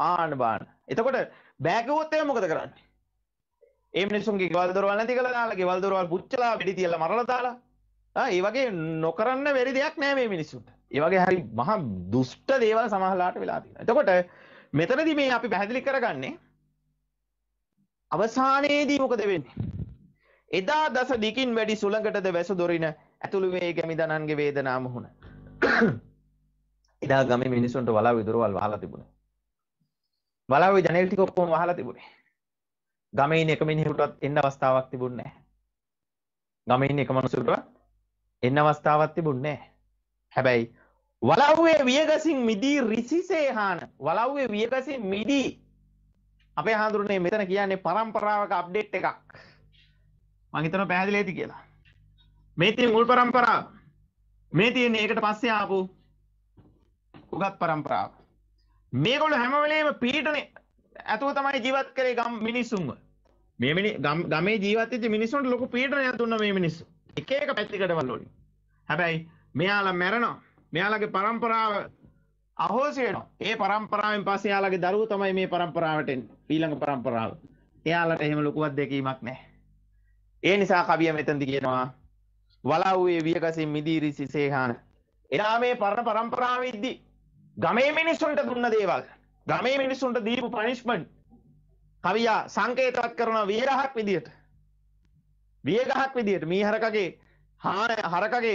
S1: ආන්න බාන්න. එතකොට බෑ කිව්වොත් එහෙනම් මොකද කරන්නේ? ඒ මිනිස්සුන්ගේ ගෙවල් දොරවල් නැති කළා දාලා ගෙවල් දොරවල් පුච්චලා වෙඩි තියලා මරලා දාලා ආ ඒ වගේ නොකරන්න බැරි දෙයක් නෑ මේ මිනිස්සුන්ට. ඒ වගේ හරි මහා දුෂ්ට දේවල් සමහරලාට වෙලා තියෙනවා. එතකොට මෙතනදී මේ අපි පැහැදිලි කරගන්නේ අවසානයේදී මොකද වෙන්නේ? එදා දස දිකින් වැඩි සුළඟටද වැස දොරින ඇතුළු වේ ගැමිදනන්ගේ වේදනා මුහුණ. එදා ගමේ මිනිසුන්ට වලව් විදුරවල් වහලා තිබුණා. වලව් ජනෙල් ටික ඔක්කොම වහලා තිබුණේ. ගමේ ඉන්න එක මිනිහෙකුටවත් එන්න අවස්ථාවක් තිබුණේ නැහැ. ගමේ ඉන්න එක මිනිසෙකුටවත් එන්න අවස්ථාවක් තිබුණේ නැහැ. හැබැයි වලව්වේ වියගසින් මිදී රිසිසේ හාන වලව්වේ වියගසින් මිදී අපේ හාඳුරනේ මෙතන කියන්නේ පරම්පරාවක අප්ඩේට් එකක්. මම හිතනවා පැහැදිලි ඇති කියලා. මේ තියෙන මුල් පරම්පරාව. මේ තියෙන ඒකට පස්සේ ආපු උගත් පරම්පරාව. මේගොල්ලෝ හැම වෙලේම පීඩනේ ඇතුව තමයි ජීවත් කරේ ගම් මිනිස්සුන්ව මේ ගමේ ජීවත මිනිසුන්ට ලොක පීටනය දුන්න මේ මිනිස්සු එක එක පැත්තිකට වල්ලොලි හැබැයි මෙයාල මැරනවා මෙයාලගේ පරම්පරාව අහෝසියන ඒ පරම්පරාවෙන් පස්සේ යාලගේ දරුව තමයි මේ පරම්පරාවටෙන් ඊළඟ පරම්පරාව එයාලට එහෙම ලොකුවත් දෙකීමක් නැහැ ඒ නිසා කවිය මෙතනදි කියනවා වලව්වේ වියගසින් මිදීරිසි සේහාන එදා මේ පරණ පරම්පරාවෙද්දි ගමේ මිනිස්සුන්ට දුන්න දේවල් ගමේ මිනිස්සුන්ට දීපු පනිශ්මන්ට් කවියා සංකේතවත් කරන වියරහක් විදියට වියගහක් විදියට මී හරකගේ හාන හරකගේ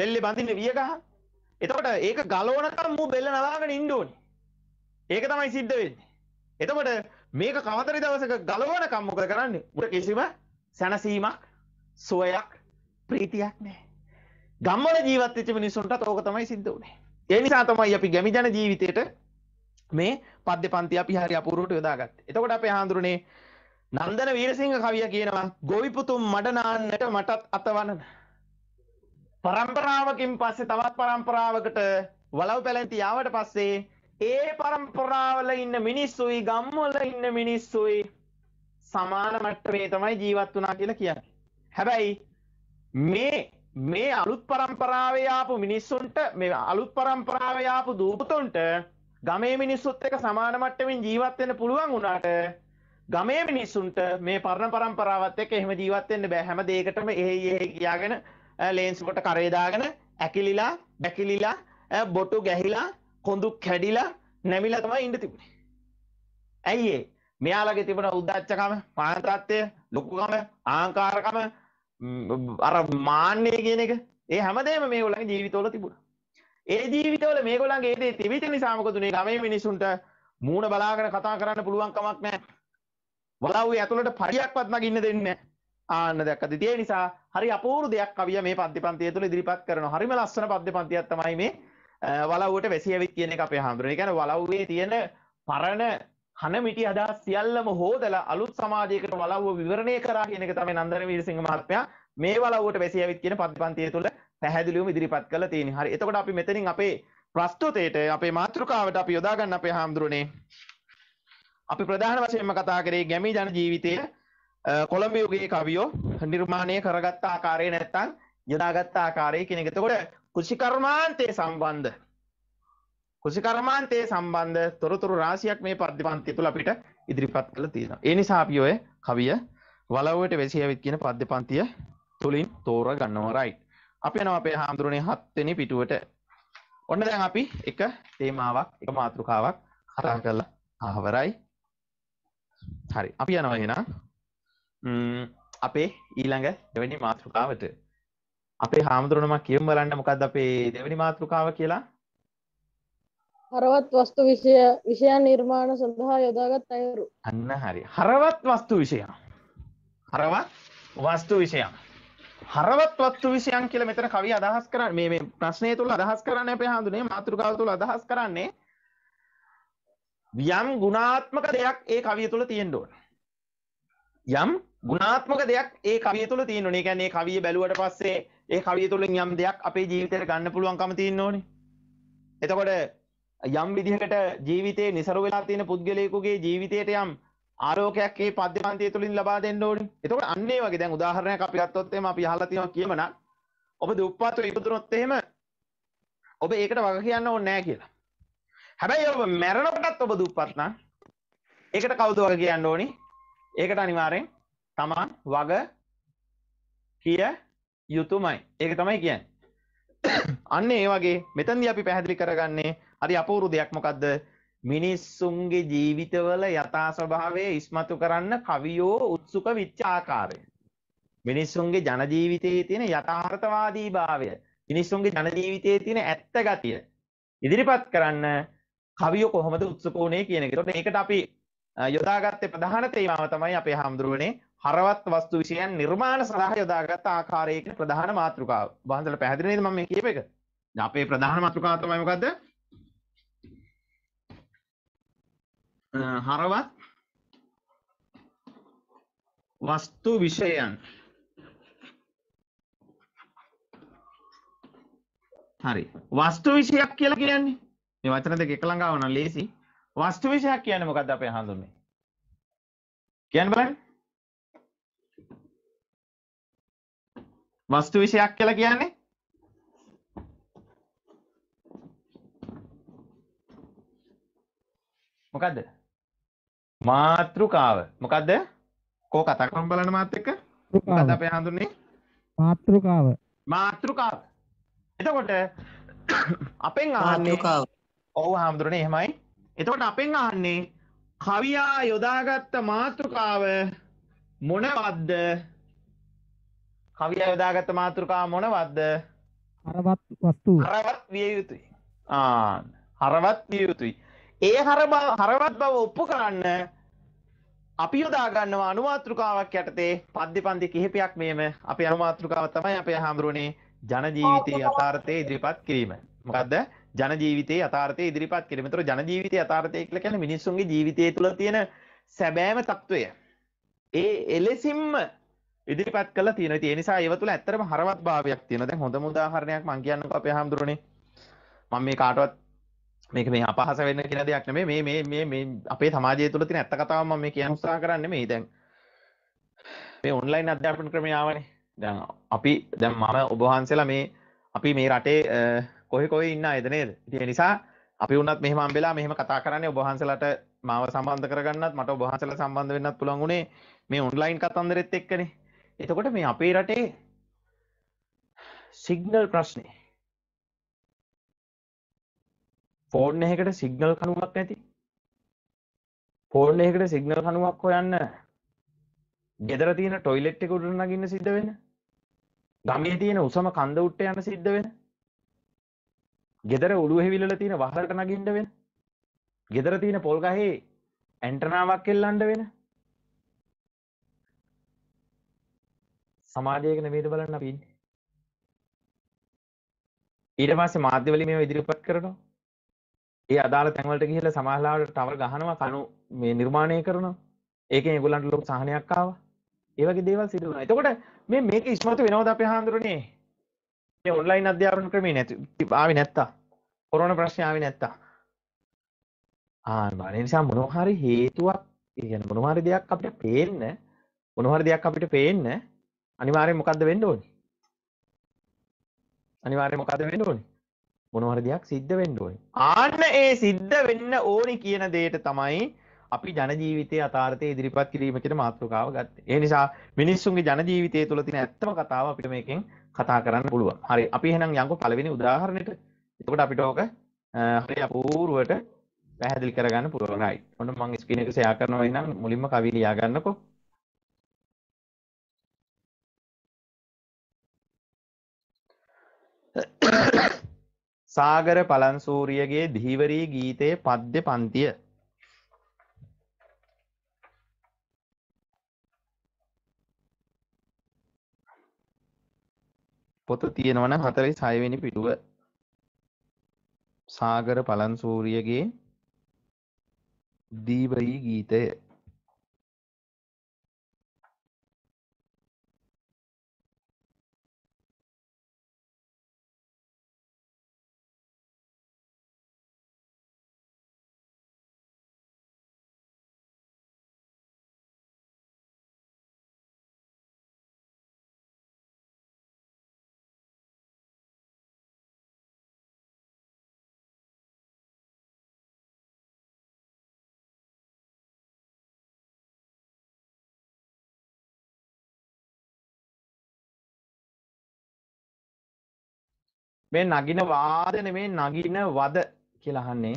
S1: බෙල්ලෙ බඳින්න වියගහ එතකොට ඒක ගලෝනකම් මූ බෙල්ල නලාගෙන ඉන්න ඕනේ ඒක තමයි සිද්ධ වෙන්නේ එතකොට මේක කවතරි දවසක ගලවනකම් මොකද කරන්නේ උට කිසිම සැනසීමක් සුවයක් ප්‍රීතියක් නැහැ ගම්වල ජීවත් වෙච්ච මිනිසුන්ටත් ඕක තමයි සිද්ධ උනේ ඒ නිසා තමයි අපි ගැමි ජන ජීවිතේට මේ පද්‍ය පන්ති අපි හරි අපූරුවට යොදාගත් එතකොට අපේ හාඳුරුනේ නන්දන වීරසිංහ කවිය කියනවා ගොවිපුතුම් මඩනාන්නට මටත් අතවනන පරම්පරාවකින් පස්සේ තවත් පරම්පරාවකට වලව් පැලැන්ති යාවට පස්සේ ඒ පරම්පරාවල ඉන්න මිනිස්සුයි ගම්වල ඉන්න මිනිස්සුයි සමාන මට්ටමේ තමයි ජීවත් වුණා කියලා කියන්නේ. හැබැයි මේ මේ අලුත් පරම්පරාවේ ආපු මිනිස්සුන්ට මේ අලුත් පරම්පරාවේ ආපු දූපතුන්ට ගමේ මිනිස්සුත් එක සමාන මට්ටමින් ජීවත් වෙන්න පුළුවන් වුණාට ගමේ මිනිස්සුන්ට මේ පරණ પરම්පරාවත් එක්ක එහෙම ජීවත් වෙන්න බෑ හැම දෙයකටම එහෙයි එහෙයි කියාගෙන ලේන්ස් කොට කරේ දාගෙන ඇකිලිලා බැකිලිලා බොටු ගැහිලා කොඳු කැඩිලා නැමිලා තමයි ඉඳ තිබුණේ. ඇයි ඒ? මෙයාලගේ තිබෙන උද්දච්චකම, පානතත්ත්වය, ලොකුකම, ආහංකාරකම අර මාන්නේ කියන එක ඒ හැමදේම මේගොල්ලන්ගේ ජීවිතවල තිබුණා. ඒ ජීවිතවල මේගොල්ලන්ගේ ඒ දේ තිබිච්ච නිසා මොකද උනේ ගමේ මිනිසුන්ට මූණ බලාගෙන කතා කරන්න පුළුවන් කමක් නැහැ. වලව්වේ ඇතුළට පරියක්වත් නගින්න දෙන්නේ නැහැ. ආන්න දැක්කද ඒ නිසා හරි අපූර්ව දෙයක් කවිය මේ පද්‍ය පන්තිය තුළ ඉදිරිපත් කරනවා. හරිම ලස්සන පද්‍ය පන්තියක් තමයි මේ වලව්වට වැසි ඇවිත් කියන එක අපේ හඳුනන. ඒ කියන්නේ වලව්වේ තියෙන පරණ හන මිටි අදහස් සියල්ලම හෝදලා අලුත් සමාජයකට වලව්ව විවරණය කරා කියන එක තමයි නන්දන වීරසිංහ මහත්මයා මේ වලව්වට වැසි ඇවිත් කියන පද්‍ය පන්තිය තුළ පැහැදිලිවම ඉදිරිපත් කළ තියෙන හරි එතකොට අපි මෙතනින් අපේ ප්‍රස්තුතයට අපේ මාතෘකාවට අපි යොදාගන්න අපේ හාමුදුරනේ අපි ප්‍රධාන වශයෙන්ම කතා කරේ ගැමි ජන ජීවිතය කොළඹ යුගයේ කවියෝ නිර්මාණය කරගත්ත ආකාරය නැත්තම් යොදාගත්ත ආකාරය කියන එක. එතකොට කෘෂිකර්මාන්තයේ සම්බන්ධ කෘෂිකර්මාන්තයේ සම්බන්ධ තොරතුරු රාශියක් මේ පද්‍යපන්ති තුළ අපිට ඉදිරිපත් කළ තියෙනවා. ඒ නිසා අපි ඔය කවිය වලව්වට වැසි ඇවිත් කියන පද්‍යපන්තිය තුලින් තෝරා ගන්නවා right. අපි යනවා අපේ හාමුදුරනේ හත්වෙනි පිටුවට. ඔන්න දැන් අපි එක තේමාවක් එක මාතෘකාවක් කතා කරලා ආවරයි. හරි. අපි යනවා එහෙනම් අපේ ඊළඟ දෙවෙනි මාතෘකාවට. අපේ හාමුදුරනම කියමු බලන්න මොකද්ද අපේ දෙවෙනි මාතෘකාව කියලා? හරවත් වස්තු විෂය විෂයන් නිර්මාණ සඳහා යොදාගත් අයුරු. අන්න හරි. හරවත් වස්තු විෂයන්. හරවත් වස්තු විෂයන්. හරවත් වත්තු විෂයන් කියලා මෙතන කවි අදහස් කරන්නේ මේ මේ ප්‍රශ්නය තුල අදහස් කරන්නේ අපේ හඳුනේ මාතෘකාව තුල අදහස් කරන්නේ යම් ගුණාත්මක දෙයක් ඒ කවිය තුල තියෙන්න ඕන. යම් ගුණාත්මක දෙයක් ඒ කවිය තුල තියෙන්න ඕනේ. ඒ කියන්නේ ඒ කවිය බැලුවට පස්සේ ඒ කවිය තුලින් යම් දෙයක් අපේ ජීවිතයට ගන්න පුළුවන්කම තියෙන්න ඕනේ. එතකොට යම් විදිහකට ජීවිතේ નિසරු වෙලා තියෙන පුද්ගලයෙකුගේ ජීවිතයට යම් ආලෝකයක් ඒ පද්‍යපන්තිය තුලින් ලබා දෙන්න ඕනේ. එතකොට අන්න ඒ වගේ දැන් උදාහරණයක් අපි ගත්තොත් එහෙම අපි අහලා තියෙනවා කියමනක් ඔබ දුප්පත්ව ඉපදුනොත් එහෙම ඔබ ඒකට වග කියන්න ඕනේ නැහැ කියලා. හැබැයි ඔබ මැරෙනකොටත් ඔබ දුප්පත් නම් ඒකට කවුද වග කියන්න ඕනේ? ඒකට අනිවාර්යෙන් තමන් වග කිය යුතුමයි. ඒක තමයි කියන්නේ. අන්න ඒ වගේ මෙතනදී අපි පැහැදිලි කරගන්නේ හරි අපූර්ව දෙයක් මොකද්ද? මිනිස්සුන්ගේ ජීවිතවල යථා ස්වභාවය ඉස්මතු කරන්න කවියෝ උත්සුක විච්ච ආකාරය. මිනිස්සුන්ගේ ජන ජීවිතයේ තියෙන යථාර්ථවාදී භාවය, මිනිස්සුන්ගේ ජන ජීවිතයේ තියෙන ඇත්ත ගතිය ඉදිරිපත් කරන්න කවියෝ කොහොමද උත්සුක වුණේ කියන එක. ඒකට ඒකට අපි යොදාගත්තේ ප්‍රධාන තේමාව තමයි අපේ හාමුදුරුවනේ හරවත් වස්තු විෂයන් නිර්මාණ සඳහා යොදාගත් ආකාරයේ ප්‍රධාන මාතෘකාව. වහන්සේලා පැහැදිලි නේද මම මේ කියපේක? අපේ ප්‍රධාන මාතෘකාව තමයි මොකද්ද? හරවත් වස්තු විෂයන් හරි වස්තු විෂයක් කියලා කියන්නේ මේ වචන දෙක එකළඟ આવන ලේසි වස්තු විෂයක් කියන්නේ මොකද්ද අපේ හඳුන්නේ කියන්න බලන්න වස්තු විෂයක් කියලා කියන්නේ මොකද්ද මාතෘකාව මොකක්ද කෝ කතා කරමු බලන්න මාත් එක්ක මොකක්ද අපේ හඳුන්නේ
S2: මාතෘකාව
S1: මාතෘකාව එතකොට අපෙන් අහන්නේ ඔව් හඳුරන්නේ එහෙමයි එතකොට අපෙන් අහන්නේ කවියා යොදාගත්ත මාතෘකාව මොනවත්ද කවියා යොදාගත්ත මාතෘකාව මොනවත්ද හරවත් වස්තු හරවත් විය යුතුයි ආ හරවත් විය යුතුයි ඒ හරබා හරවත් බව ඔප්පු කරන්න අපි යොදා ගන්නවා අනුමාතෘකාවක් යටතේ පද්‍ය පන්ති කිහිපයක් මෙම අපි අනුමාතෘකාව තමයි අපේ හාමුදුරුවනේ ජනජීවිතයේ යථාර්ථය ඉදිරිපත් කිරීම. මොකද්ද? ජනජීවිතයේ යථාර්ථය ඉදිරිපත් කිරීම. ඒතර ජනජීවිතයේ යථාර්ථය කියලා කියන්නේ මිනිස්සුන්ගේ ජීවිතය තුළ තියෙන සැබෑම తত্ত্বය. ඒ එලෙසින්ම ඉදිරිපත් කළා තියෙනවා. ඉතින් ඒ නිසා ඒව තුළ ඇත්තටම හරවත් භාවයක් තියෙනවා. දැන් හොඳම උදාහරණයක් මම කියන්නකෝ අපේ හාමුදුරනේ. මම මේ කාටවත් මේක මේ අපහස වෙන්න කියලා දෙයක් නෙමෙයි මේ මේ මේ මේ අපේ සමාජය තුළ තියෙන ඇත්ත කතාව මම මේ කියන උත්සාහ කරන්නේ නෙමෙයි දැන් මේ ඔන්ලයින් අධ්‍යාපන ක්‍රමය ආවනේ දැන් අපි දැන් මම ඔබ වහන්සේලා මේ අපි මේ රටේ කොහේ කොහේ ඉන්න අයද නේද ඉතින් ඒ නිසා අපි වුණත් මෙහෙම හම්බෙලා මෙහෙම කතා කරන්නේ ඔබ වහන්සේලාට මාව සම්බන්ධ කරගන්නත් මට ඔබ වහන්සේලා සම්බන්ධ වෙන්නත් පුළුවන් උනේ මේ ඔන්ලයින් කතන්දරෙත් එක්කනේ එතකොට මේ අපේ රටේ සිග්නල් ප්‍රශ්නේ ෆෝන් එකකට සිග්නල් කනුවක් නැති ෆෝන් එකකට සිග්නල් කනුවක් හොයන්න ගෙදර තියෙන ටොයිලෙට් එක උඩට නගින්න සිද්ධ වෙන ගමේ තියෙන උසම කන්ද උට්ට යන සිද්ධ වෙන ගෙදර උළුව හෙවිල්ල තියෙන වහලට නගින්න වෙන ගෙදර තියෙන පොල් ගහේ ඇන්ටනාවක් එල්ලන්න වෙන සමාජයක නෙමෙයිද බලන්න අපි ඉන්නේ ඊට පස්සේ මාධ්‍යවලින් මේව ඉදිරිපත් කරනවා ඒ අදාළ තැන්වලට ගිහිල සමහරලාට ටවර් ගහනවා කණු මේ නිර්මාණය කරනවා. ඒකෙන් ඒගොල්ලන්ට ලොකු සහනයක් ආවා. ඒ වගේ දේවල් සිදු වුණා. එතකොට මේ මේක ඉස්මතු වෙනවද අපේ හාමුදුරනේ? මේ ඔන්ලයින් අධ්‍යාපන ක්‍රමේ නැති ආවේ නැත්තා. කොරෝනා ප්‍රශ්නේ ආවේ නැත්තා. ආ ඒ නිසා මොනවා හරි හේතුවක් කියන්නේ මොනවා හරි දෙයක් අපිට පේන්න මොනවා හරි දෙයක් අපිට පේන්න අනිවාර්යෙන් මොකද්ද වෙන්න ඕනේ? අනිවාර්යෙන් මොකද්ද වෙන්න ඕනේ? මොනවර දෙයක් සිද්ධ වෙන්න ඕනි. ආන්න ඒ සිද්ධ වෙන්න ඕනි කියන දෙයට තමයි අපි ජනජීවිතය අතාර්ථය ඉදිරිපත් කිරීම කියන මාතෘකාව ගත්තේ. ඒ නිසා මිනිස්සුන්ගේ ජනජීවිතය තුළ තියෙන ඇත්තම කතාව අපිට මේකෙන් කතා කරන්න පුළුවන්. හරි. අපි එහෙනම් යන්කෝ පළවෙනි උදාහරණයට. එතකොට අපිට ඕක හරි අපූර්වට පැහැදිලි කරගන්න පුළුවන්. හරි. ඔන්න මම ස්ක්‍රීන් එක ෂෙයා කරනවා එහෙනම් මුලින්ම කවි ලියා ගන්නකෝ. Yeah. සාගර පලන්සූරියගේ දීවරී ගීතයේ පද්‍ය පන්තිය පොත තියෙනවන හතරයි සයවෙනි පිටුව සාගර පලන්සූරියගේ දීවරී ගීතය
S2: මේ නගින වාදන මේ නගින වද කියලාහන්නේ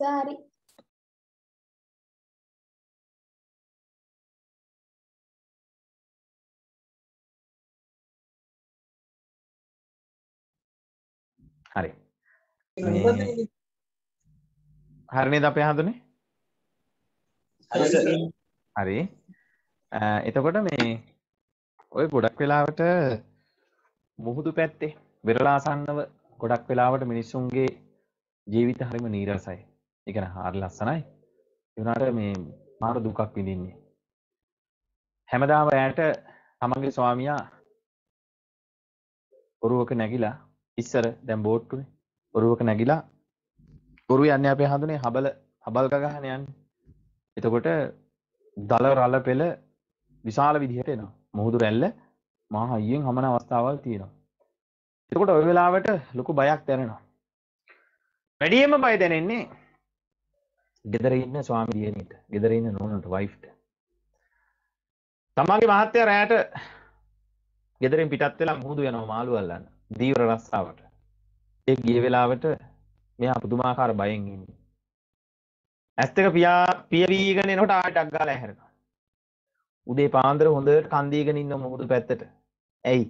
S2: සාරි
S1: හරි හරිනේද අපේ හඳුනේ හරි එතකොට මේ ඔය ගොඩක් වෙලාවට මුහුදු පැත්තේ වෙරලාසන්නව ගොඩක් වෙලාවට මිනිස්සුන්ගේ ජීවිත හරිම නීරසයි ඒ කියන්නේ හරි ලස්සනයි. ඒ වුණාට මේ මාර දුකක් විඳින්නේ. හැමදාම රැයට තමන්ගේ ස්වාමියා ඔරුවක නැගිලා ඉස්සර දැන් බෝට්ටුනේ ඔරුවක නැගිලා ගොරු යන්නේ අපේ හඳුනේ හබල හබල් ගහන යන්නේ. එතකොට දල රළ පෙළ විශාල විදිහට එනවා. මුහුදු රැල්ල මහා හයියෙන් හමන අවස්ථාවල් තියෙනවා. එතකොට ওই වෙලාවට ලොකු බයක් දැනෙනවා. වැඩියෙන්ම බය දැනෙන්නේ ගෙදර ඉන්න ස්වාමි දියණියට ගෙදර ඉන්න නෝනට වයිෆ්ට තමන්ගේ මහත්තයා රැයට ගෙදරින් පිටත් වෙලා මුහුදු යනවා මාළු අල්ලන්න දීවර රස්සාවට ඒ ගිය වෙලාවට මෙයා පුදුමාකාර බයෙන් ඉන්නේ ඇස් දෙක පියා පියවිගෙන එනකොට ආයටක් ගාලා හැරෙනවා උදේ පාන්දර හොඳට කන් දීගෙන ඉන්න මුහුදු පැත්තට ඇයි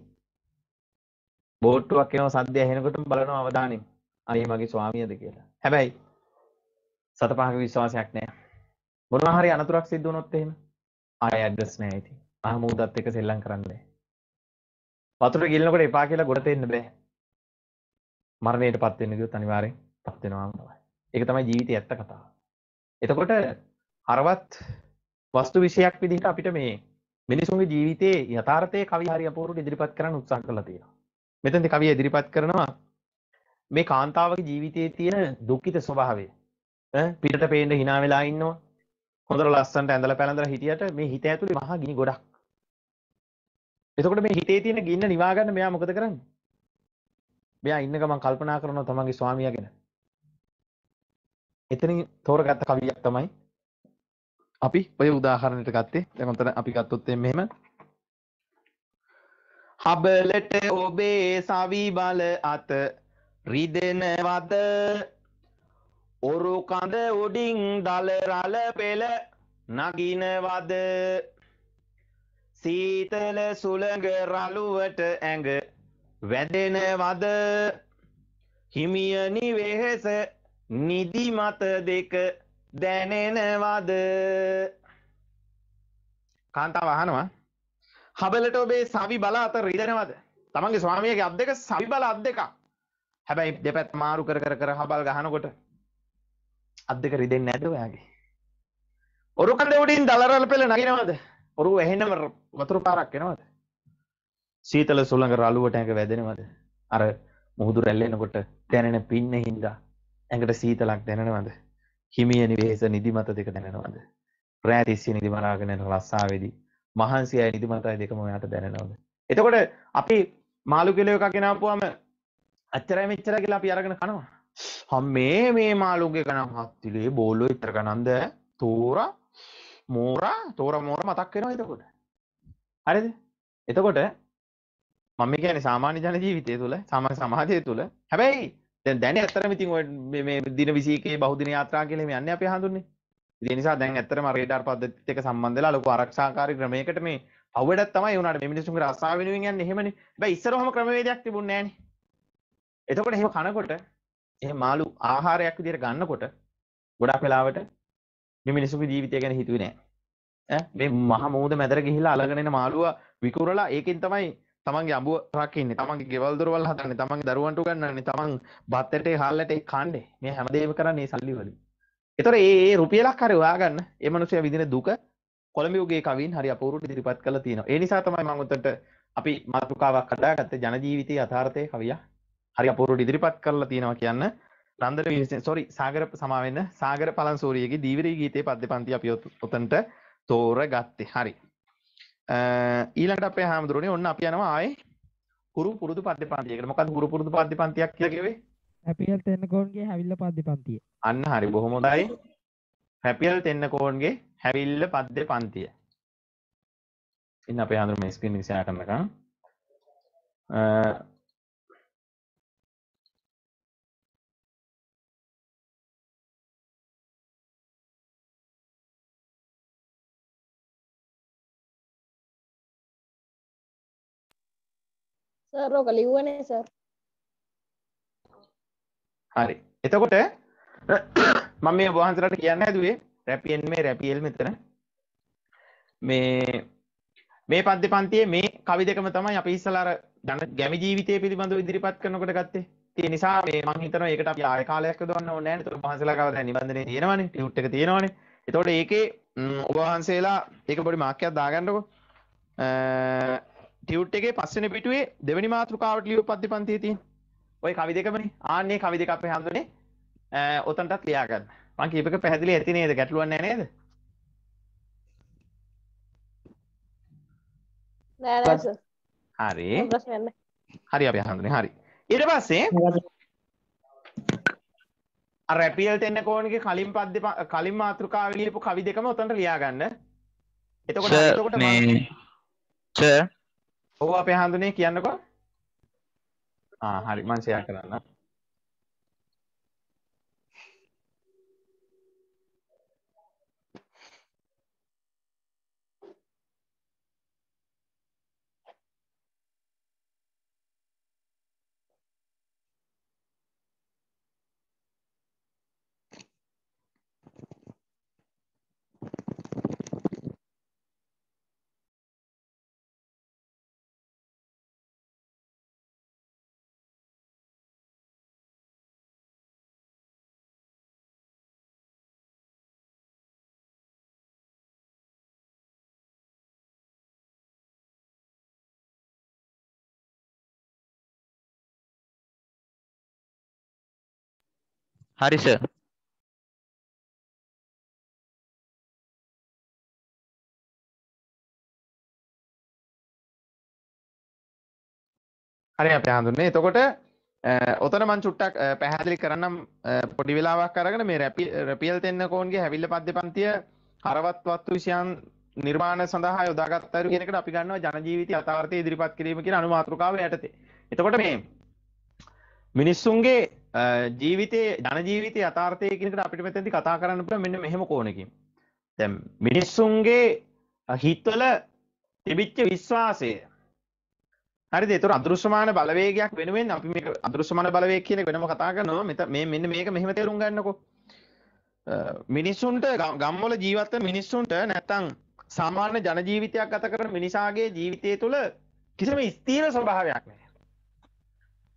S1: බෝට්ටුවක් එනවා සද්දය ඇහෙනකොටම බලනවා අවධානයෙන් අනේ මගේ ස්වාමියද කියලා හැබැයි සත පහක විශ්වාසයක් නෑ මොනවා හරි අනතුරක් සිද්ධ වුණොත් එහෙම ආය ඇඩ්‍රස් නෑ ඉතින් මහමූදත් එක සෙල්ලම් කරන්න බෑ වතුර ගිල්නකොට එපා කියලා ගොඩට එන්න බෑ මරණයටපත් වෙන්න ගියොත් අනිවාර්යෙන් පත් වෙනවාම තමයි ඒක තමයි ජීවිතයේ ඇත්ත කතාව එතකොට අරවත් වස්තු විශයක් විදිහට අපිට මේ මිනිසුන්ගේ ජීවිතයේ යථාර්ථයේ කවි හරි අපූර්වට ඉදිරිපත් කරන්න උත්සාහ කරලා තියෙනවා මෙතනදී කවිය ඉදිරිපත් කරනවා මේ කාන්තාවගේ ජීවිතයේ තියෙන දුක්ඛිත ස්වභාවය පිට පේන්ට හිනා වෙලා ඉන්නවා හොඳර ලස්සන්ට ඇඳල පැළඳර හිටියට මේ හිත ඇතුළි මහ ගිනි ගොඩක් එතකොට මේ හිතේ තියෙන ගින්න නිවාගන්න මෙයා මොකද කරන්න මෙයා ඉන්න ගමන් කල්පනා කරනවා තමන්ගේ ස්වාමියා ගැන එතනින් තෝරගත්ත කවියක් තමයි අපි ඔය උදාහරණයට ගත්තේ දැන් උතන අපි ගත්තොත් මෙහෙම හබලට ඔබේ සවි බල අත රිදෙනවද ඔරු කඳ උඩින් දල රල පෙළ නගිනවද සීතල සුළඟ රළුවට ඇඟ වැදෙනවද හිමියනි වෙහෙස නිදිමත දෙක දැනෙනවද කාන්තාව අහනවා හබලට ඔබේ සවි බල අත රිදෙනවද තමන්ගේ ස්වාමියගේ අත් දෙක සවි බල අත් දෙක හැබැයි දෙපැත් මාරු කර කර කර හබල් ගහනකොට අත් දෙක රිදෙන්නේ නැද්ද ඔයාගේ? ඔරු කඳ උඩින් දලරල පෙළ නගිනවද? ඔරු ඇහෙනම වතුර පාරක් එනවද? සීතල සුළඟ රළුවට ඇඟ වැදෙනවද? අර මුහුදු රැල්ලෙනකොට දැනෙන පින්න හින්දා ඇඟට සීතලක් දැනෙනවද? හිමියනි වෙහෙස නිදිමත දෙක දැනෙනවද? රෑ තිස්සේ නිදිමරාගෙන යන රස්සාවේදී මහන්සියයි නිදිමතයි දෙකම ඔයාට දැනෙනවද? එතකොට අපි මාළු කිලෝ එකක් ගෙනාපුවාම අච්චරයි මෙච්චරයි කියලා අපි අරගෙන කනවා. හම්මේ මේ මාළුගේ ගනම් හත්තිලේ බෝලු ඉතර ගනන්ද තෝර මෝර තෝර මෝර මතක් වෙනවා එතකොට හරිද එතකොට මම කියන සාමාන්‍ය ජන ජීවිතය තුළ සාමාන්‍ය සමාජය තුළ හැබැයි දැන් දැන් ඇත්තටම ඉතින් ඔය මේ දින 21 බහුදින යාත්‍රා කියලා මේ යන්නේ අපි හඳුන්නේ ඒ නිසා දැන් ඇත්තටම රේඩාර් පද්ධතිත් එක්ක සම්බන්ධ වෙලා ලොකු ආරක්ෂාකාරී ක්‍රමයකට මේ අවඩත් තමයි වුණාට මේ මිනිස්සුන්ගේ රස්සාව වෙනුවෙන් යන්නේ එහෙමනේ හැබැයි ඉස්සරහම ක්‍රමවේදයක් තිබුණේ නැහනේ එතකොට එහෙම කනකොට එහෙම මාළු ආහාරයක් විදිහට ගන්නකොට ගොඩක් වෙලාවට මේ මිනිස්සුගේ ජීවිතය ගැන හිතුවේ නෑ. ඈ මේ මහ මූද මැදට ගිහිලා අලගෙන එන මාළුවා විකුරලා ඒකෙන් තමයි තමන්ගේ අඹුව රකින්නේ. තමන්ගේ ගෙවල් දොරවල් හදන්නේ. තමන්ගේ දරුවන්ට උගන්වන්නේ. තමන් බත්තටේ හාල්ලට කන්නේ. මේ හැමදේම කරන්නේ සල්ලි වලින්. ඒතර ඒ ඒ රුපියලක් හරි හොයාගන්න ඒ මිනිස්සයා විඳින දුක කොළඹගේ කවින් හරි අපූරුට ඉදිරිපත් කළා තියෙනවා. ඒ නිසා තමයි මම උන්ට අපි මාතෘකාවක් හදාගත්තේ ජන ජීවිතයේ යථාර්ථයේ කවියක් හරි අපූරුවට ඉදිරිපත් කරලා තියෙනවා කියන්න නන්දන විසින් සොරි සාගර සමාවෙන්න සාගර පලන්සූරියගේ දීවරී ගීතේ පද්‍ය පන්ති අපි උතන්ට තෝර ගත්තේ හරි ඊළඟට අපේ හාමුදුරුවනේ ඔන්න අපි යනවා ආයේ හුරු පුරුදු පද්‍ය පන්තියකට. මොකද හුරු පුරුදු පද්‍ය පන්තියක් කියලා කිව්වේ? හැපියල් තෙන්නකෝන්ගේ හැවිල්ල පද්‍ය පන්තිය. අන්න හරි බොහොම හොඳයි. හැපියල් තෙන්නකෝන්ගේ හැවිල්ල පද්‍ය පන්තිය. ඉන්න අපේ හාමුදුරුවෝ මේ ස්ක්‍රීන් එක ෂෙයා කරනකම්.
S2: සර් ඕක ලිව්වනේ සර්
S1: හරි එතකොට මම මේ වහන්සලට කියන්න ඇදුවේ රැපියෙන් මේ රැපියල් මෙතන මේ මේ පද්‍ය පන්තියේ මේ කවි දෙකම තමයි අපි ඉස්සලා අර ගැමි ජීවිතය පිළිබඳව ඉදිරිපත් කරනකොට ගත්තේ. ඒ නිසා මේ මම හිතනවා ඒකට අපි ආය කාලයක් යොදවන්න ඕනේ නැහැ. ඒතකොට වහන්සලා කව දැන් නිබන්ධනේ තියෙනවනේ, ටියුට් එක තියෙනවනේ. ඒතකොට ඒකේ ඔබ වහන්සේලා ඒක පොඩි මාක්කයක් දාගන්නකො ටියුට් එකේ පස්සෙන පිටුවේ දෙවැනි මාතෘකාවට ලියු පද්‍ය පන්තිය තියෙන. ඔය කවි දෙකමනේ. ආන්නේ කවි දෙක අපේ හඳුනේ. ඔතනටත් ලියා ගන්න. මං කීපක පැහැදිලි ඇති නේද? ගැටලුවක් නැහැ නේද? නෑ නෑ සර්. හරි. ප්‍රශ්නයක් නැහැ. හරි අපි හඳුනේ. හරි. ඊට පස්සේ රැපියල් තෙන්න කෝනගේ කලින් පද්ද කලින් මාතෘකාව ලියපු කවි දෙකම ඔතනට ලියා ගන්න. එතකොට එතකොට මේ සර් ඔව් අපේ හඳුනේ කියන්නකෝ ආ හරි මං ෂෙයා කරන්න හරි සර් හරි අපේ හඳුන්නේ එතකොට ඔතන මං චුට්ටක් පැහැදිලි කරන්නම් පොඩි වෙලාවක් අරගෙන මේ රැපි රැපියල් තෙන්නකෝන්ගේ හැවිල්ල පද්‍ය පන්තිය හරවත් වත්තු විෂයන් නිර්මාණ සඳහා යොදාගත් අයුරු කියන එකට අපි ගන්නවා ජන ජීවිතය යථාර්ථය ඉදිරිපත් කිරීම කියන අනුමාතෘකාව යටතේ. එතකොට මේ මිනිස්සුන්ගේ ජීවිතේ ජන ජීවිතය අතාර්ථය කෙනෙට අපිට මෙතැති කතා කරන්න පුළ මෙන්න මෙහෙම කෝනකින් තැම් මිනිස්සුන්ගේ හිත්වල තිබිච්ච විශ්වාසය හරි දෙතුර අදෘශ්මාන බලවේගයක් වෙනුවෙන් අපි මේ අදෘශ්මාන බලවේග කියන වෙනම කතා කරනවා මෙත මේ මෙන්න මේක මෙහෙම තේරුම් ගන්නකෝ මිනිස්සුන්ට ගම්වල ජීවත්ත මිනිස්සුන්ට නැත්තං සාමාන්‍ය ජන ජීවිතයක් ගත කර මිනිසාගේ ජීවිතය තුළ කිසිම ස්ථීර ස්වභාවයක් නෑ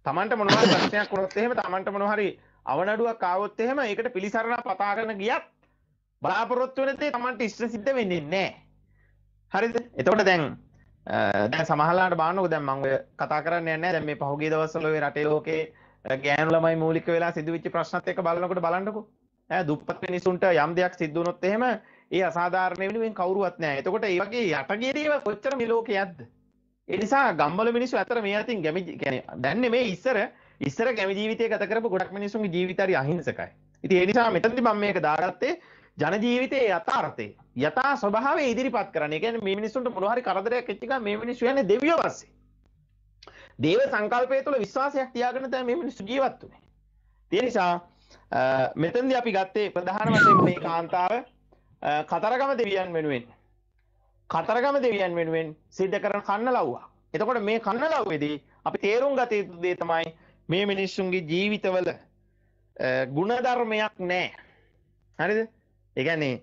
S1: තමන්ට මොනවා ප්‍රශ්නයක් වුණොත් එහෙම තමන්ට මොනවා හරි අවනඩුවක් ආවොත් එහෙම ඒකට පිළිසරණ පතා කරන ගියත් බලාපොරොත්තු වෙන දේ තමන්ට ඉෂ්ට සිද්ධ වෙන්නේ නැහැ. හරිද? එතකොට දැන් දැන් සමහරලාට බලන්නකෝ දැන් මම ඔය කතා කරන්න යන්නේ නැහැ. දැන් මේ පහුගිය දවස්වල ඔය රටේ ලෝකේ ගෑනු ළමයි මූලික වෙලා සිදුවෙච්ච ප්‍රශ්නත් එක්ක බලනකොට බලන්නකෝ. ඈ දුප්පත් මිනිසුන්ට යම් දෙයක් සිද්ධ වුණොත් එහෙම ඒ අසාධාරණ වෙනුවෙන් කවුරුවත් නැහැ. එතකොට ඒ වගේ යටගිය දේවල් කොච්චර මේ ලෝකේ යද්ද? එනිසා ගම්බල මිනිස්සු අතර මේ අතින් ගැමි කියන්නේ දැන් මේ ඉස්සර ඉස්සර ගැමි ජීවිතය ගත කරපු ගොඩක් මිනිස්සුන්ගේ ජීවිත හරි අහිංසකයි. ඉතින් ඒ නිසා මෙතනදී මම මේක දාගත්තේ ජන ජීවිතයේ යථාර්ථය. යථා ස්වභාවය ඉදිරිපත් කරන. ඒ කියන්නේ මේ මිනිස්සුන්ට මොනවා හරි කරදරයක් වෙච්ච ගමන් මේ මිනිස්සු යන්නේ දෙවියෝ පස්සේ. දේව සංකල්පය තුළ විශ්වාසයක් තියාගෙන තමයි මේ මිනිස්සු ජීවත් වුනේ. ඒ නිසා මෙතනදී අපි ගත්තේ ප්‍රධාන වශයෙන් මේ කාන්තාව කතරගම දෙවියන් වෙනුවෙන් කතරගම දෙවියන් වෙනුවෙන් සිද්ධ කරන කන්න ලව්වා. එතකොට මේ කන්න ලව්වෙදී අපි තේරුම් ගත යුතු දේ තමයි මේ මිනිස්සුන්ගේ ජීවිතවල ගුණධර්මයක් නෑ. හරිද? ඒගැනේ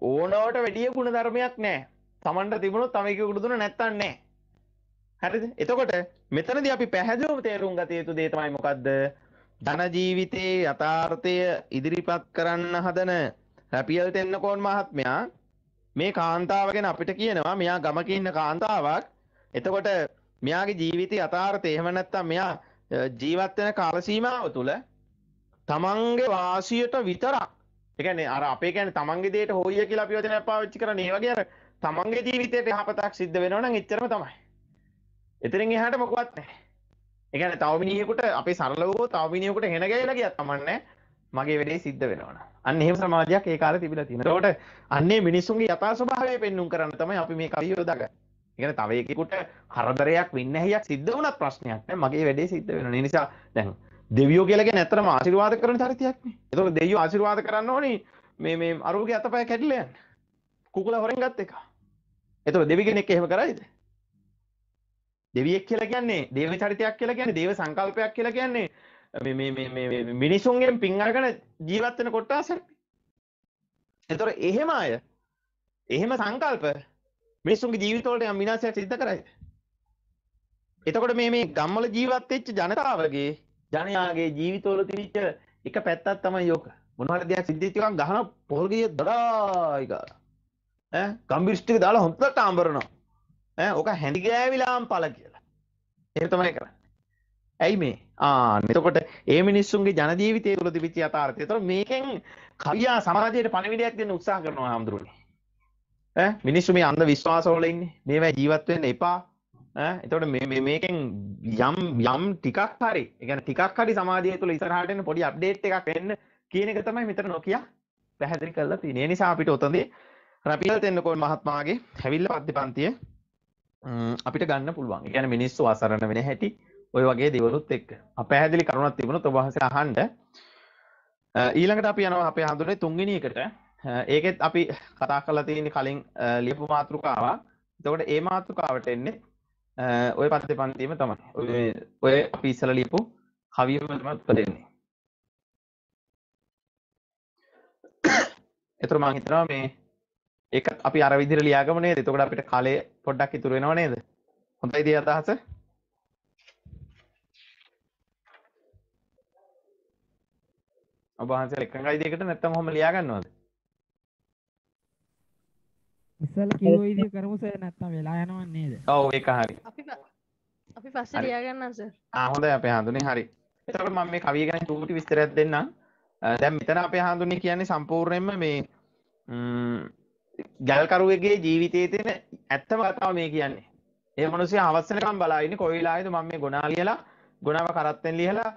S1: ඕනවට වැඩිය ගුණ ධර්මයක් නෑ තමන්ට තිබුණු තමයකුට දුන නැත්තන්නේ. හරිද එතකොට මෙතනද අපි පැහැදිලුම තේරුම් ගත යුතු දේතමයි මොකක්ද ධනජීවිතයේ යථාර්ථය ඉදිරිපත් කරන්න හදන රැපියල් තෙන්නකෝන් මහත්මයා මේ කාන්තාව ගැන අපිට කියනවා මෙයා ගමක ඉන්න කාන්තාවක්. එතකොට මෙයාගේ ජීවිතය යථාර්ථය එහෙම නැත්නම් මෙයා ජීවත් වෙන කාල සීමාව තුළ තමන්ගේ වාසියට විතරක් ඒ කියන්නේ අර අපේ කියන්නේ තමන්ගේ දේට හොයිය කියලා අපි වචනයක් පාවිච්චි කරන්නේ ඒ වගේ අර තමන්ගේ ජීවිතයට යහපතක් සිද්ධ වෙනවා නම් එච්චරම තමයි. එතනින් එහාට මොකවත් නැහැ. ඒ කියන්නේ තව මිනිහෙකුට අපේ සරලව තව මිනිහෙකුට හෙන ගෑවිලා ගියත් තමන්නේ මගේ වැඩේ සිද්ධ වෙනවන අන්න එහෙම සමාජයක් ඒ කාලේ තිබිලා තියෙනවා. ඒකට අන්නේ මිනිසුන්ගේ යථා ස්වභාවය පෙන්눔 කරන්න තමයි අපි මේ කවි යොදාගන්නේ. ඉගෙන තව එකෙකුට හරදරයක් වින්නැහියක් සිද්ධ වුණත් ප්‍රශ්නයක් නෑ. මගේ වැඩේ සිද්ධ වෙනවා. ඒ නිසා දැන් දෙවියෝ කියලා කියන්නේ ඇත්තටම ආශිර්වාද කරන චරිතයක් නේ. ඒතකොට දෙවියෝ ආශිර්වාද කරන්න ඕනේ මේ මේ අරුවගේ අතපය කැඩිලා යන්න. කුකුල හොරෙන් ගත්ත එක. ඒතකොට දෙවි කෙනෙක් එහෙම කරයිද? දෙවියෙක් කියලා කියන්නේ දේව චරිතයක් කියලා කියන්නේ දේව සංකල්පයක් කියලා කියන්නේ මිනිසුන්ගෙන් පින්හගන ජීවත්වෙන කොට්ටාස එතොර එහෙම අය එහෙම සංකල්ප මිනිසුන්ගේ ජීවිතවලට යම් විනාශයක් සිද්ධ කරයි එතකොට මේ මේ ගම්මල ජීවත් වෙච්ච ජනතාවගේ ජනයාගේ ජීවිතවල තිබිච්ච එක පැත්තක් තමයි යෝක මොනවාට දෙයක් සිද්ධ වෙච්ච ගමන් ගහන පොල්ගිය දඩායි ගාලා ඈ ගම්බිරිස්ටික දාලා හොම්පට ආඹරනවා ඈ ඕක හැඳි ගෑවිලාම් පළ කියලා ඒක තමයි කරන්නේ ඇයි මේ නතකොට ඒ මිනිස්සුන්ගේ ජනජීවිතය තුළ තිබිච්ච අතාර්ථය තොර මේකෙන් කවියා සමාජයට පණවිඩයක් දෙන්න උත්සා කරනවා හාමුදුරුවනි මිනිස්සු මේ අන්ද විශ්වාසවලින් මේවැ ජීවත්වෙන්න එපා එතොට මේකෙන් යම් යම් ටිකක් හරි එකන ටිකක් හරි සමාජය තුළ ඉසරහටන පොඩි අප්ඩේට් එකක් එන්න කියන එක තමයි මෙතර නොකිය පැහැදිරි කල්ල ති නේ නිසා අපිට ඔතන්දේ රැපිල් තෙන්න්නකොල් මහත්මාගේ හැවිල්ල පත්ති පන්තිය අපිට ගන්න පුළුවන් ගැන මිනිස්සු අසරණ වෙන හැටි ඔය වගේ දෙවලුත් එක් අපහැදිලි කරුණක් තිබුණු ඔබහස අහන්ඩ ඊළඟට අපි යනවා අපේ හඳුනේ තුන්ගෙනකට ඒකෙත් අපි කතා කලා තියෙන කලින් ලියපු මාතෘකාවා තකොට ඒ මාතෘකාවට එන්නේ ඔය පත්තේ පන්තිීම තමයි ඔය පිස්සල ලියපු කවීමමත් පදෙන්නේ එතුර මංහිතනවා මේ එක අපි අරවිදිර ලියාගමනේ දෙතකොට අපිට කාලේ පොඩ්ඩක් ඉතුරුවෙනවා නේද හොඳයිද අදහස ඔබ වහන්සේලා එකඟයි දෙකට නැත්නම් ඔහොම ලියා ගන්නවද? ඉස්සල් කිව්ව විදිය කරමු සර් නැත්නම් වෙලා යනව නේද? ඔව් ඒක හරි. අපි අපි පස්සේ ලියා ගන්නම් සර්. ආ හොඳයි අපේ හඳුනේ හරි. එතකොට මම මේ කවිය ගැන චූටි විස්තරයක් දෙන්නම්. දැන් මෙතන අපේ හඳුනේ කියන්නේ සම්පූර්ණයෙන්ම මේ ගල්කරුවගේ ජීවිතයේ තියෙන ඇත්ත වතාව මේ කියන්නේ. ඒ මනුස්සයා අවසනකම් බලාගෙන කොයි වෙලාවෙද මම මේ ගොනා ලියලා ගොනාව කරත්තෙන් ලියලා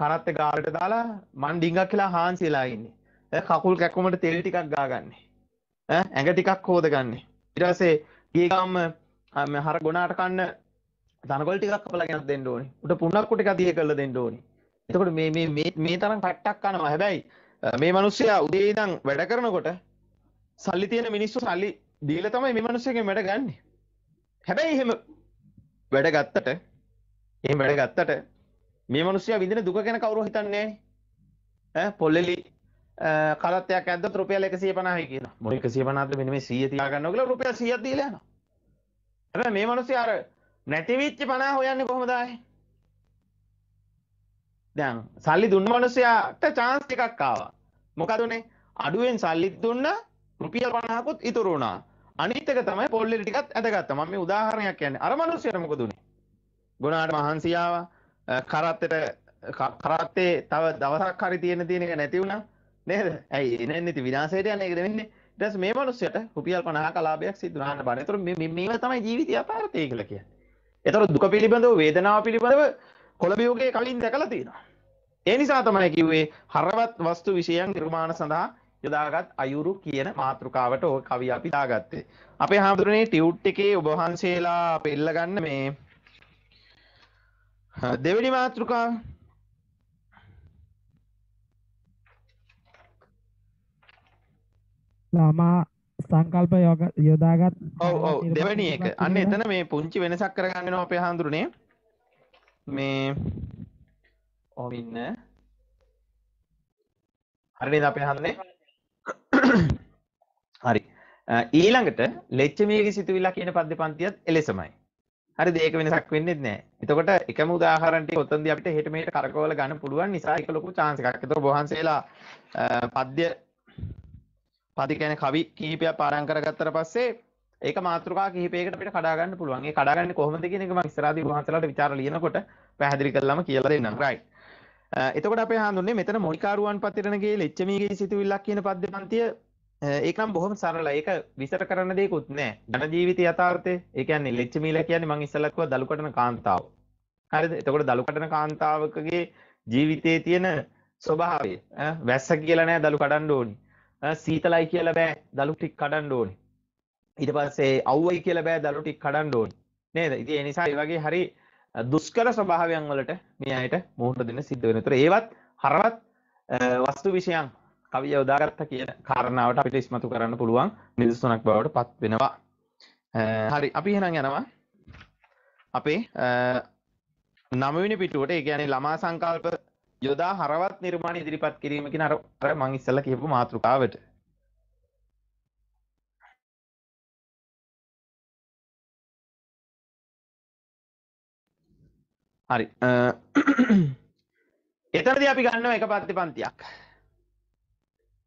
S1: කනත්ත ගාලට දාලා මන් ඩිංගක් කියලා හාන්සිලා ඉන්නේ කකුල් කැක්කුමට තෙල් ටිකක් ගාගන්නේ ඇඟ ටිකක් හෝදගන්නේ ඉරසේ ගේගම්ම හර ගොනාට කන්න තනකොල් ටිකක් කපලා ගෙනත් දෙන්න ඕනි උට පුන්නක් කොට එකක් දිය කරලා දෙන්න ඕනි එතකොට මේ මේ මේ මේ තරම් කට්ටක් කනවා හැබැයි මේ මිනිස්සයා උදේ ඉඳන් වැඩ කරනකොට සල්ලි තියෙන මිනිස්සු සල්ලි දීලා තමයි මේ මිනිස්සුගෙන් වැඩ ගන්නෙ හැබැයි එහෙම වැඩ ගත්තට එහෙම වැඩ ගත්තට මේ මිනිස්සයා විඳින දුක ගැන කවුරු හිතන්නේ නැහැ ඈ පොල්ලෙලි කලත්තයක් ඇද්දොත් රුපියල් 150යි කියනවා මොන 150ද මෙන්න මේ 100 තියා ගන්නවා කියලා රුපියල් 100ක් දීලා යනවා හැබැයි මේ මිනිස්සයා අර නැතිවිච්ච 50 හොයන්නේ කොහොමද ආයේ දැන් සල්ලි දුන්න මිනිස්සයාට chance එකක් ආවා මොකද උනේ අඩුවෙන් සල්ලි දුන්න රුපියල් 50කුත් ඉතුරු වුණා අනිත් එක තමයි පොල්ලෙලි ටිකත් ඇදගත්තා මම මේ උදාහරණයක් කියන්නේ අර මිනිස්සයාට මොකද උනේ ගුණාට මහන්සියාවා කරත්තට කරත්තේ තව දවසක් හරි තියෙන තියෙන එක නැති වුණා නේද ඇයි එන නැති විනාශයට යන එකද වෙන්නේ ඊට පස්සේ මේ මිනිස්සයට රුපියල් 50ක ලාභයක් සිද්ධ වුණාට බලන්න. ඒතර මේ මේව තමයි ජීවිතය අපාර්ථය කියලා කියන්නේ. ඒතර දුක පිළිබඳව වේදනාව පිළිබඳව කොළඹියෝගේ කලින් දැකලා තියෙනවා. ඒ නිසා තමයි කිව්වේ හරවත් වස්තු විෂයන් නිර්මාණ සඳහා යොදාගත් අයුරු කියන මාතෘකාවට ඔය කවිය අපි දාගත්තේ. අපේ හාමුදුරනේ ටියුට් එකේ ඔබ වහන්සේලා පෙල්ලගන්න මේ දෙවැනි මාතෘකාව ළමා සංකල්ප යොදාගත් ඔව් ඔව් දෙවැනි එක අන්න එතන මේ පුංචි වෙනසක් කරගන්න වෙනවා අපේ හාඳුරුනේ මේ ඔව් ඉන්න හරිද අපේ හාඳුනේ හරි ඊළඟට ලෙච්ච මේගේ සිතුවිලා කියන පද්‍ය පන්තියත් එලෙසමයි හරි ඒක වෙනසක් වෙන්නෙත් නෑ. එතකොට එකම උදාහරණ ටික ඔතනදී අපිට හෙට මෙහෙට කරකවල ගන්න පුළුවන් නිසා ඒක ලොකු chance එකක්. එතකොට බොහන්සේලා පද්‍ය පදි කියන්නේ කවි කිහිපයක් පාඩම් කරගත්තට පස්සේ ඒක මාතෘකා කිහිපයකට අපිට කඩා ගන්න පුළුවන්. ඒ කඩා ගන්න කොහොමද කියන එක මම ඉස්සරහදී බොහන්සලාට විචාර ලියනකොට පැහැදිලි කරලාම කියලා දෙන්නම්. right. එතකොට අපේ හඳුන්නේ මෙතන මොනිකාරුවන් පතිරණගේ ලෙච්චමීගේ සිතුවිල්ලක් කියන පද්‍ය පන්තිය ඒකම් බොහොම සරල ඒක විසට කරන්න දෙකුත් නෑ ජන ජීවිත යථාර්ථය ඒකන්න ලෙච්ච මීල කියන්නේ මං ඉස්සලක්ව දළුකටන කාන්තාව හරිද එතකොට දළුකටන කාන්තාවකගේ ජීවිතයේ තියෙන ස්වභාවය වැස්ස කියලා නෑ දළු කඩන්න ඕනි සීතලයි කියලා බෑ දළු ටික් කඩන්න ඕනි ඊට පස්සේ අව්වයි කියලා බෑ දළු ටික් කඩන්න ඕනි නේද ඉතින් ඒ නිසා ඒ වගේ හරි දුෂ්කර ස්වභාවයන් වලට මේ අයට මුහුණ දෙන්න සිද්ධ වෙනවා. ඒවත් හරවත් වස්තු විෂයන් කවිය යොදාගත්ත කියන කාරණාවට අපිට ඉස්මතු කරන්න පුළුවන් නිදසුනක් බවට පත් වෙනවා. හරි අපි එහෙනම් යනවා අපේ නමවිනි පිටුවට ඒ කියන්නේ ළමා සංකල්ප යොදා හරවත් නිර්මාණ ඉදිරිපත් කිරීම කියන අර අර මම ඉස්සෙල්ලා කියපු මාතෘකාවට. හරි. එතනදී අපි ගන්නවා එක පත්ති පන්තියක්.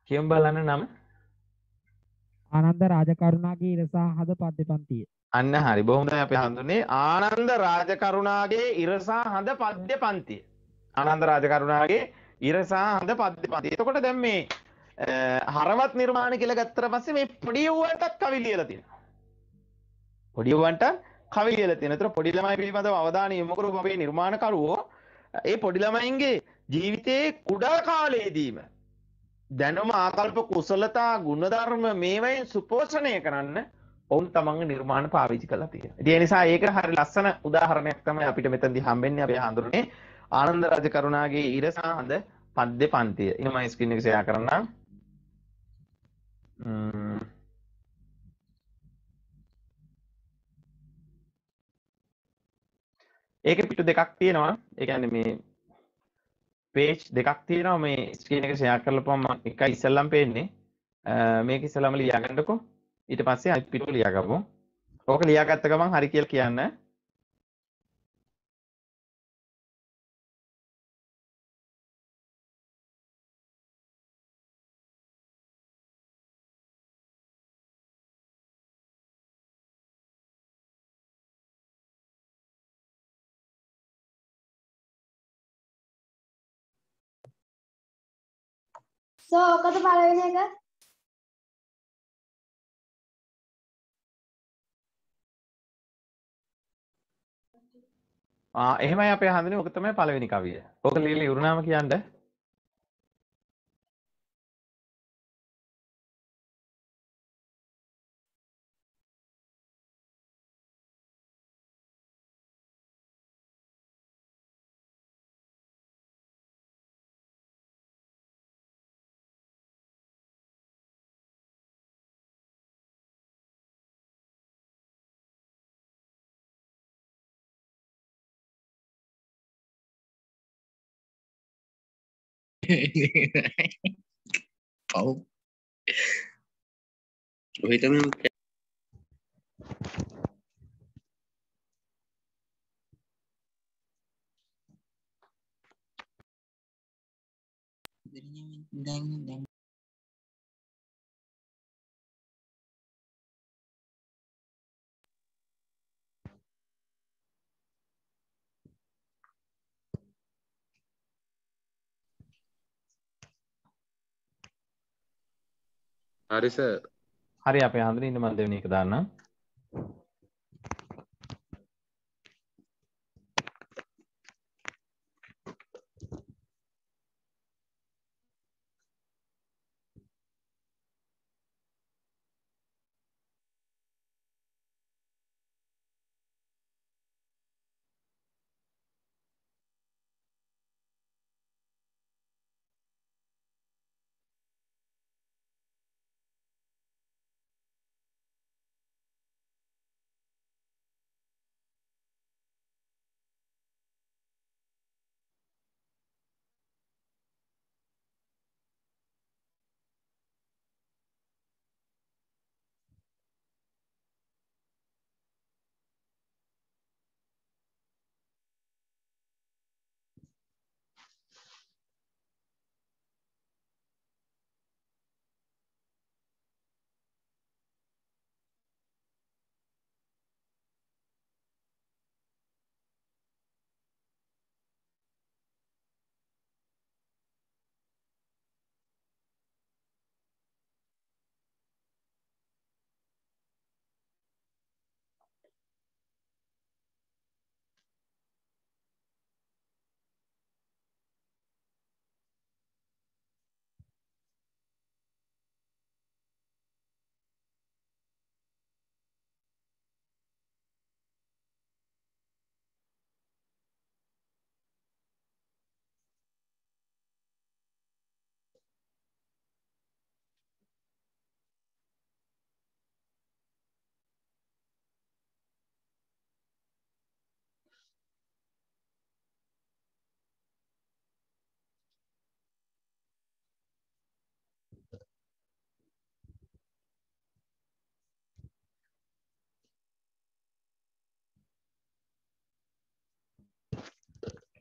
S1: කියම් බලන්න නම ආනන්ද රාජකරුණාගේ ඉරසා හද පද්‍ය පන්තිය අන්න හරි බොහොඳ අප හඳුනේ ආනන්ද රාජකරුණාගේ ඉරසා හඳ පද්‍ය පන්තිය ආනන්ද රාජකරුණාගේ ඉරසා හඳ පද්‍ය පන්තිය එතකොට දැන් මේ හරවත් නිර්මාණ කියලා ගත්තර පස්සේ මේ පොඩි යුවන්ටත් කවි ලියලා තියෙනවා. පොඩි යුවන්ට කවි ලියලා තියෙනවා. ඒතර පොඩි ළමයි පිළිබඳව අවධානය යොමු කරපු අපේ නිර්මාණකරුවෝ ඒ පොඩි ළමයින්ගේ ජීවිතයේ කුඩා කාලයේදීම දැනුම ආකල්ප කුසලතා ගුණධර්ම මේවයින් සුපෝෂණය කරන්න ඔවුන් තමන් නිර්මාණ පාවිචි කලා තිය දිය නිසා ඒක හරි ලස්සන උදාහරණයක් තමයි අපිට මෙතැදි හම්බෙන්න්න අපේ හඳුරනේ ආනන්ද රජ කරුණාගේ ඉරසා හඳ පද්ද පන්තිය එන මයිස්කින්නක සයා කරන්න ඒක පිටු දෙකක් තියෙනවා එකන්න මේ පේජ් දෙකක් තියෙනවා මේ ස්ක්‍රීන් එක ෂෙයා කරලපුවම එකයි ඉස්සෙල්ලම පේන්නේ මේක ඉස්සෙල්ලම ලියා ගන්නකො ඊට පස්සේ අනිත් පිටු ලියා ගමු ඕක ලියාගත්ත ගමන් හරි කියලා කියන්න
S2: සෝ ඔකද පළවෙනි එක ආ එහෙමයි අපේ හඳුනේ ඔක තමයි පළවෙනි කවිය. ඔක ලියලා ඉවරුනාම කියන්න. Khổ Ui tao mới đang đang
S1: හරිස හරි අප හන්දර ඉන්න මන්දවන එක දන්න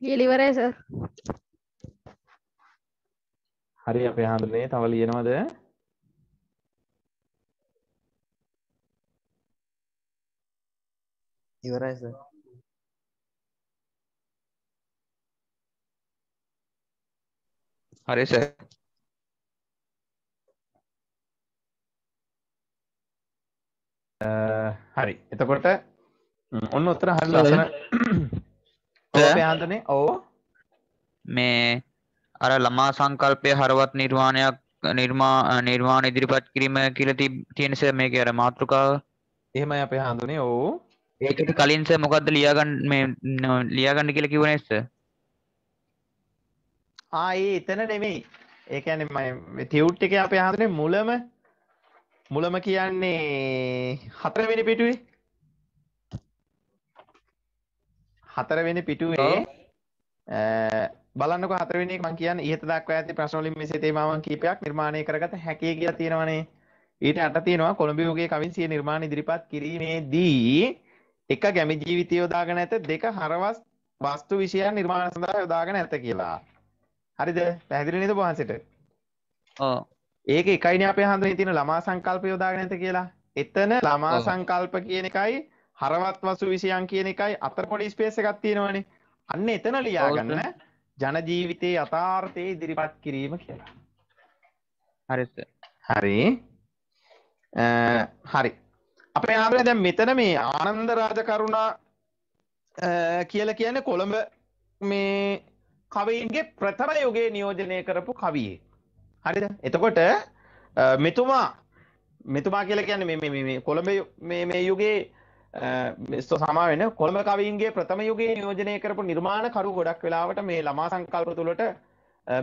S1: ගෙලිවරය ස හරි අපේ හඳුනේ තව ලියනවද ඉවරයි සර් හරි සර් හරි එතකොට ඔන්න උත්තර හරි ලස්සන යන්තනේ ඕ මේ අර ළමා සංකල්පය හරවත් නිර්වාණයක් නිර්මා නිර්වාණ ඉදිරිපත් කිරීම කියලා තියෙනස මේක අර මාතෘකාව එහෙමයි අපේ හඳුනේ ඕ ඒකට කලින් සර් මොකද්ද ලියාගන්න මේ ලියාගන්න කියලා කිව්වනේ සර් ආ ඒ එතන නෙමෙයි ඒ කියන්නේ මම ටියුට් එකේ අපේ හඳුනේ මුලම මුලම කියන්නේ හතරවෙනි පිටුවේ හතරවෙනි පිටුවේ බලන්නක හතරවෙනි මං කියන්න ඉහත දක්වා ඇති ප්‍රශ්නවලින් මෙසේ තේමාවන් කීපයක් නිර්මාණය කරගත හැකිය කියලා තියෙනවනේ. ඊට අට තියෙනවා කොළඹියෝගේ කවින්සිය නිර්මාණ ඉදිරිපත් කිරීමේදී එක ගැමි ජීවිතය යොදාගෙන ඇත දෙක හරවස් වස්තු විෂයන් නිර්මාණ සඳහා යොදාගෙන ඇත කියලා. හරිද? පැහැදිලි නේද වහන්සේට? ඔව්. ඒක එකයිනේ අපේ හඳුනේ තියෙන ළමා සංකල්ප යොදාගෙන ඇත කියලා. එතන ළමා සංකල්ප කියන එකයි හරවත් වසු විසියන් කියන එකයි අතර පොඩි ස්පේස් එකක් තියෙනවනේ. අන්න එතන ලියාගන්න ජන ජීවිතයේ යථාර්ථයේ ඉදිරිපත් කිරීම කියලා. හරි හරි. හරි. අපේ ආමරේ දැන් මෙතන මේ ආනන්ද රාජකරුණා කියලා කියන්නේ කොළඹ මේ කවීන්ගේ ප්‍රථම යුගයේ නියෝජනය කරපු කවියේ. හරිද? එතකොට මෙතුමා මෙතුමා කියලා කියන්නේ මේ මේ මේ කොළඹ මේ මේ යුගයේ ස්ත සමාවෙන කොළඹ කවින්ගේ ප්‍රථම යුගයේ නියෝජනය කරපු නිර්මාණ කරු ගොඩක් වෙලාවට මේ ළමා සංකල්ප තුළට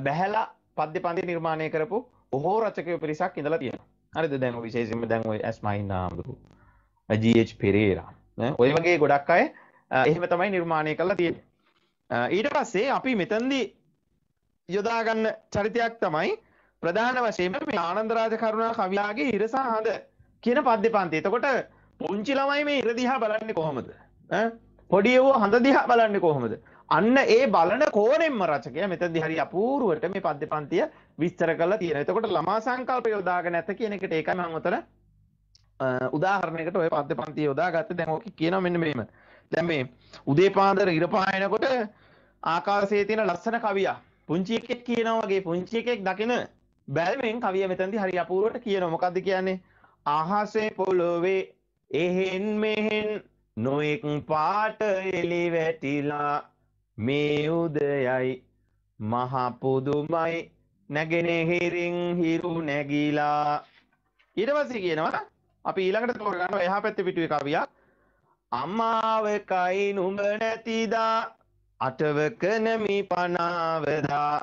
S1: බැහැලා පද්‍ය පන්ති නිර්මාණය කරපු ඔහෝ රචකය පිරිසක් ඉඳලා තියෙන හරිද දැන් විශේෂම දැන් ඔය ඇස්මයින්නාමරු ජH පෙරේරා ඔය වගේ ගොඩක් අය එහෙම තමයි නිර්මාණය කරලා තියෙන ඊට පස්සේ අපි මෙතන්දී යොදාගන්න චරිතයක් තමයි ප්‍රධාන වශයෙන් මේ ආනන්දරාජ කරුණා කවියාගේ ඉරසාහඳ කියන පද්‍ය පන්ති එතකොට පුංචි ළමයි මේ ඉර දිහා බලන්නේ කොහොමද පොඩි එවෝ හඳ දිහා බලන්නේ කොහොමද අන්න ඒ බලන කෝණයෙන්ම රචකයා මෙතනදී හරි අපූර්වට මේ පද්‍ය පන්තිය විස්තර කරලා තියෙනවා. එතකොට ළමා සංකල්පය යොදාගෙන නැත කියන එකට ඒකයි මම උතර උදාහරණයකට ওই පද්‍ය පන්තිය යොදාගත්තේ. දැන් ඕක කියනවා මෙන්න මෙහෙම. දැන් මේ උදේපාන්දර ඉර පායනකොට ආකාශයේ තියෙන ලස්සන කවියා පුංචි එකෙක් කියනවා වගේ පුංචි එකෙක් දකින බැල්මෙන් කවිය මෙතනදී හරි අපූර්වට කියනවා. මොකද්ද කියන්නේ? ආහසේ පොළොවේ එහෙන් මෙහෙන් නොයෙක් පාට එලි වැටිලා මේ උදයයි මහපුදුමයි නැගෙනහිරින් හිරු නැගීලා ඊට පස්සේ කියනවා අපි ඊළඟට තෝරගන්න එහා පැත්තේ පිටුවේ කවියක් අම්මාවකයි නුඹ නැතිදා අටවක නැමි පනාවදා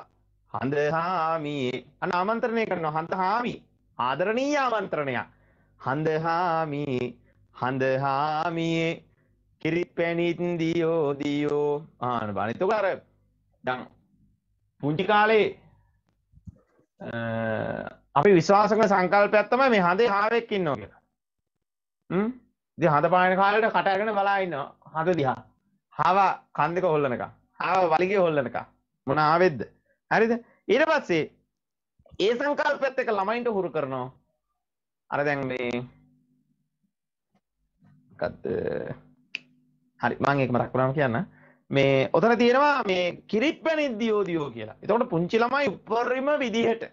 S1: හඳ හාමියේ අන්න ආමන්ත්‍රණය කරනවා හඳ හාමි ආදරණීය ආමන්ත්‍රණයක් හඳ හාමියේ හඳහාමියේ කිරිපැණිත් දියෝ දියෝ ආන බලන්න. එතකොට අර දැන් පුංචි කාලේ අපි විශ්වාස කරන සංකල්පයක් තමයි මේ හඳේ හාවෙක් ඉන්නවා කියලා. හ්ම්. ඉතින් හඳ පායන කාලේට කට අරගෙන බලා ඉන්නවා හඳ දිහා. හාව කන් දෙක හොල්ලනකම්. හාව වලිගේ හොල්ලනකම්. මොන ආවෙද්ද? හරිද? ඊට පස්සේ ඒ සංකල්පයත් එක ළමයින්ට හුරු කරනවා. අර දැන් මේ කත්ද හරි මං එක මතක් කරාම කියන්න මේ ඔතන තියෙනවා මේ කිරිප්පැණි දියෝදියෝ කියලා එතකොට පුංචි ළමයි උපරිම විදිහට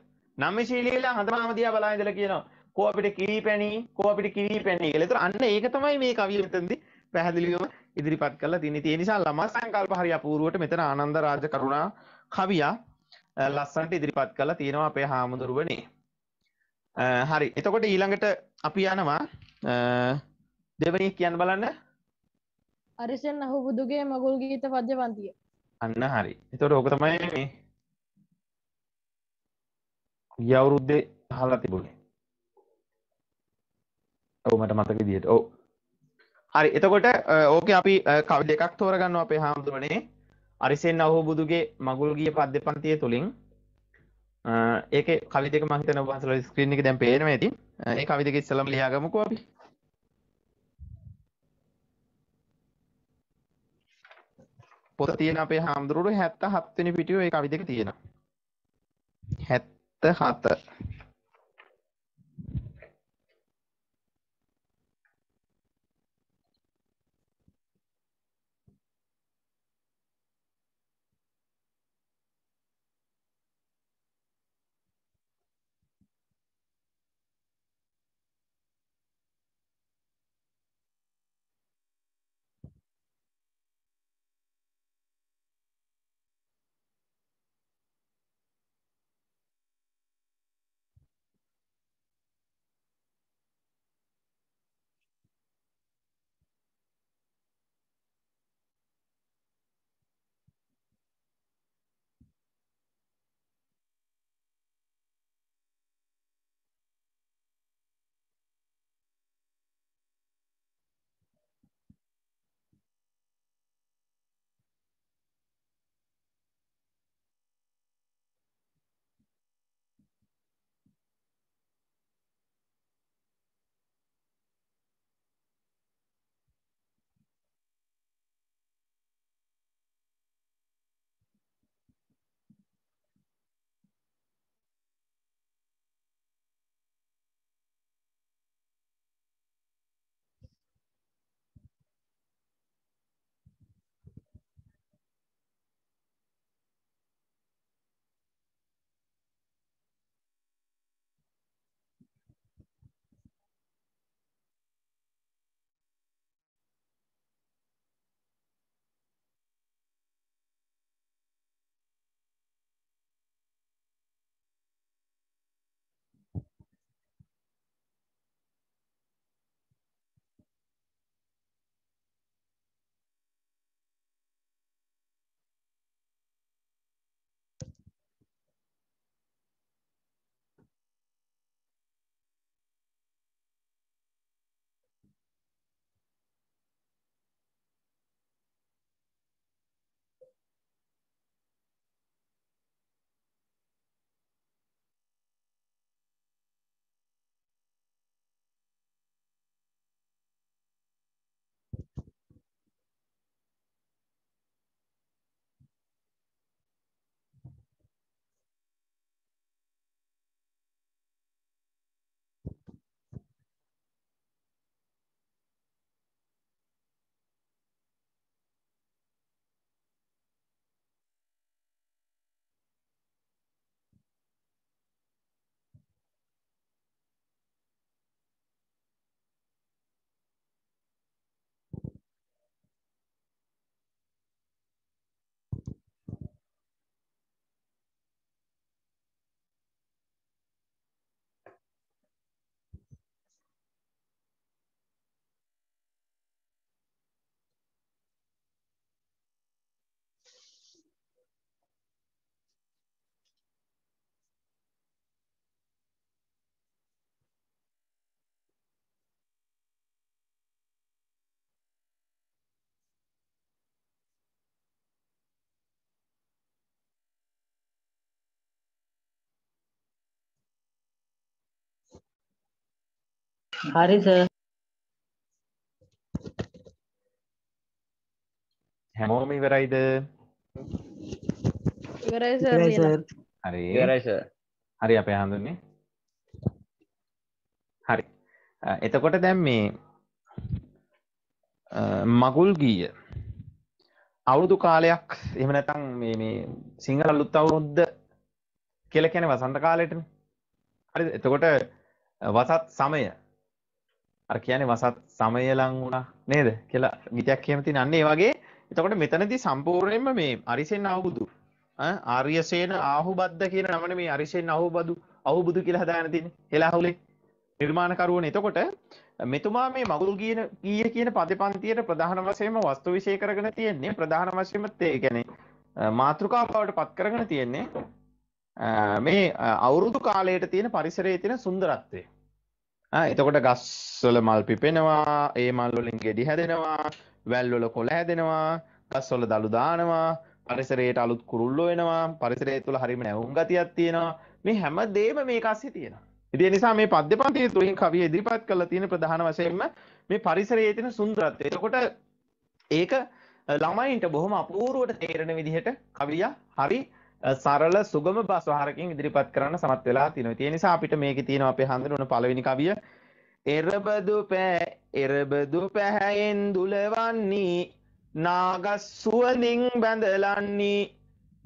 S1: නම් ශීලීලා හඳමාම දිහා බලා ඉඳලා කියනවා කෝ අපිට කිරි පැණි කෝ අපිට කිරි පැණි කියලා. ඒතර අන්න ඒක තමයි මේ කවිය මෙතනදී පැහැදිලිවම ඉදිරිපත් කරලා තියෙන්නේ. ඒ නිසා ළමා සංකල්ප හරි අපූර්වට මෙතන ආනන්ද රාජ කරුණා කවියා ලස්සනට ඉදිරිපත් කරලා තියෙනවා අපේ හාමුදුරුවනේ. හරි. එතකොට ඊළඟට අපි යනවා දෙවනි කියන්න බලන්න
S2: අරිසෙන් අහු බුදුගේ මගුල් ගීත පද්‍ය පන්තිය
S1: අන්න හරි එතකොට ඕක තමයි මේ ගිය අවුරුද්දේ අහලා තිබුණේ ඔව් මට මතක විදියට ඔව් හරි එතකොට ඕකේ අපි කවි දෙකක් තෝරගන්නවා අපේ හාමුදුරනේ අරිසෙන් අහු බුදුගේ මගුල් ගීය පද්‍ය පන්තිය තුලින් ඒක කවි දෙක මම හිතනවා ඔබ හසල ස්ක්‍රීන් එක දැන් පේනවා ඇති ඒ කවි දෙක ඉස්සලම ලියාගමුකෝ අපි පොත තියෙන අපේ හාමුදුරුවෝ 77 වෙනි පිටුවේ ඒ කවි දෙක තියෙනවා 77 හරි සර්. හැමෝම ඉවරයිද? ඉවරයි සර්. හරි. ඉවරයි සර්. හරි අපේ හඳුන්නේ. හරි. එතකොට දැන් මේ මගුල් ගීය අවුරුදු කාලයක් එහෙම නැතන් මේ සිංහල අලුත් අවුරුද්ද කියල කැන වසන්ත කාලයටන හරි එතකොට වසත් සමය අර කියන්නේ වසත් සමය ලං වුණා නේද කියලා ගීතයක් කියම තියෙන අන්න ඒ වගේ එතකොට මෙතනදී සම්පූර්ණයෙන්ම මේ අරිසෙන් ආවුදු ආර්යසේන ආහුබද්ද කියන නමනේ මේ අරිසෙන් ආහුබදු ආහුබුදු කියලා හදාගෙන තියෙන්නේ හෙලාහුලේ නිර්මාණකරුවනේ එතකොට මෙතුමා මේ මගුල් කියන කීය කියන පදපන්තියට ප්‍රධාන වශයෙන්ම වස්තු විශේෂ කරගෙන තියෙන්නේ ප්‍රධාන වශයෙන්ම ඒ කියන්නේ මාතෘකා බවට පත් කරගෙන තියෙන්නේ මේ අවුරුදු කාලයට තියෙන පරිසරයේ තියෙන සුන්දරත්වය එතකොට ගස්වල මල් පිපෙනවා ඒ මල්ලොලින් ගෙඩි හැදෙනවා වැල්වල කොළ හැදෙනවා ගස්වල දළු දානවා පරිසරයට අලුත් කුරුල්ලෝ වෙනවා පරිසරය තුළ හරිම නැවුම් ගතියක් තියෙනවා මේ හැම දේම මේ අස්සේ තියෙනවා. ඉතින් නිසා මේ පද්‍යපන්තිය තුලින් කවිය ඉදිරිපත් කරලා තියෙන ප්‍රධාන වශයෙන්ම මේ පරිසරයේ තියෙන සුන්දරත්වය. එතකොට ඒක ළමයින්ට බොහොම අපූර්වට තේරෙන විදිහට කවියා හරි සරල සුගම බස්වහරකින් ඉදිරිපත් කරන්න සමත් වෙලා තියෙනවා. ඒ නිසා අපිට මේකේ තියෙනවා අපේ හඳුනන පළවෙනි කවිය එරබදු පෑ එරබදු පැහැයෙන් දුලවන්නේ නාගස් සුවඳින් බැඳලන්නේ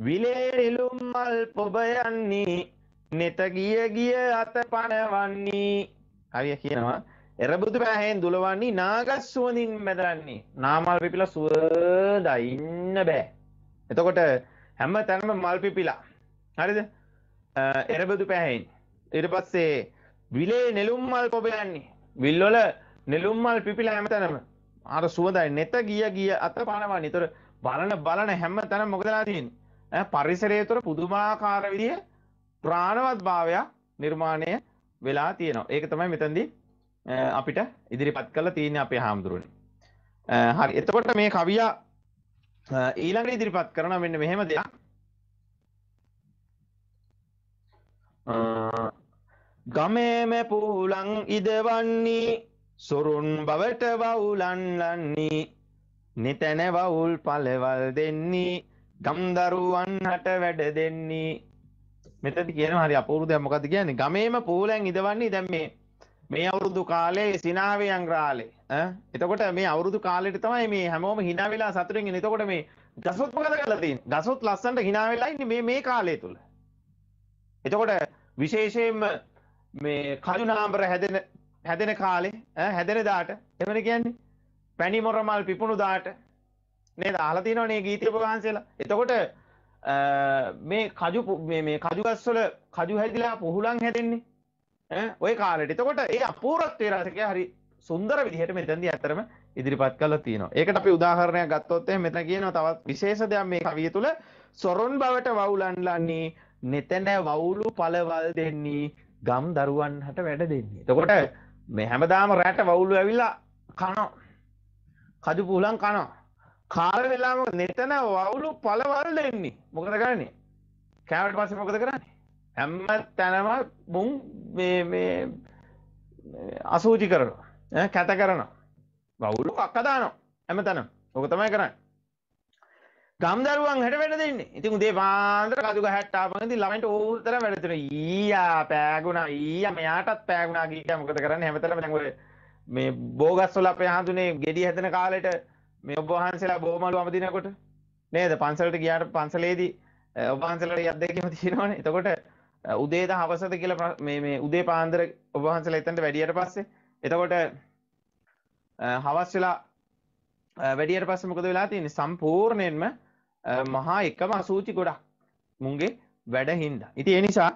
S1: විලේ රිලුම් මල් පොබ යන්නේ නෙත ගිය ගිය අත පනවන්නේ කවිය කියනවා එරබුදු පැහැයෙන් දුලවන්නේ නාගස් සුවඳින් බැඳලන්නේ නාමල් පිපිලා සුවඳයි ඉන්න බෑ එතකොට හැම තැනම මල් පිපිලා හරිද එරබදු පැහැයින් ඉට පස්සේ විලේ නෙළුම් මල් පොබයන්නේ විල්ලොල නෙළුම් මල් පිපිලා හැම තැනම අර සුවදයි නෙත ගිය ගිය අත පනවා නිතර බලන බලන හැම තැන මොකදලා තින් පරිසරය තුර පුදුමාකාර විදිය ප්‍රාණවත් භාවයක් නිර්මාණය වෙලා තියනවා ඒක තමයි මෙතැදි අපිට ඉදිරිපත් කල තියෙන අපේ හාමුදුරුවනි හරි එතකොට මේ කවියා ඊළඟට ඉදිරිපත් කරන මෙන්න මෙහෙම දෙයක් ගමේම පූලං ඉදවන්නේ සොරුන් බවට වවුලන්ලන්නේ නිතැන වවුල් පලවල් දෙන්නේ ගම්දරුවන්හට වැඩ දෙන්නේ මෙතති කියන හරි අපූරු දැමකද කියන්නේ ගමේම පූලැන් ඉදවන්නේ දැම්මේ මේ අවුරුදු කාලේ සිනාවේ අංග්‍රාලේ ඈ එතකොට මේ අවුරුදු කාලෙට තමයි මේ හැමෝම hina වෙලා සතුටින් ඉන්නේ. එතකොට මේ ගසොත් මොකද කරලා තියෙන්නේ? ගසොත් ලස්සනට hina වෙලා ඉන්නේ මේ මේ කාලය තුල. එතකොට විශේෂයෙන්ම මේ කජුනාඹර හැදෙන හැදෙන කාලේ ඈ හැදෙන දාට එවන කියන්නේ පැණි මොරමල් පිපුණු දාට නේද අහලා තියෙනවනේ ගීතීප වහන්සේලා. එතකොට මේ කජු මේ කජු ගස්වල කජු හැදිලා පුහුලන් හැදෙන්නේ. ඔය කාලට එතකොට ඒ අපූරත්වය රසකය හරි සුන්දර විදිහට මෙතැදි ඇතරම ඉදිරිපත් කල තියෙනවා ඒකට අපි උදාහරණයක් ගත්තොත්තේ මෙත කියනවා තවත් විශේෂ දෙයක් මේ කවිය තුළ සොරොන් බවට වවුලන්ලන්නේ නෙතැන වවුලු පලවල් දෙන්නේ ගම් දරුවන්හට වැඩ දෙන්නේ තකොට මේ හැමදාම රැට වවුලු ඇවිල්ලා කනෝ කජු පුලන් කනෝ කාර වෙලාම නෙතන වවුලු පලවල් දෙන්නේ මොකද කරන්නේ කෑවට පස්සේ මොකද කරන්නේ හැම්ම තැනම බුම් අසූජි කරනවා කැත කරනවා වවුලු අක්කදානවා හැම තැනම් ඕක තමයි කරන්න ගම්දරුවන් හැට වැඩ දෙන්න ඉතින් උදේ පාන්දර කදුක හැට්ටාපනති ළමයිට ඕතර වැඩතර ඊයා පෑගුණා ඊය මෙයාටත් පෑගුණා ගීට මොකද කරන්න හැමතරම දැඟුව මේ බෝගස්සොල අපේ හඳුනේ ගෙඩි හැතන කාලෙට මේ ඔබහන්සලා බෝමලු අමදිනකොට නේද පන්සලට ගියාට පන්සලේදී ඔබහන්සලට යද්දකම තියෙනවන එතකොට උදේද හවසද කියලා මේ උදේ පාන්දර ඔබ වහන්සේලා එතනට වැඩියට පස්සේ එතකොට හවස් වෙලා වැඩියට පස්සේ මොකද වෙලා තියෙන්නේ සම්පූර්ණයෙන්ම මහා එකම අසූචි ගොඩක් මුන්ගේ වැඩ හින්දා. ඉතින් ඒ නිසා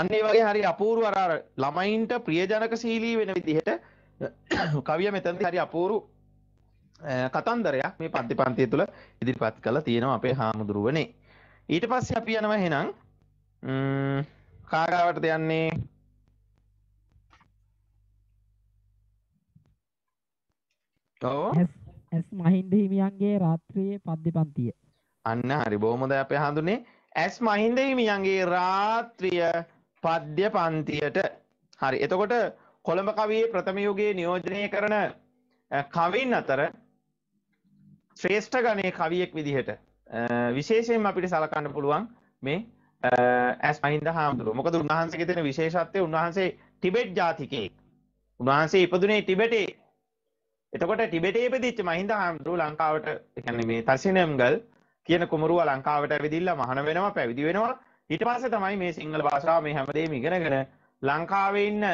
S1: අන්න ඒ වගේ හරි අපූර්ව අර අර ළමයින්ට ප්‍රියජනක සීලී වෙන විදිහට කවිය මෙතනදී හරි අපූර්ව කතන්දරයක් මේ පන්ති පන්තිය තුළ ඉදිරිපත් කළා තියෙනවා අපේ හාමුදුරුවනේ. ඊට පස්සේ අපි යනවා එහෙනම් කාගාවටද යන්නේ ඇස් මහින්ද හිමියන්ගේ රාත්‍රයේ පද්දි පන්තිය අන්න හරි බොහොමද අපේ හඳුනේ ඇස් මහින්ද හිමියන්ගේ රාත්‍රිය පද්‍ය පන්තියට හරි එතකොට කොළඹ කවයේ ප්‍රථමයුගයේ නියෝජනය කරන කවින් අතර ශ්‍රේෂ්ඨ ගණය කවියෙක් විදිහට විශේෂයෙන් අපිට සලකන්න පුළුවන් මේ ඇස් මහින්ද හාමුදුරුව මොකද උන්වහන්සේගේ තියෙන විශේෂත්වය උන්වහන්සේ ටිබෙට් ජාතිකයෙක්. උන්වහන්සේ ඉපදුනේ ටිබෙටේ. එතකොට ටිබෙටේ ඉපදිච්ච මහින්ද හාමුදුරුව ලංකාවට කියන්නේ මේ තසිනම්ගල් කියන කුමරුවා ලංකාවට ඇවිදිලා මහාන වෙනවා පැවිදි වෙනවා. ඊට පස්සේ තමයි මේ සිංහල භාෂාව මේ හැමදේම ඉගෙනගෙන ලංකාවේ ඉන්න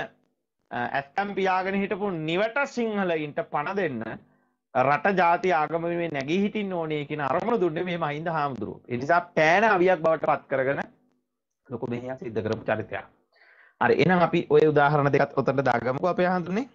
S1: ඇත්තම් පියාගෙන හිටපු නිවට සිංහලයින්ට පණ දෙන්න රට ජාති ආගම මේ නැගී හිටින්න ඕනේ කියන අරමුණ දුන්නේ මේ මහින්ද හාමුදුරුව. ඒ නිසා පෑන අවියක් බවට පත් කරගෙන ලොකු දෙහයක් සිද්ධ කරපු චරිතයක්. හරි එහෙනම් අපි ওই උදාහරණ දෙකත් ඔතනට දාගමුකෝ අපේ අහන්තුනේ.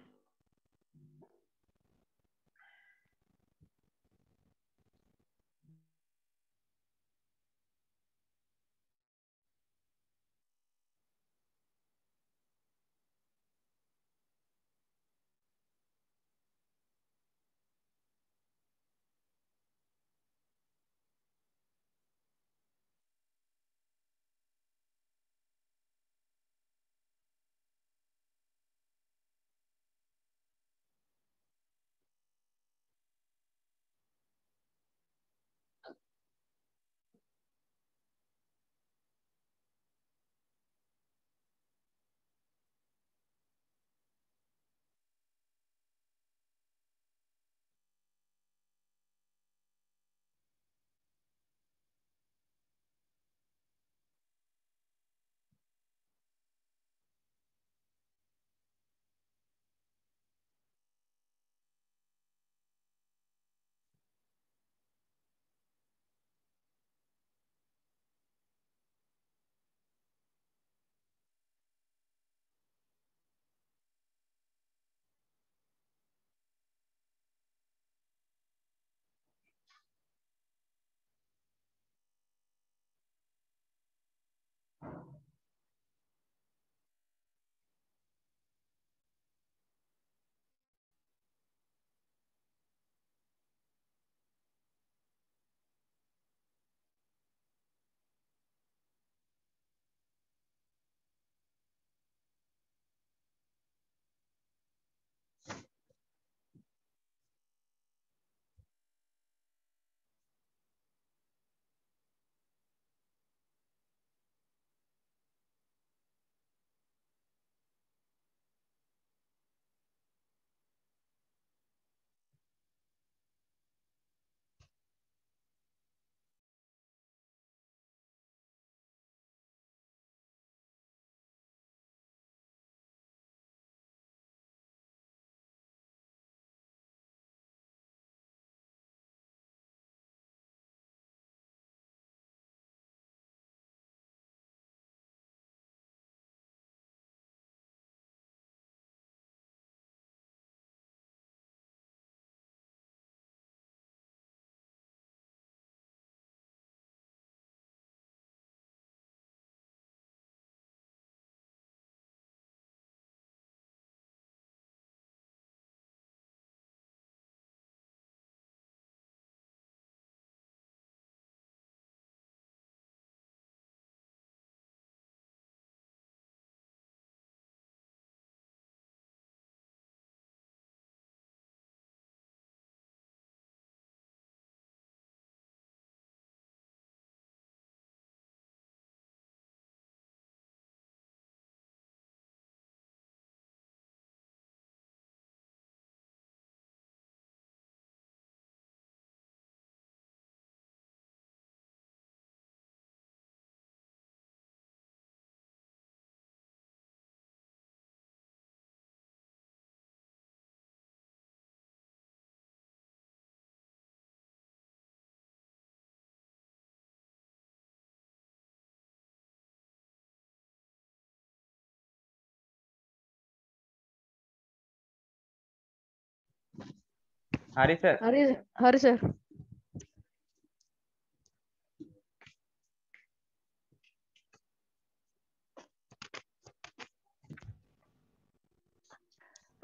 S2: හරි සර් හරි හරි සර්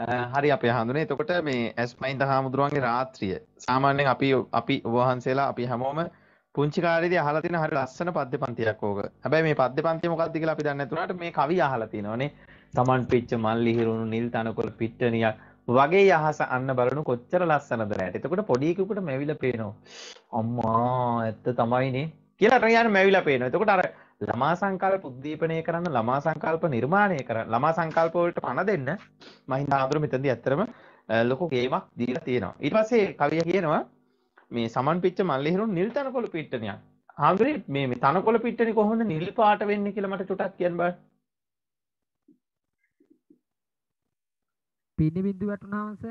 S1: හරි අප හඳුනේ එතකොට මේ ඇස් මයින්ද හාමුදුරුවන්ගේ රාත්‍රිය සාමාන්‍යෙන් අපි අපි වහන්සේලා අපි හැමෝම පුංචි කාලේදී අහලා තියෙන හරි ලස්සන පද්‍ය පන්තියක් ඕක. හැබැයි මේ පද්‍ය පන්තිය මොකක්ද කියලා අපි දන්නේ නැතුණාට මේ කවි අහලා තිනවනේ. Taman පිච්ච මල්ලි හිරුණු නිල් තනකොළ පිට්ටනියක් වගේ යහස අන්න බලනු කොච්චර ලස්සනද නෑට. එතකොට පොඩි එකෙකුට මැවිලා පේනවා. අම්මා ඇත්ත තමයිනේ කියලා රයන් මැවිලා පේනවා. එතකොට අර ළමා සංකල්ප උද්දීපනය කරන්න ළමා සංකල්ප නිර්මාණය කරන්න ළමා සංකල්ප වලට පණ දෙන්න මහින්ද ආඳුර මෙතනදී ඇත්තටම ලොකු ගේමක් දීලා තියෙනවා. ඊට පස්සේ කවිය කියනවා මේ සමන් පිච්ච මල්ලිහිරුන් නිල් තනකොළ පිට්ටනියක්. ආන්දරේ මේ මේ තනකොළ පිට්ටනිය කොහොමද නිල් පාට වෙන්නේ කියලා මට චුට්ටක් කියන්න බලන්න. පිණි බිදු වැටුනාවස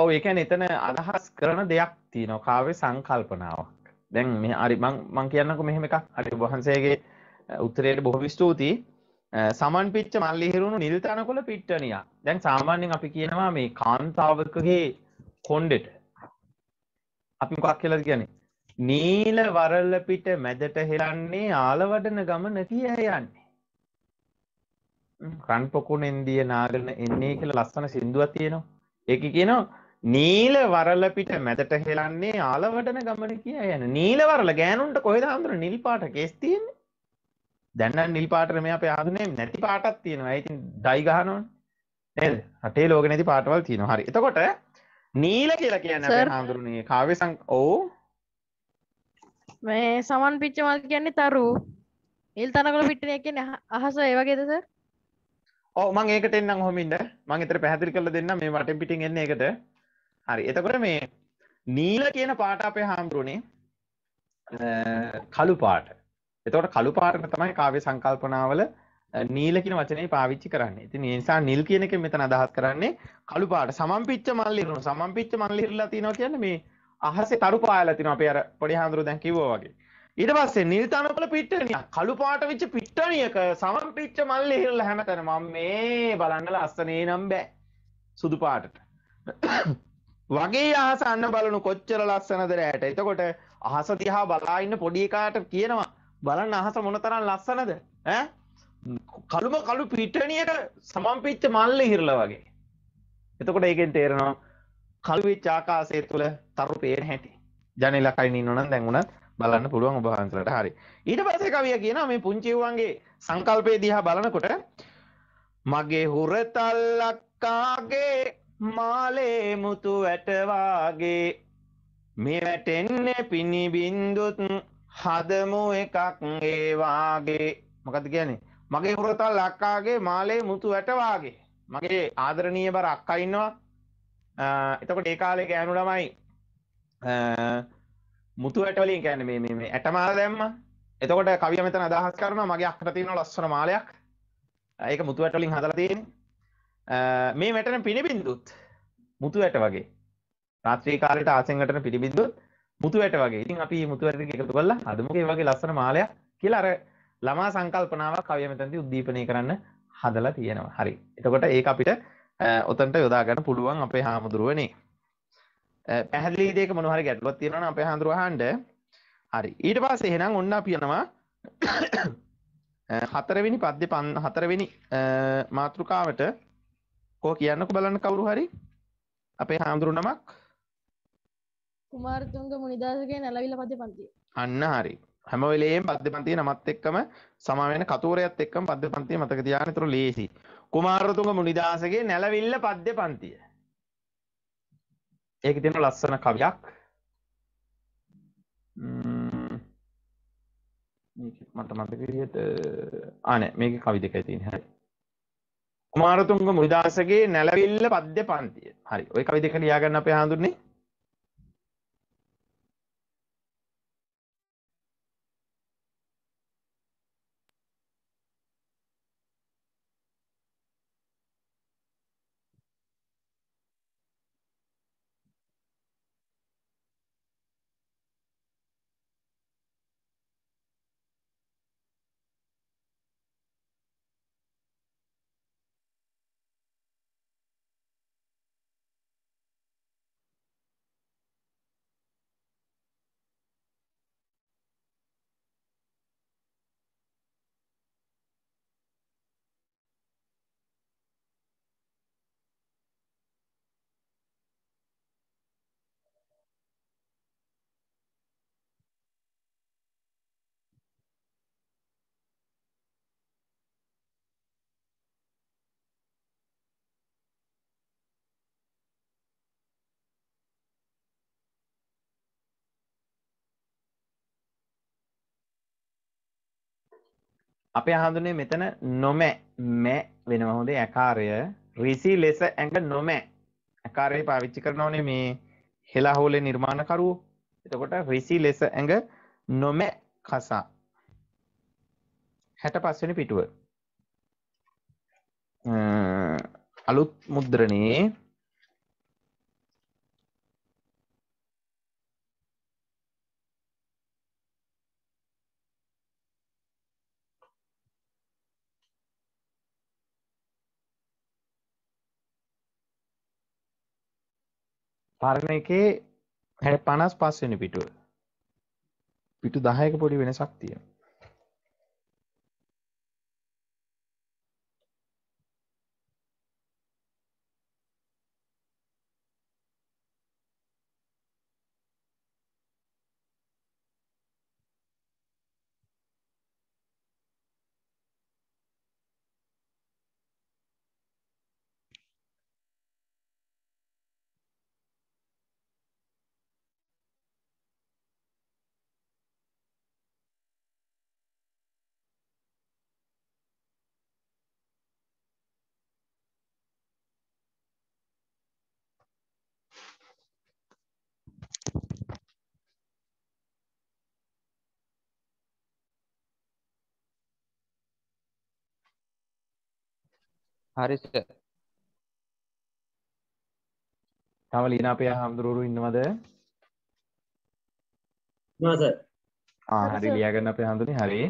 S1: ඔව ඒකැන එතන අදහස් කරන දෙයක් තියනො කාවේ සංකල්පනාවක් දැන් මේ අරි මං කියන්නක මෙහෙම එකක් අරි වහන්සේගේ උත්තරයට බොහොම ස්තුතියි සමන් පිච්ච මල්ලිහිරුණු නිල් තනකොළ පිට්ටනිය දැන් සාමාන්‍යෙන් අපි කියනවා මේ කාන්තාවකගේ කොන්්ඩෙට අපි මොකක් කියලද ගැන නීල වරල්ල පිට මැදට හෙරන්නේ ආලවඩන ගමන කියයයන්න කන් පොකුණෙන් දිය නාගෙන එන්නේ කියලා ලස්සන සින්දුවක් තියෙනවා. ඒක කියනවා නීල වරල පිට මැදට හෙලන්නේ ආලවටන ගමන කියා යන. නීල වරල ගෑනුන්ට කොහෙද හඳුන නිල් පාට කේස් තියෙන්නේ? දැන් නම් නිල් පාටර මේ අපේ ආධුනේ නැති පාටක් තියෙනවා. ඒ ඉතින් ඩයි ගහනවනේ. නේද? රටේ ලෝකේ නැති පාටවල් තියෙනවා. හරි. එතකොට නීල කියලා කියන්නේ අපේ හඳුනේ කාව්‍ය සං ඕ මේ සමන් පිච්චමල් කියන්නේ තරු. නිල් තනකොළ පිටනේ කියන්නේ අහස ඒ වගේද සර්? ඕමං ඒකට එන්නම් හොමින්ට මං එතර පැහැදිලි කල දෙන්න මේ වට පිටින් එන්න එකට හරි එතකොට මේ නීල කියන පාට අපේ හාමුරුණේ කළු පාට එතකොට කළු පාටම තමයි කාව්‍ය සංකල්පනාවල නීල කියන වචනේ පාවිච්චි කරන්නේ ඉතින් ඒ නිසා නිල් කියන එක මෙතන අදහස් කරන්නේ කළු පාට සමම්පිච්ච මල් ඉරනවා සමම්පිච්ච මල් ඉරලා තියෙනවා කියන්නේ මේ අහසේ තරු පායලා තිනවා අපි අර පොඩි හාමුදුරුවෝ දැන් කිව්වා වගේ ඊට පස්සේ නිල් තනකොළ පිට්ටනියක් කළු පාට වෙච්ච පිට්ටනියක සමන් පිච්ච මල්ලි හිරලා හැමතැන මම මේ බලන්න ලස්සනේ නම් බෑ සුදු පාටට වගේ අහස අන්න බලනු කොච්චර ලස්සනද රැට එතකොට අහස දිහා බලා ඉන්න පොඩි එකාට කියනවා බලන්න අහස මොනතරම් ලස්සනද ඈ කළුම කළු පිටනියට සමම්පිච්ච මල්ල හිරල වගේ. එතකොට ඒකෙන් තේරෙනවා කල්විච් ආකාසය තුළ තරු පේන හැටි ජනලකයිනි නොන දැන්ගුණත් බලන්න පුළුවන් ඔබ වහන්සේලාට. හරි. ඊට පස්සේ කවිය කියනවා මේ පුංචිව්වන්ගේ සංකල්පය දිහා බලනකොට මගේ හුරතල්ලක්කාගේ මාලේ මුතු වැටවාගේ මේ වැටෙන්නේ පිණිබින්දුත් හදමු එකක් ඒවාගේ මොකද කියන්නේ මගේ හුරතල් අක්කාගේ මාලේ මුතු වැටවාගේ මගේ ආදරණීය බර අක්කා ඉන්නවා එතකොට ඒ කාලේ ගෑනු ළමයි මුතු ඇටවලින් කැන මේ ඇටමාල දැම්ම එතකොට කවිය මෙතන අදහස් කරන මගේ අක්ට තියෙන ලස්සන මාලයක් ඒක මුතු ඇටලින් හදල තියෙන මේ වැටන පිණිබින්දුත් මුතු ඇට වගේ රාත්‍රී කාලට ආසෙන්ගටන පිළිබිඳුත් මුතු ඇට වගේ ඉතින් අපි මුතු ඇට එකතු කල්ල අදමගේ වගේ ලස්සන මාලයක් කියලා අර ළමා සංකල්පනාව කවිය මෙතැති උද්දීපනය කරන්න හදලා තියෙනවා හරි එතකොට ඒ අපිට ඔතන්ට යොදාගන්න පුළුවන් අපේ හාමුදුරුවනේ පැහැදිලිදේක මොනහරි ගැටලොත් තියෙනවා අපේ හඳුරහන්ඩ හරි ඊට පස්ස එහෙනම් ඔන්න පියනවා හතරවෙනි පද්‍ය පන්න හතරවෙනි මාතෘකාවට කෝ කියන්නක බලන්න කවුරු හරි අපේ හාමුදුරු නමක් කුමාර්තුන්ග මුනිදසගේ නැලවිල පද්‍ය පන්තිය අන්න හරි හැමවෙලේම් පද්‍ය පන්තිය නමත් එක්කම සමාවෙන කතුරයත් එක්කම පද්‍ය පන්තිය මතක තියානතුරු ලේසි කුමාරතුන්ග මුනිදසගේ නැලවිල්ල පද්‍ය පන්තිය ඒක දෙන ලස්සන කවියක් මට මතක විදිහට ආ නෑ මේකේ කවි දෙකයි තියෙන්නේ හරි කුමාරතුංග මුරිදාසගේ නැලවිල්ල පද්‍ය පන්තිය හරි ওই කවි දෙක ලියා ගන්න අපේ හඳුන්නේ අපේ හඳුනේ මෙතන නොමෑ මෑ වෙනම හොඳේ ඇකාරය රිසි ලෙස ඇඟ නොමෑ ඇකාරය පාවිච්චි කරනවනේ මේ හෙලා හෝලේ නිර්මාණකරුවෝ එතකොට රිසි ලෙස ඇඟ නොමෑ කසා හැට පස්වනි පිටුව අලුත් මුද්‍රණයේ පරණ එකේ හැට පනස් පස්සෙන පිටුව පිටු දහයක පොඩි වෙනසක් තියෙන හරිස තම ලීන අපේ හාමුදුරුවරු ඉන්නවද හරි ලියගන්න අපේ හඳුනි හරි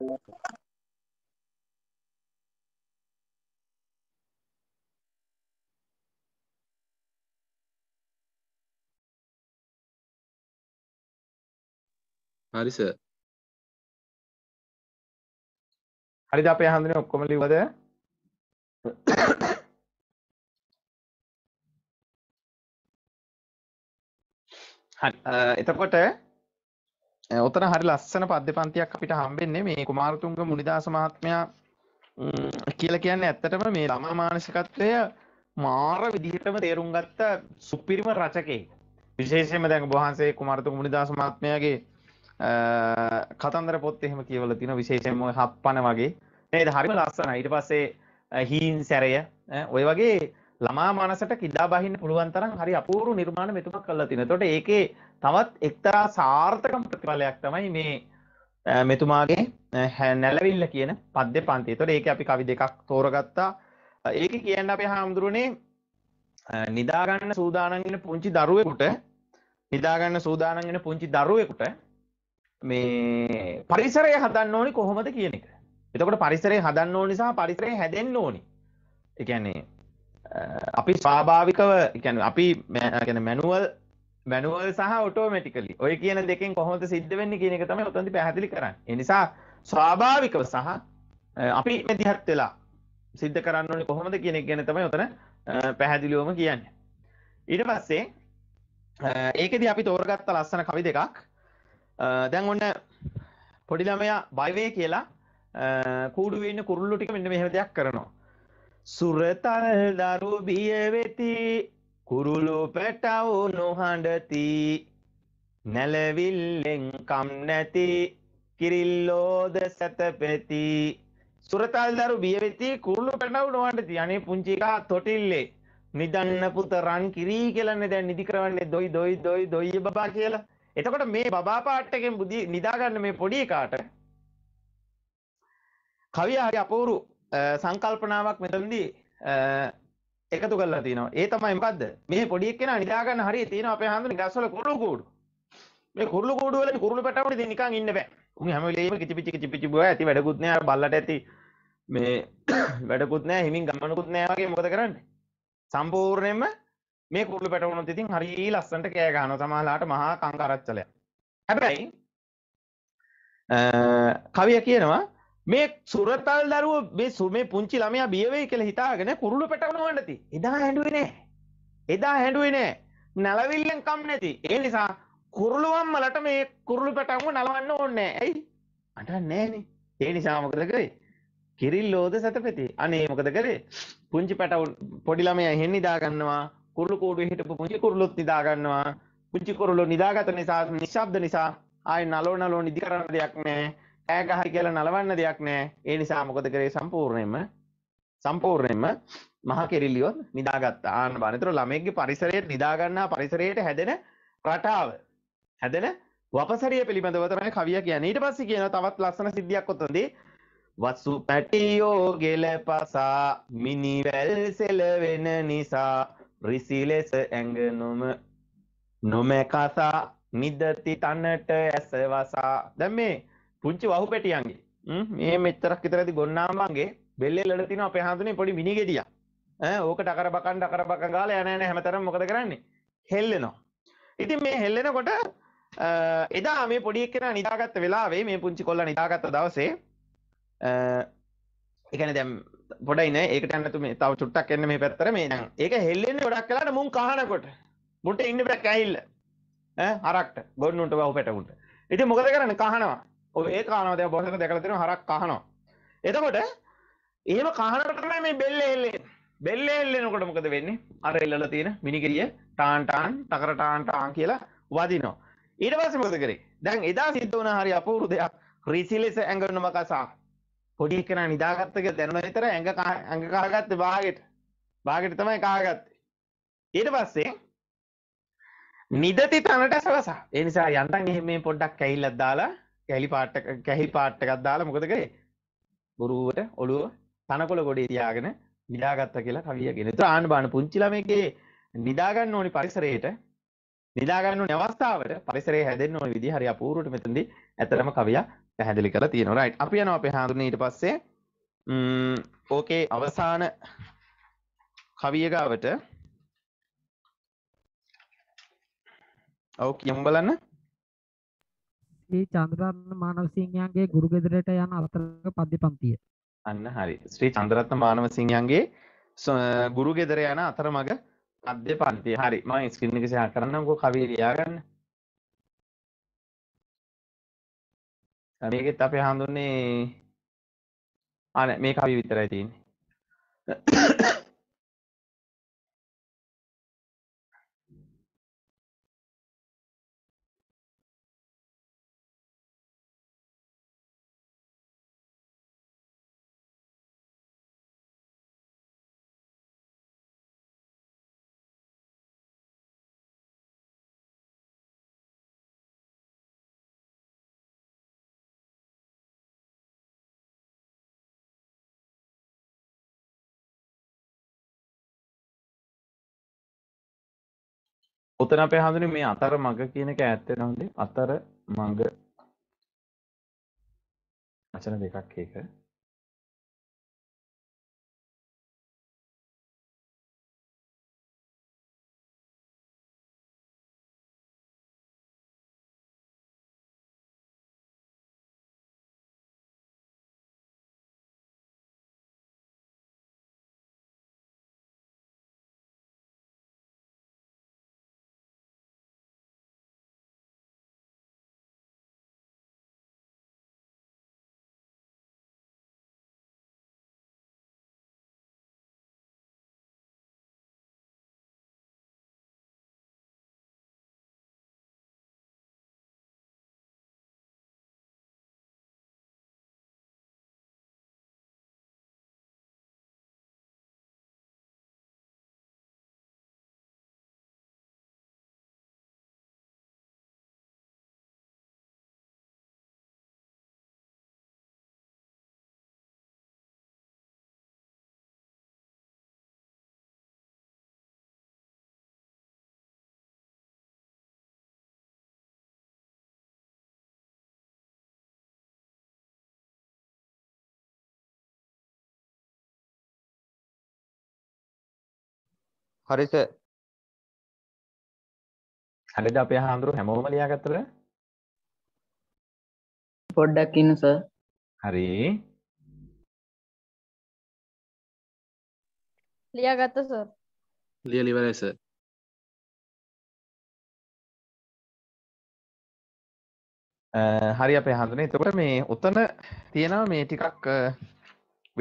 S2: Thank you. හරි සර්. හරිද අපේ හඳුනේ ඔක්කොම ලිව්වද?
S1: හරි. එතකොට ඔතන හරි ලස්සන පද්‍ය පන්තියක් අපිට හම්බෙන්නේ මේ කුමාරතුංග මුනිදාස මහත්මයා කියලා කියන්නේ ඇත්තටම මේ ළමා මානසිකත්වය මාර විදිහටම තේරුම් ගත්ත සුපිරිම රචකයෙක්. විශේෂයෙන්ම දැන් ඔබ වහන්සේ කුමාරතුංග මුනිදාස මහත්මයාගේ කතන්දර පොත් එහෙම කියවල තින විශේෂම හප්පන වගේ නේද හරිම ලස්සන ඊට පස්සේ හීන් සැරය ඔය වගේ ළමා මනසට කිල්ලා බහින්න පුළුවන් තරම් හරි අපූරු නිර්මාණ මෙතුමක් කරලා තින තොට ඒකේ තවත් එක්තරා සාර්ථකම් ප්‍රතිඵලයක් තමයි මේ මෙතුමාගේ නැලවිල්ල කියන පද්‍ය පන්ති තොට ඒක අපි කවි දෙකක් තෝරගත්තා ඒක කියන්න අපේ හාමුදුරුවනේ නිදාගන්න සූදානගෙන පුංචි දරුවෙකුට නිදාගන්න සූදානගෙන පුංචි දරුවෙකුට මේ පරිසරය හදන්න ඕනි කොහොමද කියන එක. එතකොට පරිසරය හදන්න ඕනි සහ පරිසරය හැදෙන්න ඕනි. එකන්නේ අපි ස්වාභාවිකව එකන අපි ගැන මැනුවල් මැනුවල් සහ ඔටෝමටිකලි ඔය කියන දෙකින් කොහොමද සිද්ධ වෙන්න කියන එක තමයි ඔතන්දි පැහැදිලි කරන්න එනිසා ස්වාභාවිකව සහ අපි මැදිහත් වෙලා සිද්ධ කරන්න ඕනි කොහොමද කියන එක ගැන තමයි ඔතන පැහැදිලිවම කියන්නේ ඊට පස්සේ ඒකෙදි අපි තෝරගත්ත ලස්සන කවි දෙකක් දැන් ඔන්න පොඩිළමයා බයිවේ කියලා කූඩුවන්න කුරුල්ලු ටික මෙන්න මෙහෙම දෙයක් කරනවා. සුරතල් දරු බිය වෙති කුරුලු පැටවු නොහඬති නැලවිල්ලෙන් කම් නැති කිරිල්ලෝද සැතපෙති සුරතල් දරු බිය වෙති කුරුලු පැටවු නොහඬති අනේ පුංචි එකා තොටිල්ලේ නිදන්න පුත රන් කිරී කියලානේ දැන් නිදි කරවන්නේ දොයි දොයි දොයි දොයි බබා කියලා එතකොට මේ බබා පාට්ටකෙන් බුදි නිදාගන්න මේ පොඩි එකාට කවියා හරි අපූරු සංකල්පනාවක් මෙතනදී එකතු කරලා තිනවා ඒ තමයි මොකද්ද මේ පොඩි එක්කෙනා නිදාගන්න හරිය තියෙනවා අපේ හන්දනේ ගස්වල කුරුළු කූඩු මේ කුරුළු කූඩු වල කුරුළු පැටවුනේ ඉතින් නිකන් ඉන්න බෑ උන් හැම වෙලෙම කිචිපිචි කිචිපිචි බෝ ඇති වැඩකුත් නෑ අර බල්ලට ඇති මේ වැඩකුත් නෑ හිමින් ගමනකුත් නෑ වගේ මොකද කරන්නේ සම්පූර්ණයෙන්ම මේ කුරුළු පැටවුණොත් ඉතින් හරි ලස්සනට කෑ ගහනවා. සමහරලාට මහා කංකරච්චලයක්. හැබැයි කවිය කියනවා මේ සුරතල් දරුවෝ මේ මේ පුංචි ළමයා බිය වෙයි කියලා හිතාගෙන කුරුළු පැටවුණා නැති. එදා හැඬුවේ නෑ. එදා හැඬුවේ නෑ. නලවිල්ලෙන් කම් නැති. ඒ නිසා කුරුළු අම්මලට මේ කුරුළු පැටවුම නලවන්න ඕනේ නෑ. ඇයි? අඬන්නේ නෑනේ. ඒ නිසා මොකද කරේ? කිරිල්ලෝද සතපති අනේ මොකද කරේ පුංචි පැටවුන් පොඩි ළමයා හෙන්න ඉදා ගන්නවා කුරුළු කූඩුවේ හිටපු පුංචි කුරුළුත් නිදා ගන්නවා. පුංචි කුරුළු නිදාගත නිසා නිශ්ශබ්ද නිසා ආයේ නලෝ නලෝ නිදි කරන්න දෙයක් නැහැ. ඈ ගහයි කියලා නලවන්න දෙයක් නැහැ. ඒ නිසා මොකද කරේ සම්පූර්ණයෙන්ම සම්පූර්ණයෙන්ම මහා කෙරිලියොත් නිදාගත්තා. ආන්න බලන්න. ඒතර ළමයෙක්ගේ පරිසරයට නිදා ගන්නා පරිසරයට හැදෙන රටාව හැදෙන වපසරිය පිළිබඳව තමයි කවිය කියන්නේ. ඊට පස්සේ කියනවා තවත් ලස්සන සිද්ධියක් ඔතනදී වස්සු පැටියෝ ගෙල පසා මිනිවැල් සෙලවෙන නිසා රිසිලෙස ඇඟ නොම නොමැකසා නිදති තන්නට ඇස වසා දැ මේ පුංචි වහු පැටියන්ගේ මේ මෙච්චරක් ඉතරති ගොන්නාමන්ගේ බෙල්ලෙල්ලට තින අප හඳුනේ පොඩි මිනිගෙටිය ඕක ටකර බකන් ටකර බක ගාල යනන හැමතරම් මොකද කරන්නේ හෙල්ලෙනවා ඉතින් මේ හෙල්ලෙනකොට එදා මේ පොඩික් කෙන නිදාගත්ත වෙලාවේ මේ පුංචි කොල්ල නිදාගත්ත දවසේ එකන දැම් ගොඩයින ඒකට ඇන්නතු මේ තව චුට්ටක් එන්න මේ පැත්තර මේ නම් ඒක හෙල්ලෙන්නේ ගොඩක් කලට මුන් කහනකොට මුට ඉන්න බැක් ඇහිල්ල හරක්ට ගොන්නුන්ට බව පැටවුන්ට ඉතින් මොකද කරන්න කහනවා ඔය ඒ කහනවා දැන් බොහොම දැකලා තියෙනවා හරක් කහනවා එතකොට එහෙම කහනකොට තමයි මේ බෙල්ල හෙල්ලෙන්නේ බෙල්ල හෙල්ලෙනකොට මොකද වෙන්නේ අර එල්ලලා තියෙන මිනිගිරිය ටාන් ටාන් ටකර ටාන් ටාන් කියලා වදිනවා ඊට පස්සේ මොකද කරේ දැන් එදා සිද්ධ වුණා හරි අපූර්ව දෙයක් රිසිලෙස ඇඟනමකසා පොඩි කෙන නිදාගත්තක දැනුන විතර ඇඟ ඇඟ කාගත්ත බාගෙට බාගෙට තමයි කාගත්තේ ඊට පස්සේ නිදති තනට සවසා එනිසා යන්තන් එහෙම මේ පොඩ්ඩක් කැහිල්ලත් දාලා කැලි පාට්ට කැහිල් පාට්ටකත් දාලා මොකද කරේ බොරුවට ඔළුව තනකොළ ගොඩේ තියාගෙන නිදාගත්ත කියලා කවියගෙන තු ආන බාන පුංචිලමගේ නිදාගන්න ඕනි පරිසරයට නිදාගන්න අවස්ථාවට පරිසරේ හැදෙන්න්න ඕන විදි හරි අපූරුට මෙතන්දි ඇතරම කවියා පැහැදිලි කර තියෙන රයිට් අපි යනවා අපේ හඳුන ඊට පස්සේ ඕකේ අවසාන කවියගාවට ඔව් කියමු බලන්න ශ්‍රී චන්ද්‍රරත්න මානවසිංහයන්ගේ ගුරු ගෙදරට යන අතරක පද්‍ය පන්තිය. අන්න හරි. ශ්‍රී චන්ද්‍රරත්න මානවසිංහයන්ගේ ගුරු ගෙදර යන අතරමඟ පද්‍ය පන්තිය. හරි. මම ස්ක්‍රීන් එක ෂෙයා කරන්නම්කෝ කවිය ලියාගන්න. මේකෙත් අපේ
S2: හඳුන්නේ අන මේ කවි විතරයි තියෙන්නේ ඔතන අපේ හඳුනේ මේ අතර මඟ කියන එක ඈත් වෙනවා හොඳේ. අතර මඟ. වචන දෙකක් ඒක. හරි සර්. හරිද අපේ හාමුදුරුවෝ හැමෝම ලියාගත්තද? පොඩ්ඩක් ඉන්න සර්. හරි. ලියාගත්ත සර්. ලියලා ඉවරයි සර්.
S1: හරි අපේ හඳුනේ එතකොට මේ උතන තියෙනවා මේ ටිකක්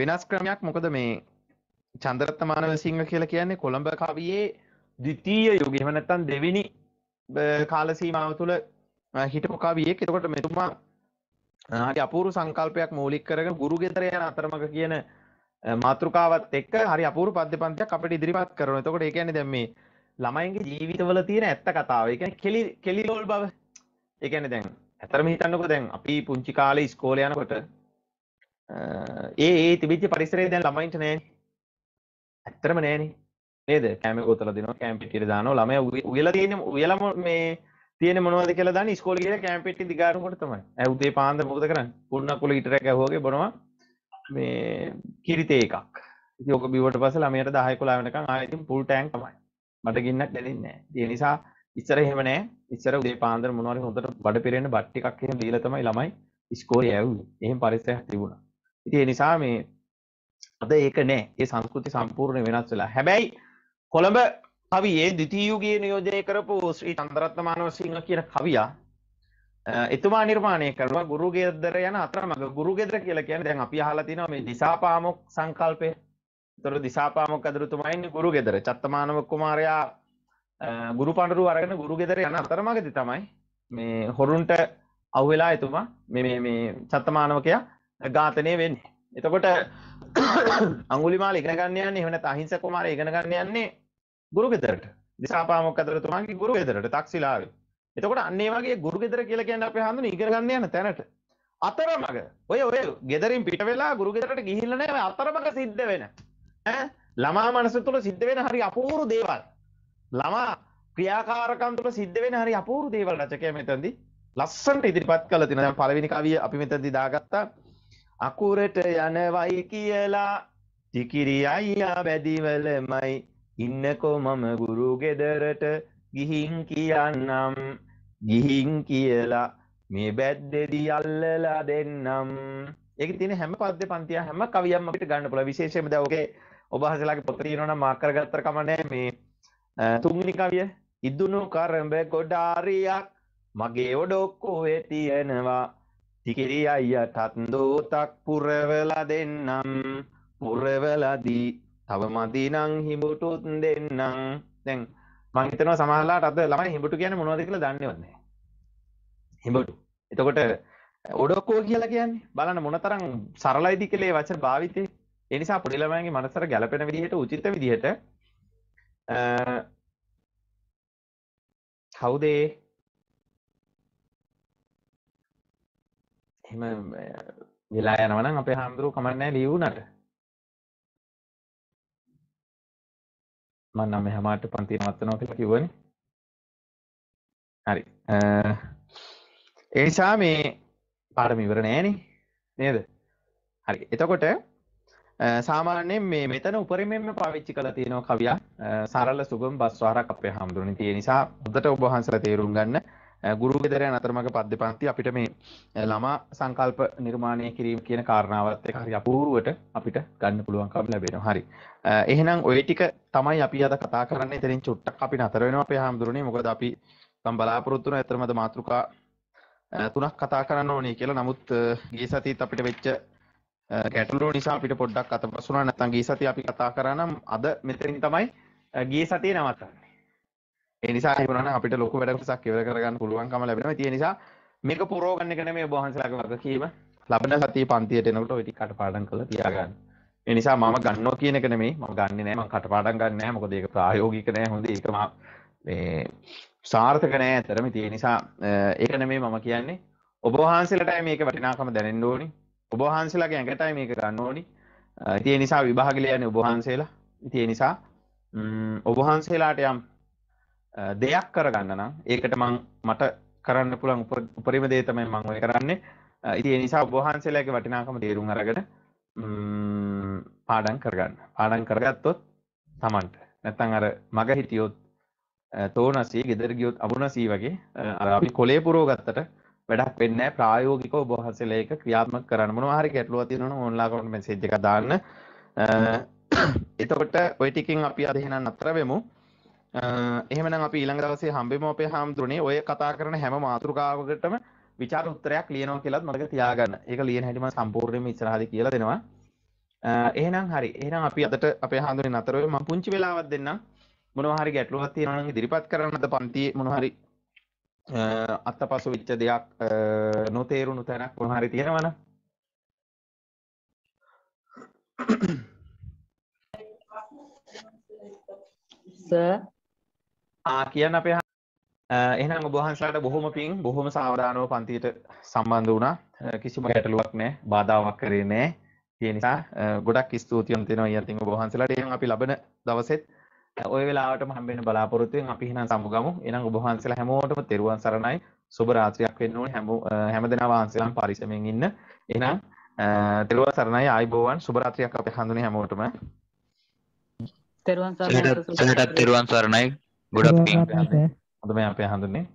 S1: වෙනස් ක්‍රමයක් මොකද මේ චන්දරත්ත මානවසිංහ කියලා කියන්නේ කොළඹ කවියේ දිිතීය යුග එමනැත්තන් දෙවිනි කාලසීමාව තුළ හිටපු කවියෙක් එතකොට මෙතුමා හරි අපූරු සංකල්පයක් මූලික් කරගෙන ගුරු ගෙදර යන අතරමඟ කියන මාතෘකාවත් එක්ක හරි අපූරු පද්‍ය පන්තියක් අපිට ඉදිරිපත් කරනවා. එතකොට ඒ කියන්නේ දැන් මේ ළමයින්ගේ ජීවිතවල තියෙන ඇත්ත කතාව. ඒ කියන්නේ කෙලි කෙලිරෝල් බව. ඒ කියන්නේ දැන් ඇත්තටම හිතන්නකෝ දැන් අපි පුංචි කාලේ ඉස්කෝලේ යනකොට ඒ ඒ තිබිච්ච පරිසරය දැන් ළමයින්ට නැහැ. ඇත්තරම නෑන නේද කෑම ගොතල දින කෑම්පිටිට දාන ළම උල තියෙන උයලම මේ තියන මොනවද කියලා දාන ස්කෝලගේ කෑම්පිටි දිගාරකොට තමයි ඇවදේ පාන්ද මොද කරන්න පුන්න කොල ඉටර ඇහෝගේ බොනවා මේ කිරිතේ එකක් යෝක බිවට පස ළමයට දාහය කොලාවනක ආයතින් පුල් ටෑන් තමයි මට ගින්නක් දැලන්නේ ඒ නිසා ඉස්සර එහෙමනෑ ඉස්සර උදේ පාන්දර මොනවර හොඳට බඩ පිරෙන බට්ටිකක් එහෙම දීලා තමයි ළමයි ස්කෝලේ ඇව්වේ එහෙම පරිස්සමක් තිබුණා ඉතින් ඒ නිසා මේ අද ඒක නෑ ඒ සංස්කෘති සම්පූර්ණ වෙනස් වෙලා හැබැයි කොළඹ කවියේ දිතියුගේ නියෝජය කරපු ශ්‍රී චන්දරත්න මානව සිංහ කියන කවියා එතුමා නිර්මාණය කරවා ගුරු ගෙදර යන අතරමඟ ගුරු ගෙදර කියලා කියන්නේ දැන් අපි අහලා තිනවා මේ දිසාපාමොක් සංකල්පය. ඒතර දිසාපාමොක් අදරුතුමා ඉන්නේ ගුරු ගෙදර. චත්තමානව කුමාරයා ගුරු පඬුරු අරගෙන ගුරු ගෙදර යන අතරමඟදී තමයි මේ හොරුන්ට අහුවෙලා එතුමා මේ මේ මේ චත්තමානවකයා ඝාතනය වෙන්නේ. එතකොට අංගුලිමාල ඉගෙන ගන්න යන්නේ එහෙම නැත්නම් අහිංසක කුමාරය ඉගෙන ගන්න යන්නේ ගුරු ගෙදරට. දිසාපාමොක් අතර තුමාගේ ගුරු ගෙදරට තක්සිලාවේ. එතකොට අන්න ඒ වගේ ගුරු ගෙදර කියලා කියන්නේ අපි හඳුනන ඉගෙන ගන්න යන තැනට. අතරමඟ ඔය ඔය ගෙදරින් පිට වෙලා ගුරු ගෙදරට ගිහිල්ලා නැහැ අතරමඟ සිද්ධ වෙන. ඈ ළමා මනස තුළ සිද්ධ වෙන හරි අපූර්ව දේවල්. ළමා ක්‍රියාකාරකම් තුළ සිද්ධ වෙන හරි අපූර්ව දේවල් රචකයා මෙතනදී ලස්සනට ඉදිරිපත් කළා තියෙනවා. දැන් පළවෙනි කවිය අපි මෙතනදී දාගත්තා. අකුරට යනවයි කියලා ටිකිරි අයියා වැදිවලමයි ඉන්නකෝ මම ගුරු ගෙදරට ගිහින් කියන්නම් ගිහින් කියලා මේ බැද්දෙදි අල්ලලා දෙන්නම් ඒක තියෙන හැම පද්‍ය පන්තිය හැම කවියම් අපිට ගන්න පුළුවන් විශේෂයෙන්ම දැන් ඔගේ ඔබ හසලාගේ පොත තියෙනවනම් මාක් කරගත්තර කමන්නේ මේ තුන්වෙනි කවිය ඉදුණු කරඹ කොඩාරියක් මගේ ඔඩොක්කුවේ තියෙනවා ටිකිරි අයියටත් දෝතක් පුරවලා දෙන්නම් පුරවලදී තව මදිනං හිඹුටුත් දෙන්නම් දැන් මං හිතනවා සමහරලාට අද ළමයි හිඹුටු කියන්නේ මොනවද කියලා දන්නේවත් නැහැ හිඹුටු එතකොට ඔඩොක්කෝ කියලා කියන්නේ බලන්න මොනතරම් සරලයිද කියලා ඒ වචන භාවිතේ ඒ නිසා පොඩි ළමයින්ගේ මනසට ගැළපෙන විදිහට උචිත විදිහට කවුද ඒ එම
S2: වෙලා යනවනම් අපේ හාමුදුරුව කමන්නෑ ලියවුනට
S1: මන් නම් හැමට පන්ති නවත්තනවා කියලා කිව්වනේ හරි ඒ නිසා මේ පාඩම ඉවර නෑනේ නේද හරි එතකොට සාමාන්‍යයෙන් මේ මෙතන උපරිමෙන්ම පාවිච්චි කළ තියෙනවා කවියා සරල සුගම් බස්වාරක් අපේ හාමුදුරනේ තියෙන නිසා හොඳට ඔබ වහන්සේලා තේරුම් ගන්න ගුරු ගෙදරයන් අතරමඟ පද්‍ය පන්ති අපිට මේ ළමා සංකල්ප නිර්මාණය කිරීම කියන කාරණාවත් එක හරි අපූරුවට අපිට ගන්න පුළුවන්කම ලැබෙනවා. හරි. එහෙනම් ওই ටික තමයි අපි අද කතා කරන්නේ. එතනින් චුට්ටක් අපි නතර වෙනවා අපේ හැමදෙරුනේ. මොකද අපි මම බලාපොරොත්තු වෙනවා අතරමද මාතෘකා තුනක් කතා කරන්න ඕනේ කියලා. නමුත් ගිය සතියේත් අපිට වෙච්ච ගැටලු නිසා අපිට පොඩ්ඩක් අතපසුනා නැත්නම් ගිය සතිය අපි කතා කරා නම් අද මෙතනින් තමයි ගිය සතියේ නවත්තන්නේ. ඒ නිසා ඒ වුණා නම් අපිට ලොකු වැඩක් ටිකක් ඉවර කරගන්න පුළුවන්කම ලැබෙනවා. ඒ නිසා මේක පුරෝගන්න එක නෙමෙයි ඔබ වහන්සේලාගේ වගකීම. ලබන සතිය පන්තියට එනකොට ওই ටික කටපාඩම් කරලා තියාගන්න. ඒ නිසා මම ගන්නවා කියන එක නෙමෙයි. මම ගන්නෙ නෑ. මම කටපාඩම් ගන්නෙ නෑ. මොකද ඒක ප්‍රායෝගික නෑ. හොඳ ඒක මම මේ සාර්ථක නෑ. ඇත්තටම ඒ නිසා ඒක නෙමෙයි මම කියන්නේ. ඔබ වහන්සේලාටයි මේක වටිනාකම දැනෙන්න ඕනි. ඔබ වහන්සේලාගේ ඇඟටයි මේක ගන්න ඕනි. ඉතින් ඒ නිසා විභාග ලියන්නේ ඔබ වහන්සේලා. ඉතින් ඒ නිසා ඔබ වහන්සේලාට යම් දෙයක් කරගන්න නම් ඒකට මං මට කරන්න පුළන් උපරිම දේතමයි මං ඔය කරන්නේ ඉති නිසා බහන්සේලාගේ වටිනාකම තේරුම් අරගට පාඩන් කරගන්න පාඩන් කරගත්තොත් තමන්ට නැත්තං අර මග හිටියොත් තෝනසේ ගෙදර ගියොත් අබුණසී වගේ අපි කොලේ පුරෝගත්තට වැඩක් වෙන්න ප්‍රායෝගික බොහන්සලේක ක්‍රියාත්ම කරන්න හරි ගැටලුව තියන ඔන්ලාකොට මෙසේජ්ක දාන්න එතකොට ඔයිටිකින් අපි අදහෙන අතර වෙමු එහෙමනම් අපි ඊළඟ දවසේ හම්බෙමු අපේ හාමුදුරනේ ඔය කතා කරන හැම මාතෘකාවකටම විචාර උත්තරයක් ලියනවා කියලාත් මතක තියාගන්න. ඒක ලියන හැටි මම සම්පූර්ණයෙන්ම ඉස්සරහදී කියලා දෙනවා. එහෙනම් හරි. එහෙනම් අපි අදට අපේ හාමුදුරනේ නතර වෙමු. මම පුංචි වෙලාවක් දෙන්නම්. මොනවා හරි ගැටලුවක් තියෙනවා නම් ඉදිරිපත් කරන්න අද පන්තියේ මොනවා හරි අත්තපසු වෙච්ච දෙයක් නොතේරුණු තැනක් මොනවා හරි තියෙනවනම් සර් ආ කියන්න අපේ එහෙනම් ඔබ වහන්සේලාට බොහොම පිං බොහොම සාවධානව පන්තියට සම්බන්ධ වුණා. කිසිම ගැටලුවක් නැහැ, බාධාවක් කරේ නැහැ. ඒ නිසා ගොඩක් ස්තුතියන් තියෙනවා ඊයන් ඔබ වහන්සේලාට. එහෙනම් අපි ලබන දවසෙත් ඔය වෙලාවටම හම්බෙන්න බලාපොරොත්තු වෙන අපි එහෙනම් සමුගමු. එහෙනම් ඔබ වහන්සේලා හැමෝටම තෙරුවන් සරණයි. සුබ රාත්‍රියක් වෙන්න ඕනේ හැම හැමදෙනා වහන්සේලාම පරිස්සමෙන් ඉන්න. එහෙනම් තෙරුවන් සරණයි ආයිබෝවන් සුබ රාත්‍රියක් අපි හඳුනේ හැමෝටම.
S2: තෙරුවන් සරණයි. තෙරුවන්
S1: සරණයි. ගොඩක් හඳම අපේ හඳුනේ